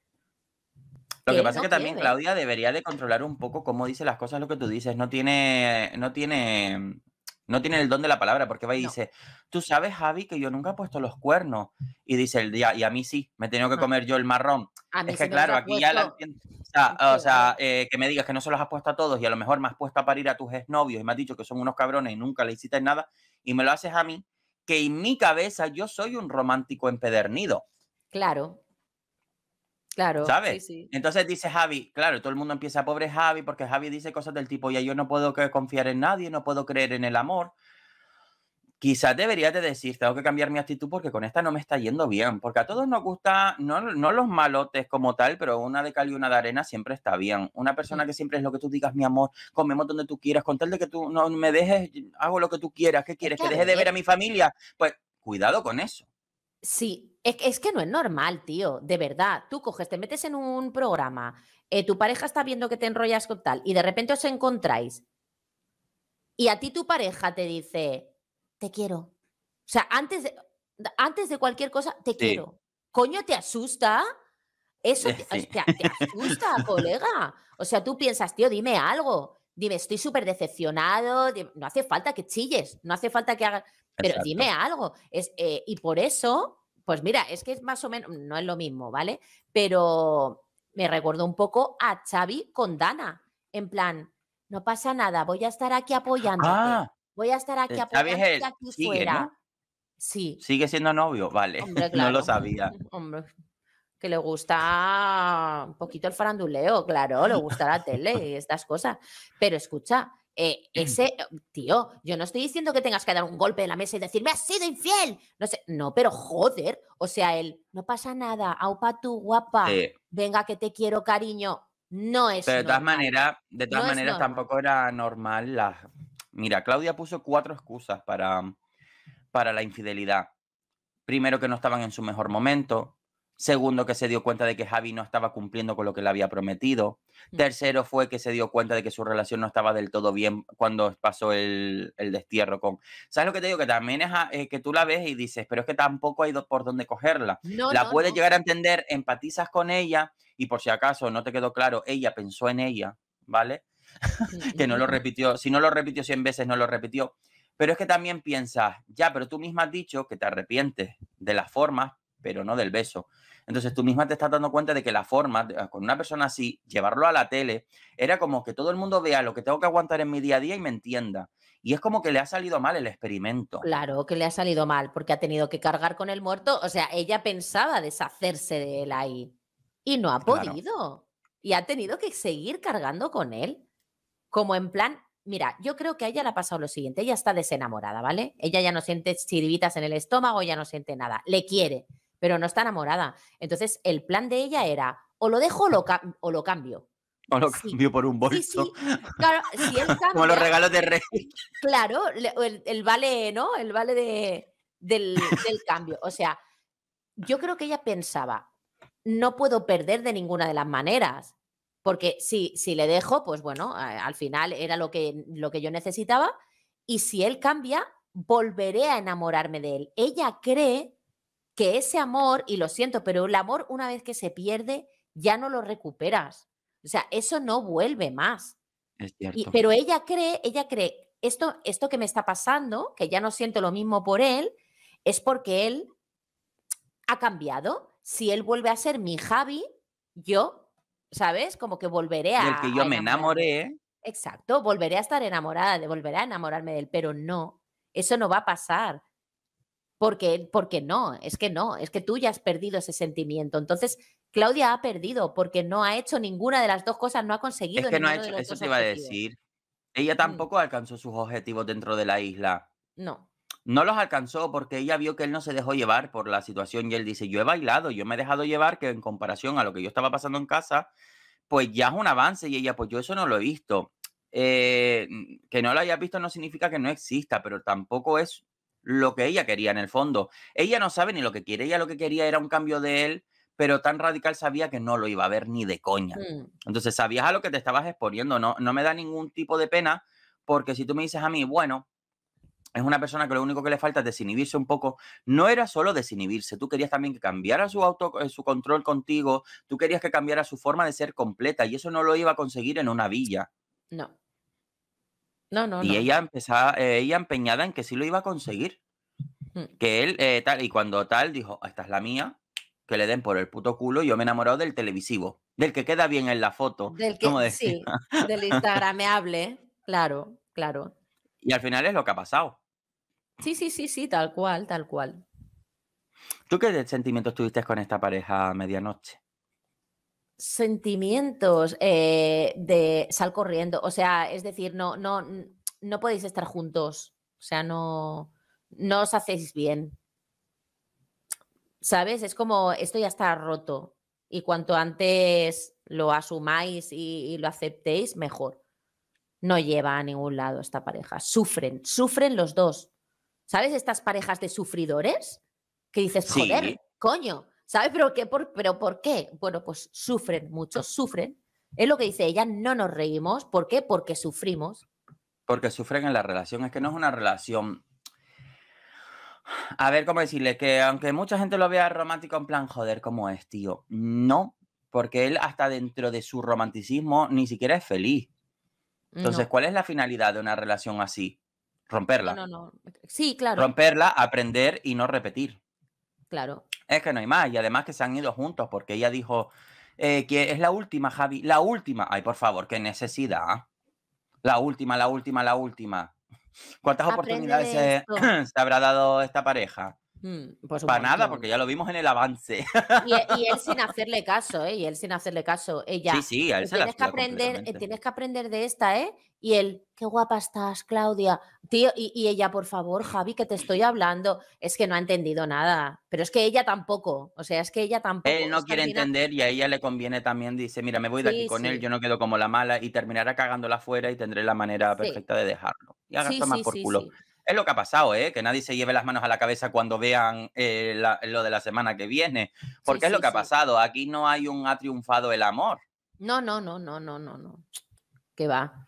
Lo que, pasa es que también Claudia debería de controlar un poco cómo dice las cosas, lo que tú dices. No tiene, no tiene no tiene el don de la palabra, porque va y dice, tú sabes, Javi, que yo nunca he puesto los cuernos. Y dice el día, y a mí sí, me he tenido que ah. comer yo el marrón. es que claro, aquí ya la O sea, o sea eh, que me digas que no se los has puesto a todos y a lo mejor me has puesto a parir a tus exnovios y me has dicho que son unos cabrones y nunca le hiciste nada y me lo haces a mí, que en mi cabeza yo soy un romántico empedernido. Claro, Claro. ¿Sabes? Sí, Entonces dice Javi, claro, todo el mundo empieza pobre Javi porque Javi dice cosas del tipo, ya yo no puedo confiar en nadie, no puedo creer en el amor. Quizás debería de decir, tengo que cambiar mi actitud porque con esta no me está yendo bien, porque a todos nos gusta, no, los malotes como tal, pero una de cal y una de arena siempre está bien. Una persona que siempre es lo que tú digas, mi amor, comemos donde tú quieras, con tal de que tú no me dejes, hago lo que tú quieras, ¿qué eh, quieres? que deje de ver a mi familia. Pues cuidado con eso. Sí, es, que no es normal, tío, de verdad. Tú coges, te metes en un programa, eh, tu pareja está viendo que te enrollas con tal y de repente os encontráis y a ti tu pareja te dice, te quiero. O sea, antes de, antes de cualquier cosa, te quiero. Coño, ¿te asusta? Eso eh, te, asusta, [LAUGHS] colega. O sea, tú piensas, tío, dime algo. Dime, estoy súper decepcionado. no hace falta que chilles, no hace falta que hagas... Pero dime algo. Es, eh, y por eso pues mira, es que es más o menos, no es lo mismo, ¿vale? Pero me recuerdo un poco a Xavi con Dana, en plan, no pasa nada, voy a estar aquí apoyándote, ah. voy a estar aquí apoyándote aquí sigue, fuera. Sigue siendo novio, vale, [LAUGHS] no lo sabía. [LAUGHS] Hombre, que le gusta un poquito el faranduleo, claro, le gusta la tele y estas cosas. Pero escucha, eh, mm. ese, eh, tío, yo no estoy diciendo que tengas que dar un golpe en la mesa y decir, me has sido infiel. No sé, no, pero joder. O sea, él, no pasa nada, aupa tú, guapa, venga que te quiero, cariño. No es. de todas maneras, de todas maneras, tampoco era normal la Mira, Claudia puso cuatro excusas para, para la infidelidad. Primero, que no estaban en su mejor momento. Segundo, que se dio cuenta de que Javi no estaba cumpliendo con lo que le había prometido. Mm. Tercero fue que se dio cuenta de que su relación no estaba del todo bien cuando pasó el, el destierro con... ¿Sabes lo que te digo? Que también es, eh, que tú la ves y dices, pero es que tampoco hay por dónde cogerla. la puedes llegar a entender, empatizas con ella y por si acaso no te quedó claro, ella pensó en ella, ¿vale? Mm, [LAUGHS] que no lo mm, repitió. Si no lo repitió 100 veces, no lo repitió. Pero es que también piensas, ya, pero tú misma has dicho que te arrepientes de las formas, pero no del beso. Entonces tú misma te estás dando cuenta de que la forma, ah, con una persona así, llevarlo a la tele, era como que todo el mundo vea lo que tengo que aguantar en mi día a día y me entienda. Y es como que le ha salido mal el experimento. Claro, que le ha salido mal, porque ha tenido que cargar con el muerto. O sea, ella pensaba deshacerse de él ahí. Y no ha podido. Y ha tenido que seguir cargando con él. Como en plan, mira, yo creo que a ella le ha pasado lo siguiente. Ella está desenamorada, ¿vale? Ella ya no siente chiribitas en el estómago, ya no siente nada. Le quiere pero no está enamorada. Entonces, el plan de ella era o lo dejo o lo, o lo cambio. O lo cambio por un bolso. Claro, [LAUGHS] Como los regalos de rey. Eh, claro, el, vale, ¿no? El vale de, del, cambio. O sea, yo creo que ella pensaba, no puedo perder de ninguna de las maneras. Porque si, si le dejo, pues bueno, al final era lo que, lo que yo necesitaba. Y si él cambia, volveré a enamorarme de él. Ella cree que ese amor, y lo siento, pero el amor una vez que se pierde, ya no lo recuperas. O sea, eso no vuelve más. pero ella cree, ella cree, esto, esto que me está pasando, que ya no siento lo mismo por él, es porque él ha cambiado. Si él vuelve a ser mi Javi, yo, ¿sabes? Como que volveré a... que yo me enamoré. Exacto, volveré a estar enamorada, de volver a enamorarme de él, pero no, eso no va a pasar porque, no, es que no, es que tú ya has perdido ese sentimiento. Entonces, Claudia ha perdido porque no ha hecho ninguna de las dos cosas, no ha conseguido. Es que no hecho, eso te iba a decir. Ella mm. tampoco alcanzó sus objetivos dentro de la isla. No. No los alcanzó porque ella vio que él no se dejó llevar por la situación y él dice, yo he bailado, yo me he dejado llevar que en comparación a lo que yo estaba pasando en casa, pues ya es un avance y ella, pues yo eso no lo he visto. Eh, mm, que no lo hayas visto no significa que no exista, pero tampoco es lo que ella quería en el fondo. Ella no sabe ni lo que quiere, ella lo que quería era un cambio de él, pero tan radical sabía que no lo iba a ver ni de coña. Mm. Entonces sabías a lo que te estabas exponiendo, no, no me da ningún tipo de pena, porque si tú me dices a mí, bueno, es una persona que lo único que le falta es desinhibirse un poco. No era solo desinhibirse, tú querías también que cambiara su, auto, eh, su control contigo, tú querías que cambiara su forma de ser completa y eso no lo iba a conseguir en una villa. No. Y ella empezaba, eh, ella empeñada en que sí lo iba a conseguir. Mm. Que él, eh, tal, y cuando tal, dijo, esta es la mía, que le den por el puto culo, yo me he enamorado del televisivo, del que queda bien en la foto. Del que, sí, del hable, claro, claro. Y al final es lo que ha pasado. Sí, sí, sí, sí, tal cual, tal cual. ¿Tú qué sentimientos tuviste con esta pareja a medianoche? sentimientos eh, de sal corriendo. O sea, es decir, no, no, no podéis estar juntos. O sea, no, no os hacéis bien. ¿Sabes? Es como esto ya está roto. Y cuanto antes lo asumáis y, lo aceptéis, mejor. No lleva a ningún lado esta pareja. Sufren, sufren los dos. ¿Sabes? Estas parejas de sufridores que dices, joder, coño, ¿Sabes? ¿Pero, qué, por, por qué? Bueno, pues sufren muchos sufren. Es lo que dice ella, no nos reímos. ¿Por qué? Porque sufrimos. Porque sufren en la relación. Es que no es una relación a ver, ¿cómo decirle? Que aunque mucha gente lo vea romántico en plan, joder, ¿cómo es, tío? No, porque él hasta dentro de su romanticismo ni siquiera es feliz. Entonces, ¿cuál es la finalidad de una relación así? Romperla. no, no. Sí, claro. Romperla, aprender y no repetir. Claro. Es que no hay más. Y además que se han ido juntos porque ella dijo eh, que es la última, Javi. La última. Ay, por favor, qué necesidad. La última, la última, la última. ¿Cuántas oportunidades [CLEARS THROAT] se, habrá dado esta pareja? Mm, Para nada, porque ya lo vimos en el avance. Y, e, él sin [LAUGHS] hacerle caso, ¿eh? Y él sin hacerle caso. Ella. Sí, tienes, que aprender, eh, tienes que aprender de esta, ¿eh? Y él, qué guapa estás, Claudia. Tío, y, ella, por favor, Javi, que te estoy hablando. Es que no ha entendido nada. Pero es que ella tampoco. O sea, es que ella tampoco. Él no quiere entender y a ella le conviene también. Dice, mira, me voy de aquí con él, yo no quedo como la mala y terminará cagándola afuera y tendré la manera perfecta de dejarlo. Y haga más por culo es lo que ha pasado, ¿eh? que nadie se lleve las manos a la cabeza cuando vean eh, lo de la semana que viene, porque es lo que ha pasado. Aquí no hay un ha triunfado el amor. No, no, no, no, no, no, no. Que va.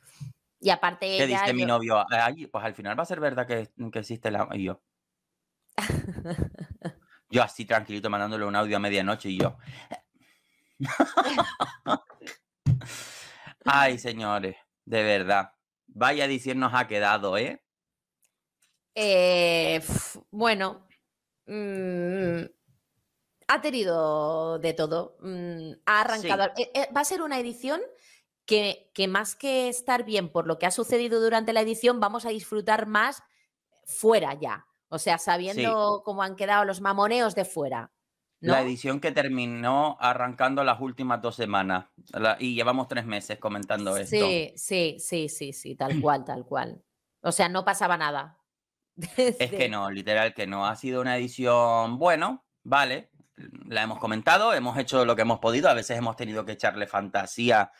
Y aparte. ¿Qué dice mi novio? pues al final va a ser verdad que, existe el amor. Y yo. yo así tranquilito mandándole un audio a medianoche y yo. [LAUGHS] Ay, señores, de verdad. Vaya decirnos ha quedado, ¿eh? Eh, bueno, mm, ha tenido de todo. Mm, ha arrancado. E, e, va a ser una edición que, más que estar bien por lo que ha sucedido durante la edición, vamos a disfrutar más fuera ya. O sea, sabiendo cómo han quedado los mamoneos de fuera. La edición que terminó arrancando las últimas dos semanas. y llevamos tres meses comentando esto. Sí, sí, sí, sí, sí, tal cual, tal cual. O sea, no pasaba nada. [LAUGHS] Es que no, literal que no. Ha sido una edición, bueno, vale, mm, la hemos comentado, hemos hecho lo que hemos podido, a veces hemos tenido que echarle fantasía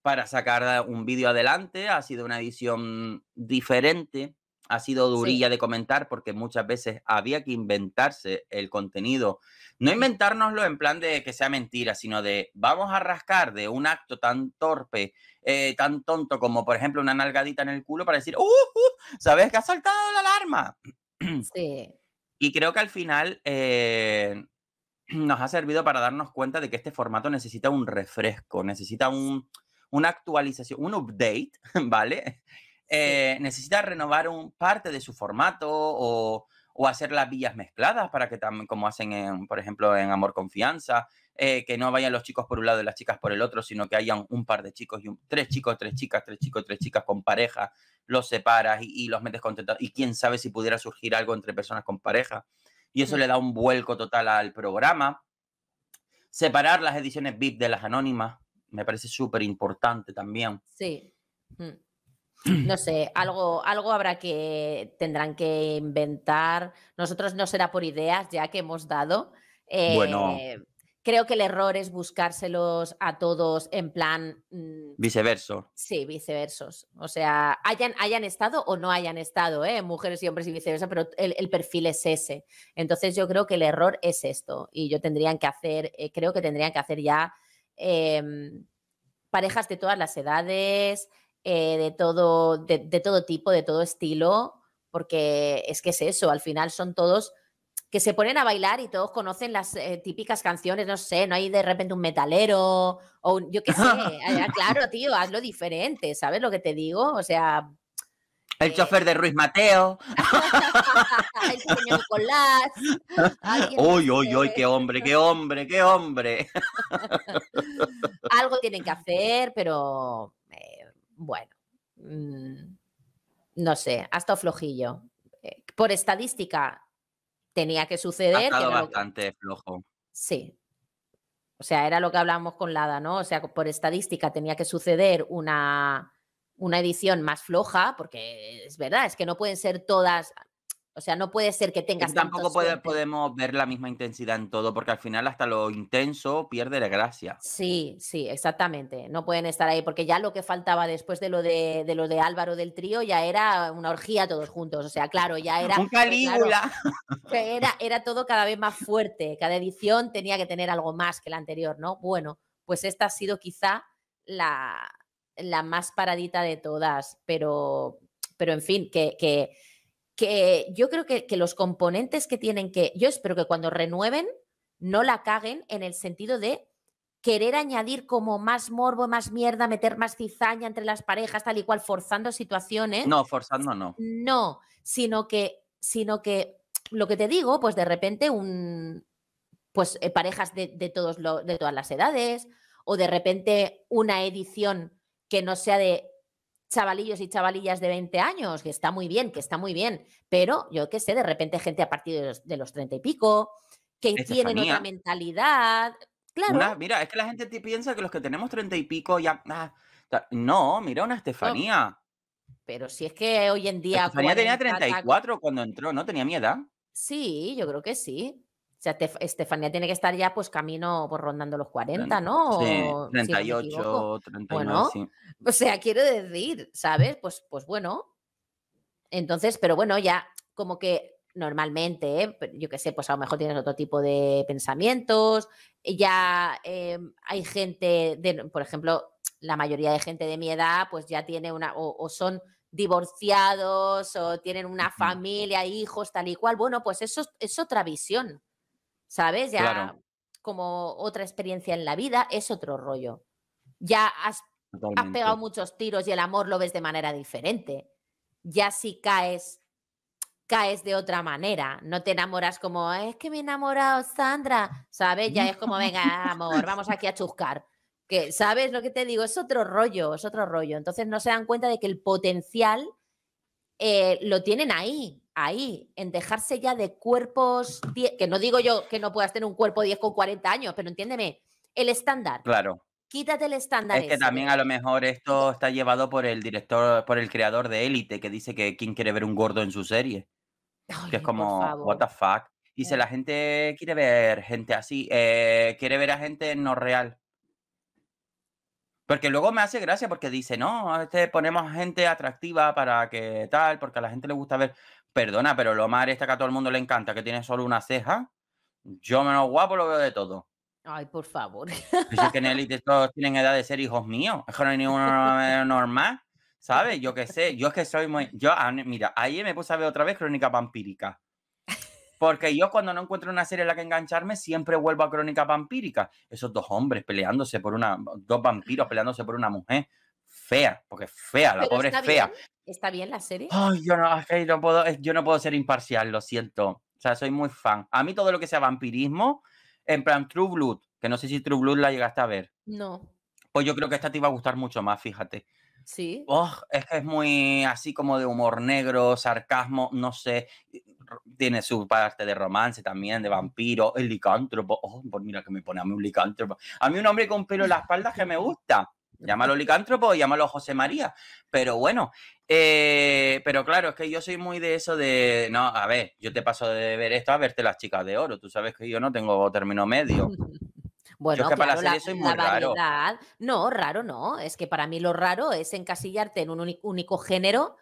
para sacar un vídeo adelante, ha sido una edición diferente, ha sido durilla de comentar porque muchas veces había que inventarse el contenido, no inventárnoslo en plan de que sea mentira, sino de vamos a rascar de un acto tan torpe eh, tan tonto como, por ejemplo, una nalgadita en el culo para decir, ¡Uh! uh sabes que ha saltado la alarma? [CLEARS THROAT] Sí. Y creo que al final eh, nos ha servido para darnos cuenta de que este formato necesita un refresco, necesita un, una actualización, un update, [LAUGHS] ¿vale? Eh, necesita renovar un, parte de su formato o, o hacer las vías mezcladas para que también, como hacen, por ejemplo, en Amor Confianza, eh, que no vayan los chicos por un lado y las chicas por el otro, sino que hayan un par de chicos y tres chicos, tres chicas, tres chicos, tres chicas con pareja, los separas y, los metes contentos. Y quién sabe si pudiera surgir algo entre personas con pareja. Y eso mm. le da un vuelco total al programa. Separar las ediciones VIP de las anónimas me parece súper importante también. Sí. Mm. no sé, algo, algo habrá que tendrán que inventar. Nosotros no será por ideas ya que hemos dado. bueno, eh, Creo que el error es buscárselos a todos en plan... Mm, Viceverso. Sí, viceversos. O sea, hayan, hayan estado o no hayan estado, ¿eh? mujeres y hombres y viceversa, pero el, perfil es ese. Entonces yo creo que el error es esto y yo tendrían que hacer, eh, creo que tendrían que hacer ya em, parejas de todas las edades, eh, de, todo, de todo tipo, de todo estilo, porque es que es eso, al final son todos que se ponen a bailar y todos conocen las eh, típicas canciones, no sé, no hay de repente un metalero o yo qué sé, [LAUGHS] eh, claro, tío, hazlo diferente, ¿sabes lo que te digo? O sea... El eh, chofer de Ruiz Mateo. [LAUGHS] el señor Colás. Uy, uy, uy, qué hombre, qué hombre, qué hombre. [LAUGHS] Algo tienen que hacer, pero bueno. Mm, no sé, hasta flojillo. por estadística, tenía que suceder. Ha bastante flojo. Sí. O sea, era lo que hablábamos con Lada, ¿no? O sea, por estadística tenía que suceder una, una edición más floja, porque es verdad, es que no pueden ser todas, o sea, no puede ser que tengas. Y tampoco podemos ver la misma intensidad en todo, porque al final hasta lo intenso pierde la gracia. Sí, sí, exactamente. No pueden estar ahí, porque ya lo que faltaba después de lo de, lo de Álvaro del trío ya era una orgía todos juntos. O sea, claro, ya era. Un eh, Calígula. era, era todo cada vez más fuerte. Cada edición tenía que tener algo más que la anterior, ¿no? Bueno, pues esta ha sido quizá la, la más paradita de todas, pero, pero en fin, que, que que yo creo que, los componentes que tienen que, yo espero que cuando renueven, no la caguen en el sentido de querer añadir como más morbo, más mierda, meter más cizaña entre las parejas, tal y cual, forzando situaciones. No, forzando no. No, sino que, sino que lo que te digo, pues de repente un pues eh, parejas de, de todos de todas las edades, o de repente una edición que no sea de chavalillos y chavalillas de 20 años, que está muy bien, que está muy bien, pero yo qué sé, de repente gente a partir de los, 30 y pico, que tienen otra mentalidad. Claro. mira, es que la gente piensa que los que tenemos 30 y pico ya... Ah, no, mira una Estefanía. Pero si es que hoy en día... Estefanía tenía 34 cuando entró, ¿no? Tenía miedo. Sí, yo creo que sí. O sea, Estefanía tiene que estar ya pues camino, por pues, rondando los 40, ¿no? 38, 39, bueno, O sea, quiero decir, ¿sabes? Pues, pues bueno. Entonces, pero bueno, ya como que normalmente, ¿eh? yo qué sé, pues a lo mejor tienes otro tipo de pensamientos, eh, ya eh, hay gente, de, por ejemplo, la mayoría de gente de mi edad, pues ya tiene una, o son divorciados, o tienen una familia, hijos, tal y cual. Bueno, pues eso es otra visión ¿sabes? Ya como otra experiencia en la vida es otro rollo. Ya has, pegado muchos tiros y el amor lo ves de manera diferente. Ya si caes, caes de otra manera. No te enamoras como, es que me he enamorado, Sandra, ¿sabes? Ya es como, venga, amor, vamos aquí a chuscar. Que, ¿Sabes lo que te digo? Es otro rollo, es otro rollo. Entonces no se dan cuenta de que el potencial eh, lo tienen ahí, ahí, en dejarse ya de cuerpos, que no digo yo que no puedas tener un cuerpo 10 con 40 años, pero entiéndeme, el estándar. Claro. Quítate el estándar. Es que también a lo mejor esto está llevado por el director, por el creador de Élite, que dice que quién quiere ver un gordo en su serie. que es como, what the fuck. Dice, eh. la gente quiere ver gente así, eh, quiere ver a gente no real. Porque luego me hace gracia porque dice, no, este ponemos gente atractiva para que tal, porque a la gente le gusta ver. Perdona, pero lo más esta que a todo el mundo le encanta, que tiene solo una ceja, yo menos guapo lo veo de todo. Ay, por favor. Pues es que en élite [LAUGHS] todos tienen edad de ser hijos míos. Es que no hay ninguno [LAUGHS] normal, ¿sabes? Yo qué sé, yo es que soy muy... Yo, mira, ayer me puse a ver otra vez Crónica Vampírica. Porque yo cuando no encuentro una serie en la que engancharme, siempre vuelvo a Crónica Vampírica. Esos dos hombres peleándose por una... Dos vampiros peleándose por una mujer. Fea, porque fea, la pobre es fea. ¿Está bien la serie? Ay, yo, no, puedo, yo no puedo ser imparcial, lo siento. O sea, soy muy fan. A mí todo lo que sea vampirismo, en plan True Blood, que no sé si True Blood la llegaste a ver. No. Pues yo creo que esta te iba a gustar mucho más, fíjate. Sí. Oh, es que es muy así como de humor negro, sarcasmo, no sé. Tiene su parte de romance también, de vampiro, el licántropo. Oh, mira que me pone a mí un licántropo. A mí un hombre con pelo en la [LAUGHS] espalda que me gusta. Llámalo licántropo, llámalo José María. Pero bueno, eh, pero claro, es que yo soy muy de eso de, no, a ver, yo te paso de ver esto a verte las chicas de oro. Tú sabes que yo no tengo término medio. [LAUGHS] Bueno, yo es que para la, serie soy muy raro. No, raro no. Es que para mí lo raro es encasillarte en un único género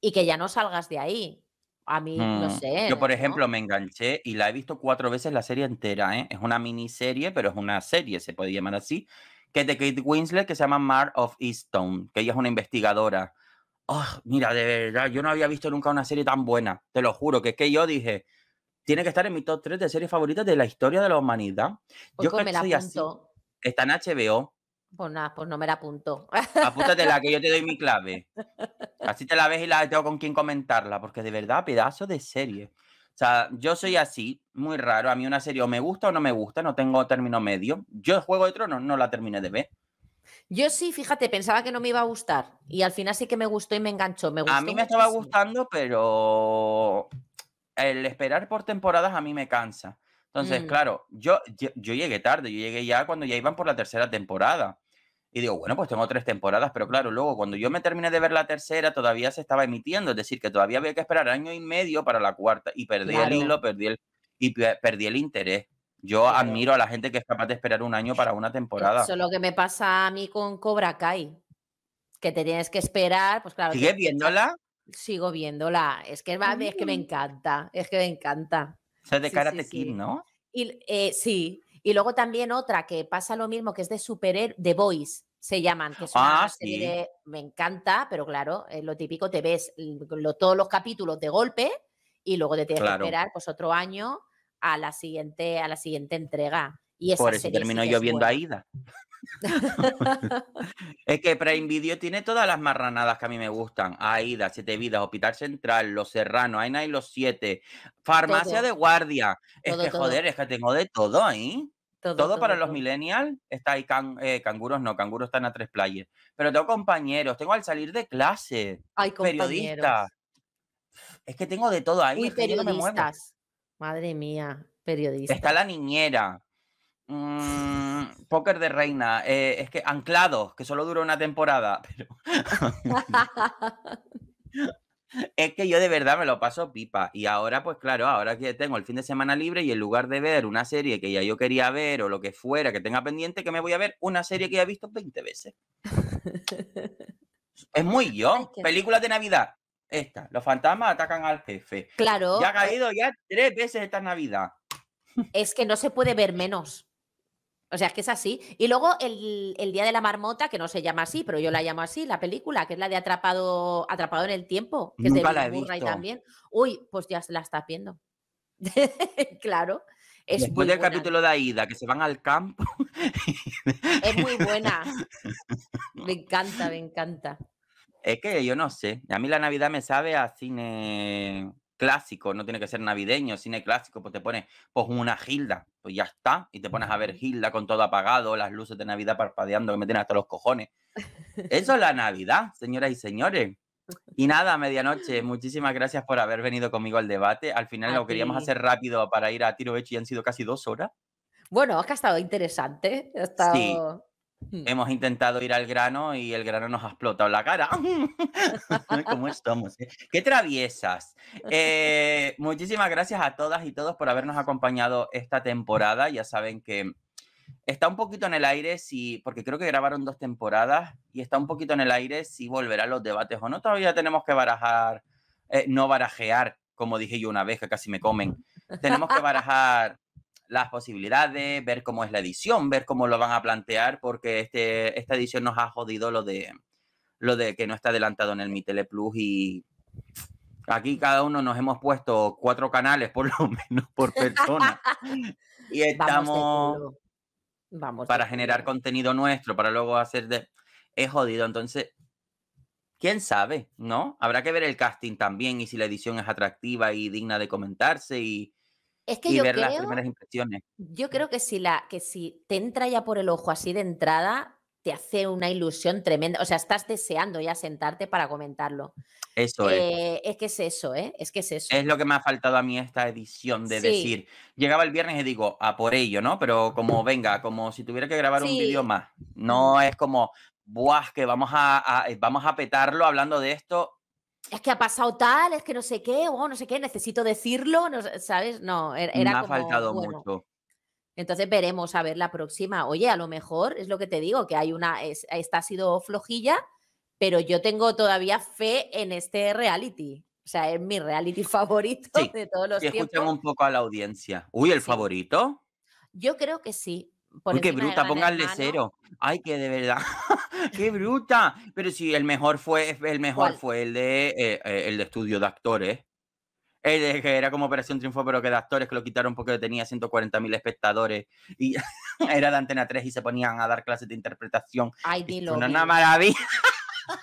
y que ya no salgas de ahí. A mí, no mm, sé. Yo, por ejemplo, me enganché y la he visto cuatro veces la serie entera. ¿eh? Es una miniserie, pero es una serie, se puede llamar así que de Kate Winslet, que se llama Mar of Easton, que ella es una investigadora. Oh, mira, de verdad, yo no había visto nunca una serie tan buena, te lo juro, que es que yo dije, tiene que estar en mi top 3 de series favoritas de la historia de la humanidad. Pues yo me la apunto. Está en HBO. Pues nada, pues no me la apunto. la que yo te doy mi clave. [LAUGHS] Así te la ves y la tengo con quien comentarla, porque de verdad, pedazo de serie. O sea, yo soy así, muy raro. A mí una serie o me gusta o no me gusta, no tengo término medio. Yo Juego de Tronos no la terminé de ver. Yo sí, fíjate, pensaba que no me iba a gustar y al final sí que me gustó y me enganchó. Me a mí me estaba gustando, pero el esperar por temporadas a mí me cansa. Entonces, mm. claro, yo, yo, yo, llegué tarde, yo llegué ya cuando ya iban por la tercera temporada. Y digo, bueno, pues tengo tres temporadas, pero claro, luego cuando yo me terminé de ver la tercera todavía se estaba emitiendo, es decir, que todavía había que esperar año y medio para la cuarta y perdí el hilo, perdí el, y perdí el interés. Yo admiro a la gente que es capaz de esperar un año para una temporada. Eso es lo que me pasa a mí con Cobra Kai, que te tienes que esperar, pues claro. ¿Sigues viéndola? Sigo viéndola, es que, es que me mm. encanta, es que me encanta. O sea, de sí, Karate ¿no? Y, eh, sí, y luego también otra que pasa lo mismo, que es de Super The Voice, se llaman, que son ah, me encanta, pero claro, es eh, lo típico, te ves todos los capítulos de golpe y luego te tienes que esperar pues otro año a la siguiente, a la siguiente entrega. Y Por eso termino yo viendo Ida. es que Prime Video tiene todas las marranadas que a mí me gustan. Aida, Siete Vidas, Hospital Central, Los Serranos, Aina y los Siete, Farmacia de Guardia. es que joder, es que tengo de todo ahí. Todo, para los millennials está ahí, eh, canguros no, canguros están a tres playas. Pero tengo compañeros, tengo al salir de clase, Hay periodistas. Es que tengo de todo ahí. Y periodistas. Madre mía, periodistas. Está la niñera. Mm, póker de reina. Eh, es que anclados, que solo duró una temporada. [LAUGHS] Pero... [LAUGHS] [LAUGHS] Es que yo de verdad me lo paso pipa. Y ahora, pues claro, ahora que tengo el fin de semana libre y en lugar de ver una serie que ya yo quería ver o lo que fuera que tenga pendiente, que me voy a ver una serie que ya he visto 20 veces. [LAUGHS] es muy yo. Película Películas de Navidad. Esta, los fantasmas atacan al jefe. Claro. Ya ha eh caído ya tres veces esta Navidad. Es que no se puede ver menos. O sea, es que es así. Y luego el, Día de la Marmota, que no se llama así, pero yo la llamo así, la película, que es la de Atrapado, Atrapado en el Tiempo, que es de la también. Uy, pues ya la estás viendo. [LAUGHS] claro. Es Después del capítulo de Aida, que se van al campo. [LAUGHS] es muy buena. Me encanta, me encanta. Es que yo no sé. A mí la Navidad me sabe a cine clásico, no tiene que ser navideño, cine clásico, pues te pones pues una Gilda, pues ya está, y te pones a ver Gilda con todo apagado, las luces de Navidad parpadeando que me tienen hasta los cojones. Eso es [LAUGHS] la Navidad, señoras y señores. Y nada, medianoche, muchísimas gracias por haber venido conmigo al debate. Al final lo queríamos hacer rápido para ir a tiro hecho y han sido casi dos horas. Bueno, ha estado interesante. Ha estado... Hmm. Hemos intentado ir al grano y el grano nos ha explotado la cara. [LAUGHS] ¿Cómo estamos? Eh? ¡Qué traviesas! Eh, muchísimas gracias a todas y todos por habernos acompañado esta temporada. Ya saben que está un poquito en el aire si, porque creo que grabaron dos temporadas y está un poquito en el aire si volverán los debates o no. Todavía tenemos que barajar, eh, no barajear, como dije yo una vez que casi me comen. Tenemos que barajar las posibilidades, ver cómo es la edición, ver cómo lo van a plantear, porque este, esta edición nos ha jodido lo de, lo de que no está adelantado en el Mi Tele y aquí cada uno nos hemos puesto cuatro canales por lo [LAUGHS] menos por persona [LAUGHS] y estamos para generar contenido nuestro, para luego hacer de... Es jodido, entonces quién sabe, ¿no? Habrá que ver el casting también y si la edición es atractiva y digna de comentarse y, es que yo ver creo, las primeras impresiones. Yo mm. creo que si, la, que si te entra ya por el ojo así de entrada, te hace una ilusión tremenda. O sea, estás deseando ya sentarte para comentarlo. Eso es. Eh, es que es eso, ¿eh? Es que es eso. Es lo que me ha faltado a mí esta edición de decir. Llegaba el viernes y digo, a por ello, ¿no? Pero como, venga, como si tuviera que grabar un vídeo más. No es como, buah, que vamos vamos a petarlo hablando de esto es que ha pasado tal, es que no sé qué, o oh, no sé qué, necesito decirlo, ¿sabes? No, er, era, Me ha faltado mucho. Entonces veremos a ver la próxima. Oye, a lo mejor es lo que te digo, que hay una, esta ha sido flojilla, pero yo tengo todavía fe en este reality. O sea, es mi reality [LAUGHS] favorito de todos los y tiempos. un poco a la audiencia. Uy, el favorito. Yo creo que sí qué bruta, pónganle cero. Ay, que de verdad. [LAUGHS] qué bruta. Pero sí, el mejor fue el mejor fue el de eh, eh, el de estudio de actores. El que era como Operación Triunfo, pero que de actores que lo quitaron porque tenía 140 mil espectadores y [LAUGHS] era de Antena 3 y se ponían a dar clases de interpretación. Ay, dilo. una maravilla.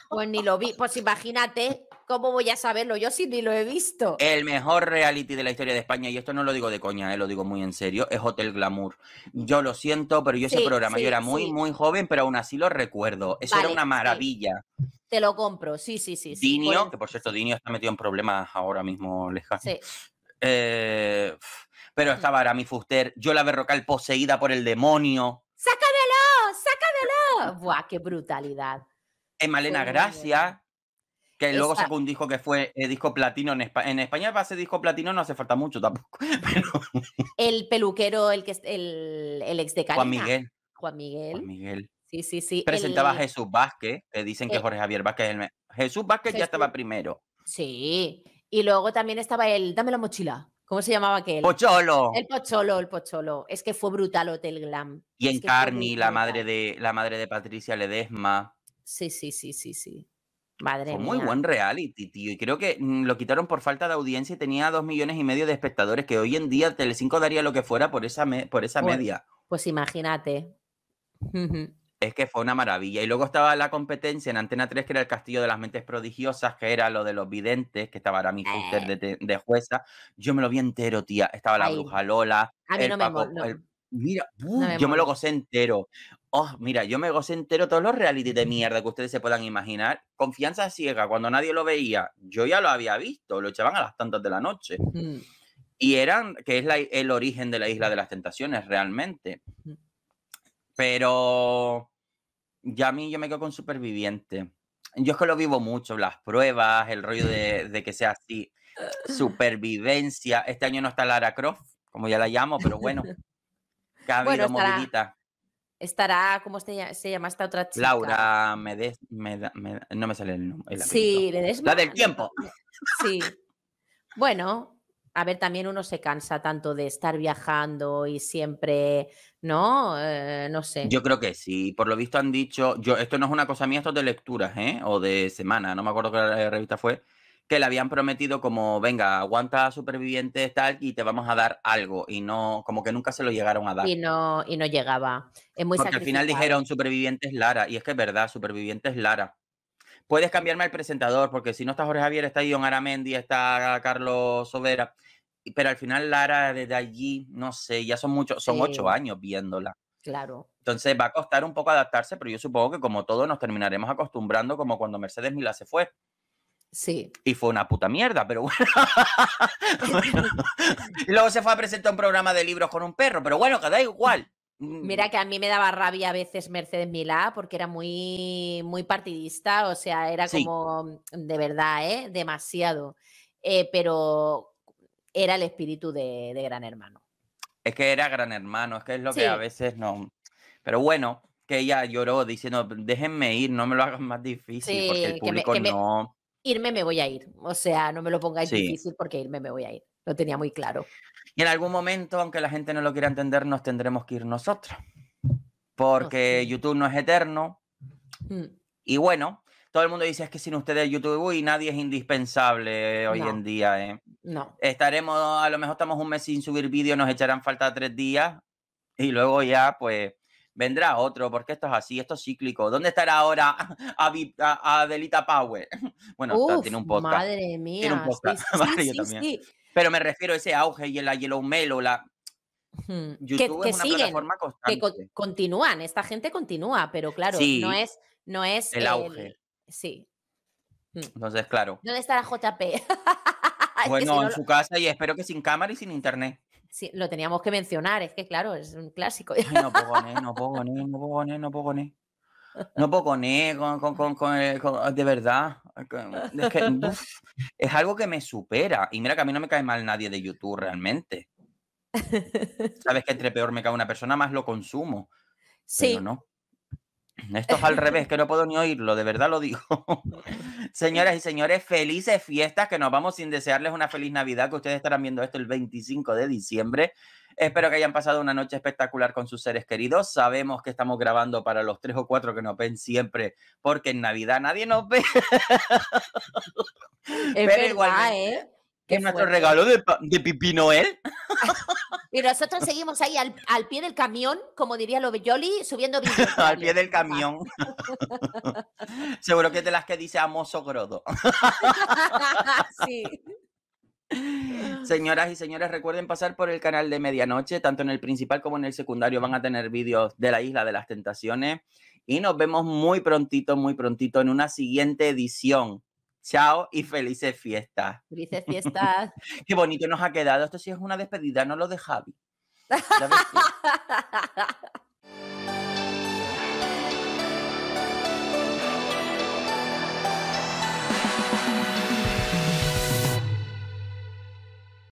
Pues ni lo vi. Pues imagínate, ¿cómo voy a saberlo? Yo sí ni lo he visto. El mejor reality de la historia de España, y esto no lo digo de coña, eh, lo digo muy en serio, es Hotel Glamour. Yo lo siento, pero yo ese programa, yo era muy, muy joven, pero aún así lo recuerdo. Eso era una maravilla. Te lo compro, sí, sí, sí. Dinio, que por cierto, Dinio está metido en problemas ahora mismo, Lejano Sí. Eh, pero mm. estaba Arami Fuster, yo la Berrocal poseída por el demonio. ¡Sácamelo! ¡Sácamelo! ¡Buah, qué brutalidad! Malena Gracia, que luego sacó un disco que fue eh, disco platino en España. En España para ser disco platino no hace falta mucho tampoco. [LAUGHS] El peluquero, el que es el, ex de Juan Miguel. Juan Miguel. Juan Miguel. Sí, sí, sí. Presentaba a Jesús Vázquez, dicen que eh Jorge Javier Vázquez es el... Jesús Vázquez ya estaba primero. Sí. Y luego también estaba el Dame la mochila. ¿Cómo se llamaba aquel? Pocholo. El Pocholo, el Pocholo. Es que fue brutal Hotel Glam. Y en Carni, la madre de la madre de Patricia Ledesma. Sí, sí, sí, sí, sí. Madre Fue muy buen reality, tío. Y creo que mm, lo quitaron por falta de audiencia y tenía dos millones y medio de espectadores, que hoy en día Telecinco daría lo que fuera por esa, por esa media. Pues imagínate. es que fue una maravilla. Y luego estaba la competencia en Antena 3, que era el Castillo de las Mentes Prodigiosas, que era lo de los videntes, que estaba ahora Fuster eh. de, de, jueza. Yo me lo vi entero, tía. Estaba la bruja Lola, el, no Mira, yo me lo gocé entero. Oh, mira, yo me gocé entero todos los reality de mierda que ustedes se puedan imaginar. Confianza ciega, cuando nadie lo veía, yo ya lo había visto, lo echaban a las tantas de la noche. Y eran, que es el origen de la isla de las tentaciones, realmente. Pero ya a mí yo me quedo con superviviente. Yo es que lo vivo mucho, las pruebas, el rollo de, de que sea así. [LAUGHS] Supervivencia. Este año no está Lara Croft, como ya la llamo, pero bueno. [LAUGHS] que estará, ¿cómo se, llama esta otra chica? Laura me no me sale el nombre. sí, La del tiempo. [LAUGHS] Sí. bueno, a ver, también uno se cansa tanto de estar viajando y siempre, ¿no? Eh, no sé. Yo creo que sí. Por lo visto han dicho, yo, esto no es una cosa mía, esto es de lecturas, ¿eh? O de semana, no me acuerdo qué eh, revista fue, que le habían prometido como, venga, aguanta supervivientes tal y te vamos a dar algo. Y no, como que nunca se lo llegaron a dar. Y no, y no llegaba. Es muy Porque al final dijeron supervivientes Lara. Y es que es verdad, supervivientes Lara. Puedes cambiarme al presentador, porque si no está Jorge Javier, está Ion Aramendi, está Carlos Sobera. Pero al final Lara desde allí, no sé, ya son muchos, son ocho años viéndola. Claro. Entonces va a costar un poco adaptarse, pero yo supongo que como todo nos terminaremos acostumbrando como cuando Mercedes Mila se fue. Y fue una puta mierda, pero [LAUGHS] [LAUGHS] bueno. Y luego se fue a presentar un programa de libros con un perro, pero bueno, que da igual. Mm. Mira que a mí me daba rabia a veces Mercedes Milá porque era muy, muy partidista, o sea, era como, mm, de verdad, ¿eh? demasiado. Eh, pero era el espíritu de, Gran Hermano. Es que era Gran Hermano, es que es lo que a veces no. Pero bueno, que ella lloró diciendo, déjenme ir, no me lo hagan más difícil, porque el público no irme me voy a ir. O sea, no me lo pongáis difícil porque irme me voy a ir. Lo tenía muy claro. Y en algún momento, aunque la gente no lo quiera entender, nos tendremos que ir nosotros. Porque YouTube no es eterno. Mm. Y bueno, todo el mundo dice es que sin ustedes YouTube, uy, nadie es indispensable hoy en día. ¿eh? No. Estaremos, a lo mejor estamos un mes sin subir vídeo, nos echarán falta tres días. Y luego ya, pues, vendrá otro, porque esto es así, esto es cíclico. ¿Dónde estará ahora [LAUGHS] Adelita Power? [LAUGHS] Bueno, tiene un podcast. Madre mía. Tiene un podcast. [LAUGHS] Sí, Pero me refiero a ese auge y la Yellow Melo, la. que, es una plataforma constante. Que continúan, esta gente continúa, pero claro, no es, no es el auge. sí. Mm. Entonces, claro. ¿Dónde estará JP? bueno, en su casa y espero que sin cámara y sin internet. Sí, lo teníamos que mencionar, es que claro, es un clásico. no puedo ni, no puedo ni, no puedo ni, no puedo ni. No puedo ni con, de verdad. [LAUGHS] Es, algo que me supera. Y mira que a mí no me cae mal nadie de YouTube realmente. [LAUGHS] Sabes que entre peor me cae una persona, más lo consumo. Sí. Esto es al revés, [LAUGHS] que no puedo ni oírlo, de verdad lo digo. [LAUGHS] Señoras y señores, felices fiestas, que nos vamos sin desearles una feliz Navidad, que ustedes estarán viendo esto el 25 de diciembre. Espero que hayan pasado una noche espectacular con sus seres queridos. Sabemos que estamos grabando para los tres o cuatro que nos ven siempre, porque en Navidad nadie nos ve. [LAUGHS] Es verdad, ¿eh? Es nuestro regalo de, de Noel. [LAUGHS] y nosotros seguimos ahí al, al, pie del camión, como diría jolly subiendo videos. [LAUGHS] al pie del camión. [LAUGHS] Seguro que es de las que dice Amoso Grodo. Señoras y señores, recuerden pasar por el canal de Medianoche, tanto en el principal como en el secundario van a tener vídeos de la Isla de las Tentaciones y nos vemos muy prontito, muy prontito en una siguiente edición Chao y felices fiestas. Felices [LAUGHS] fiestas. Qué bonito nos ha quedado. Esto sí es una despedida, no lo de Javi. [LAUGHS]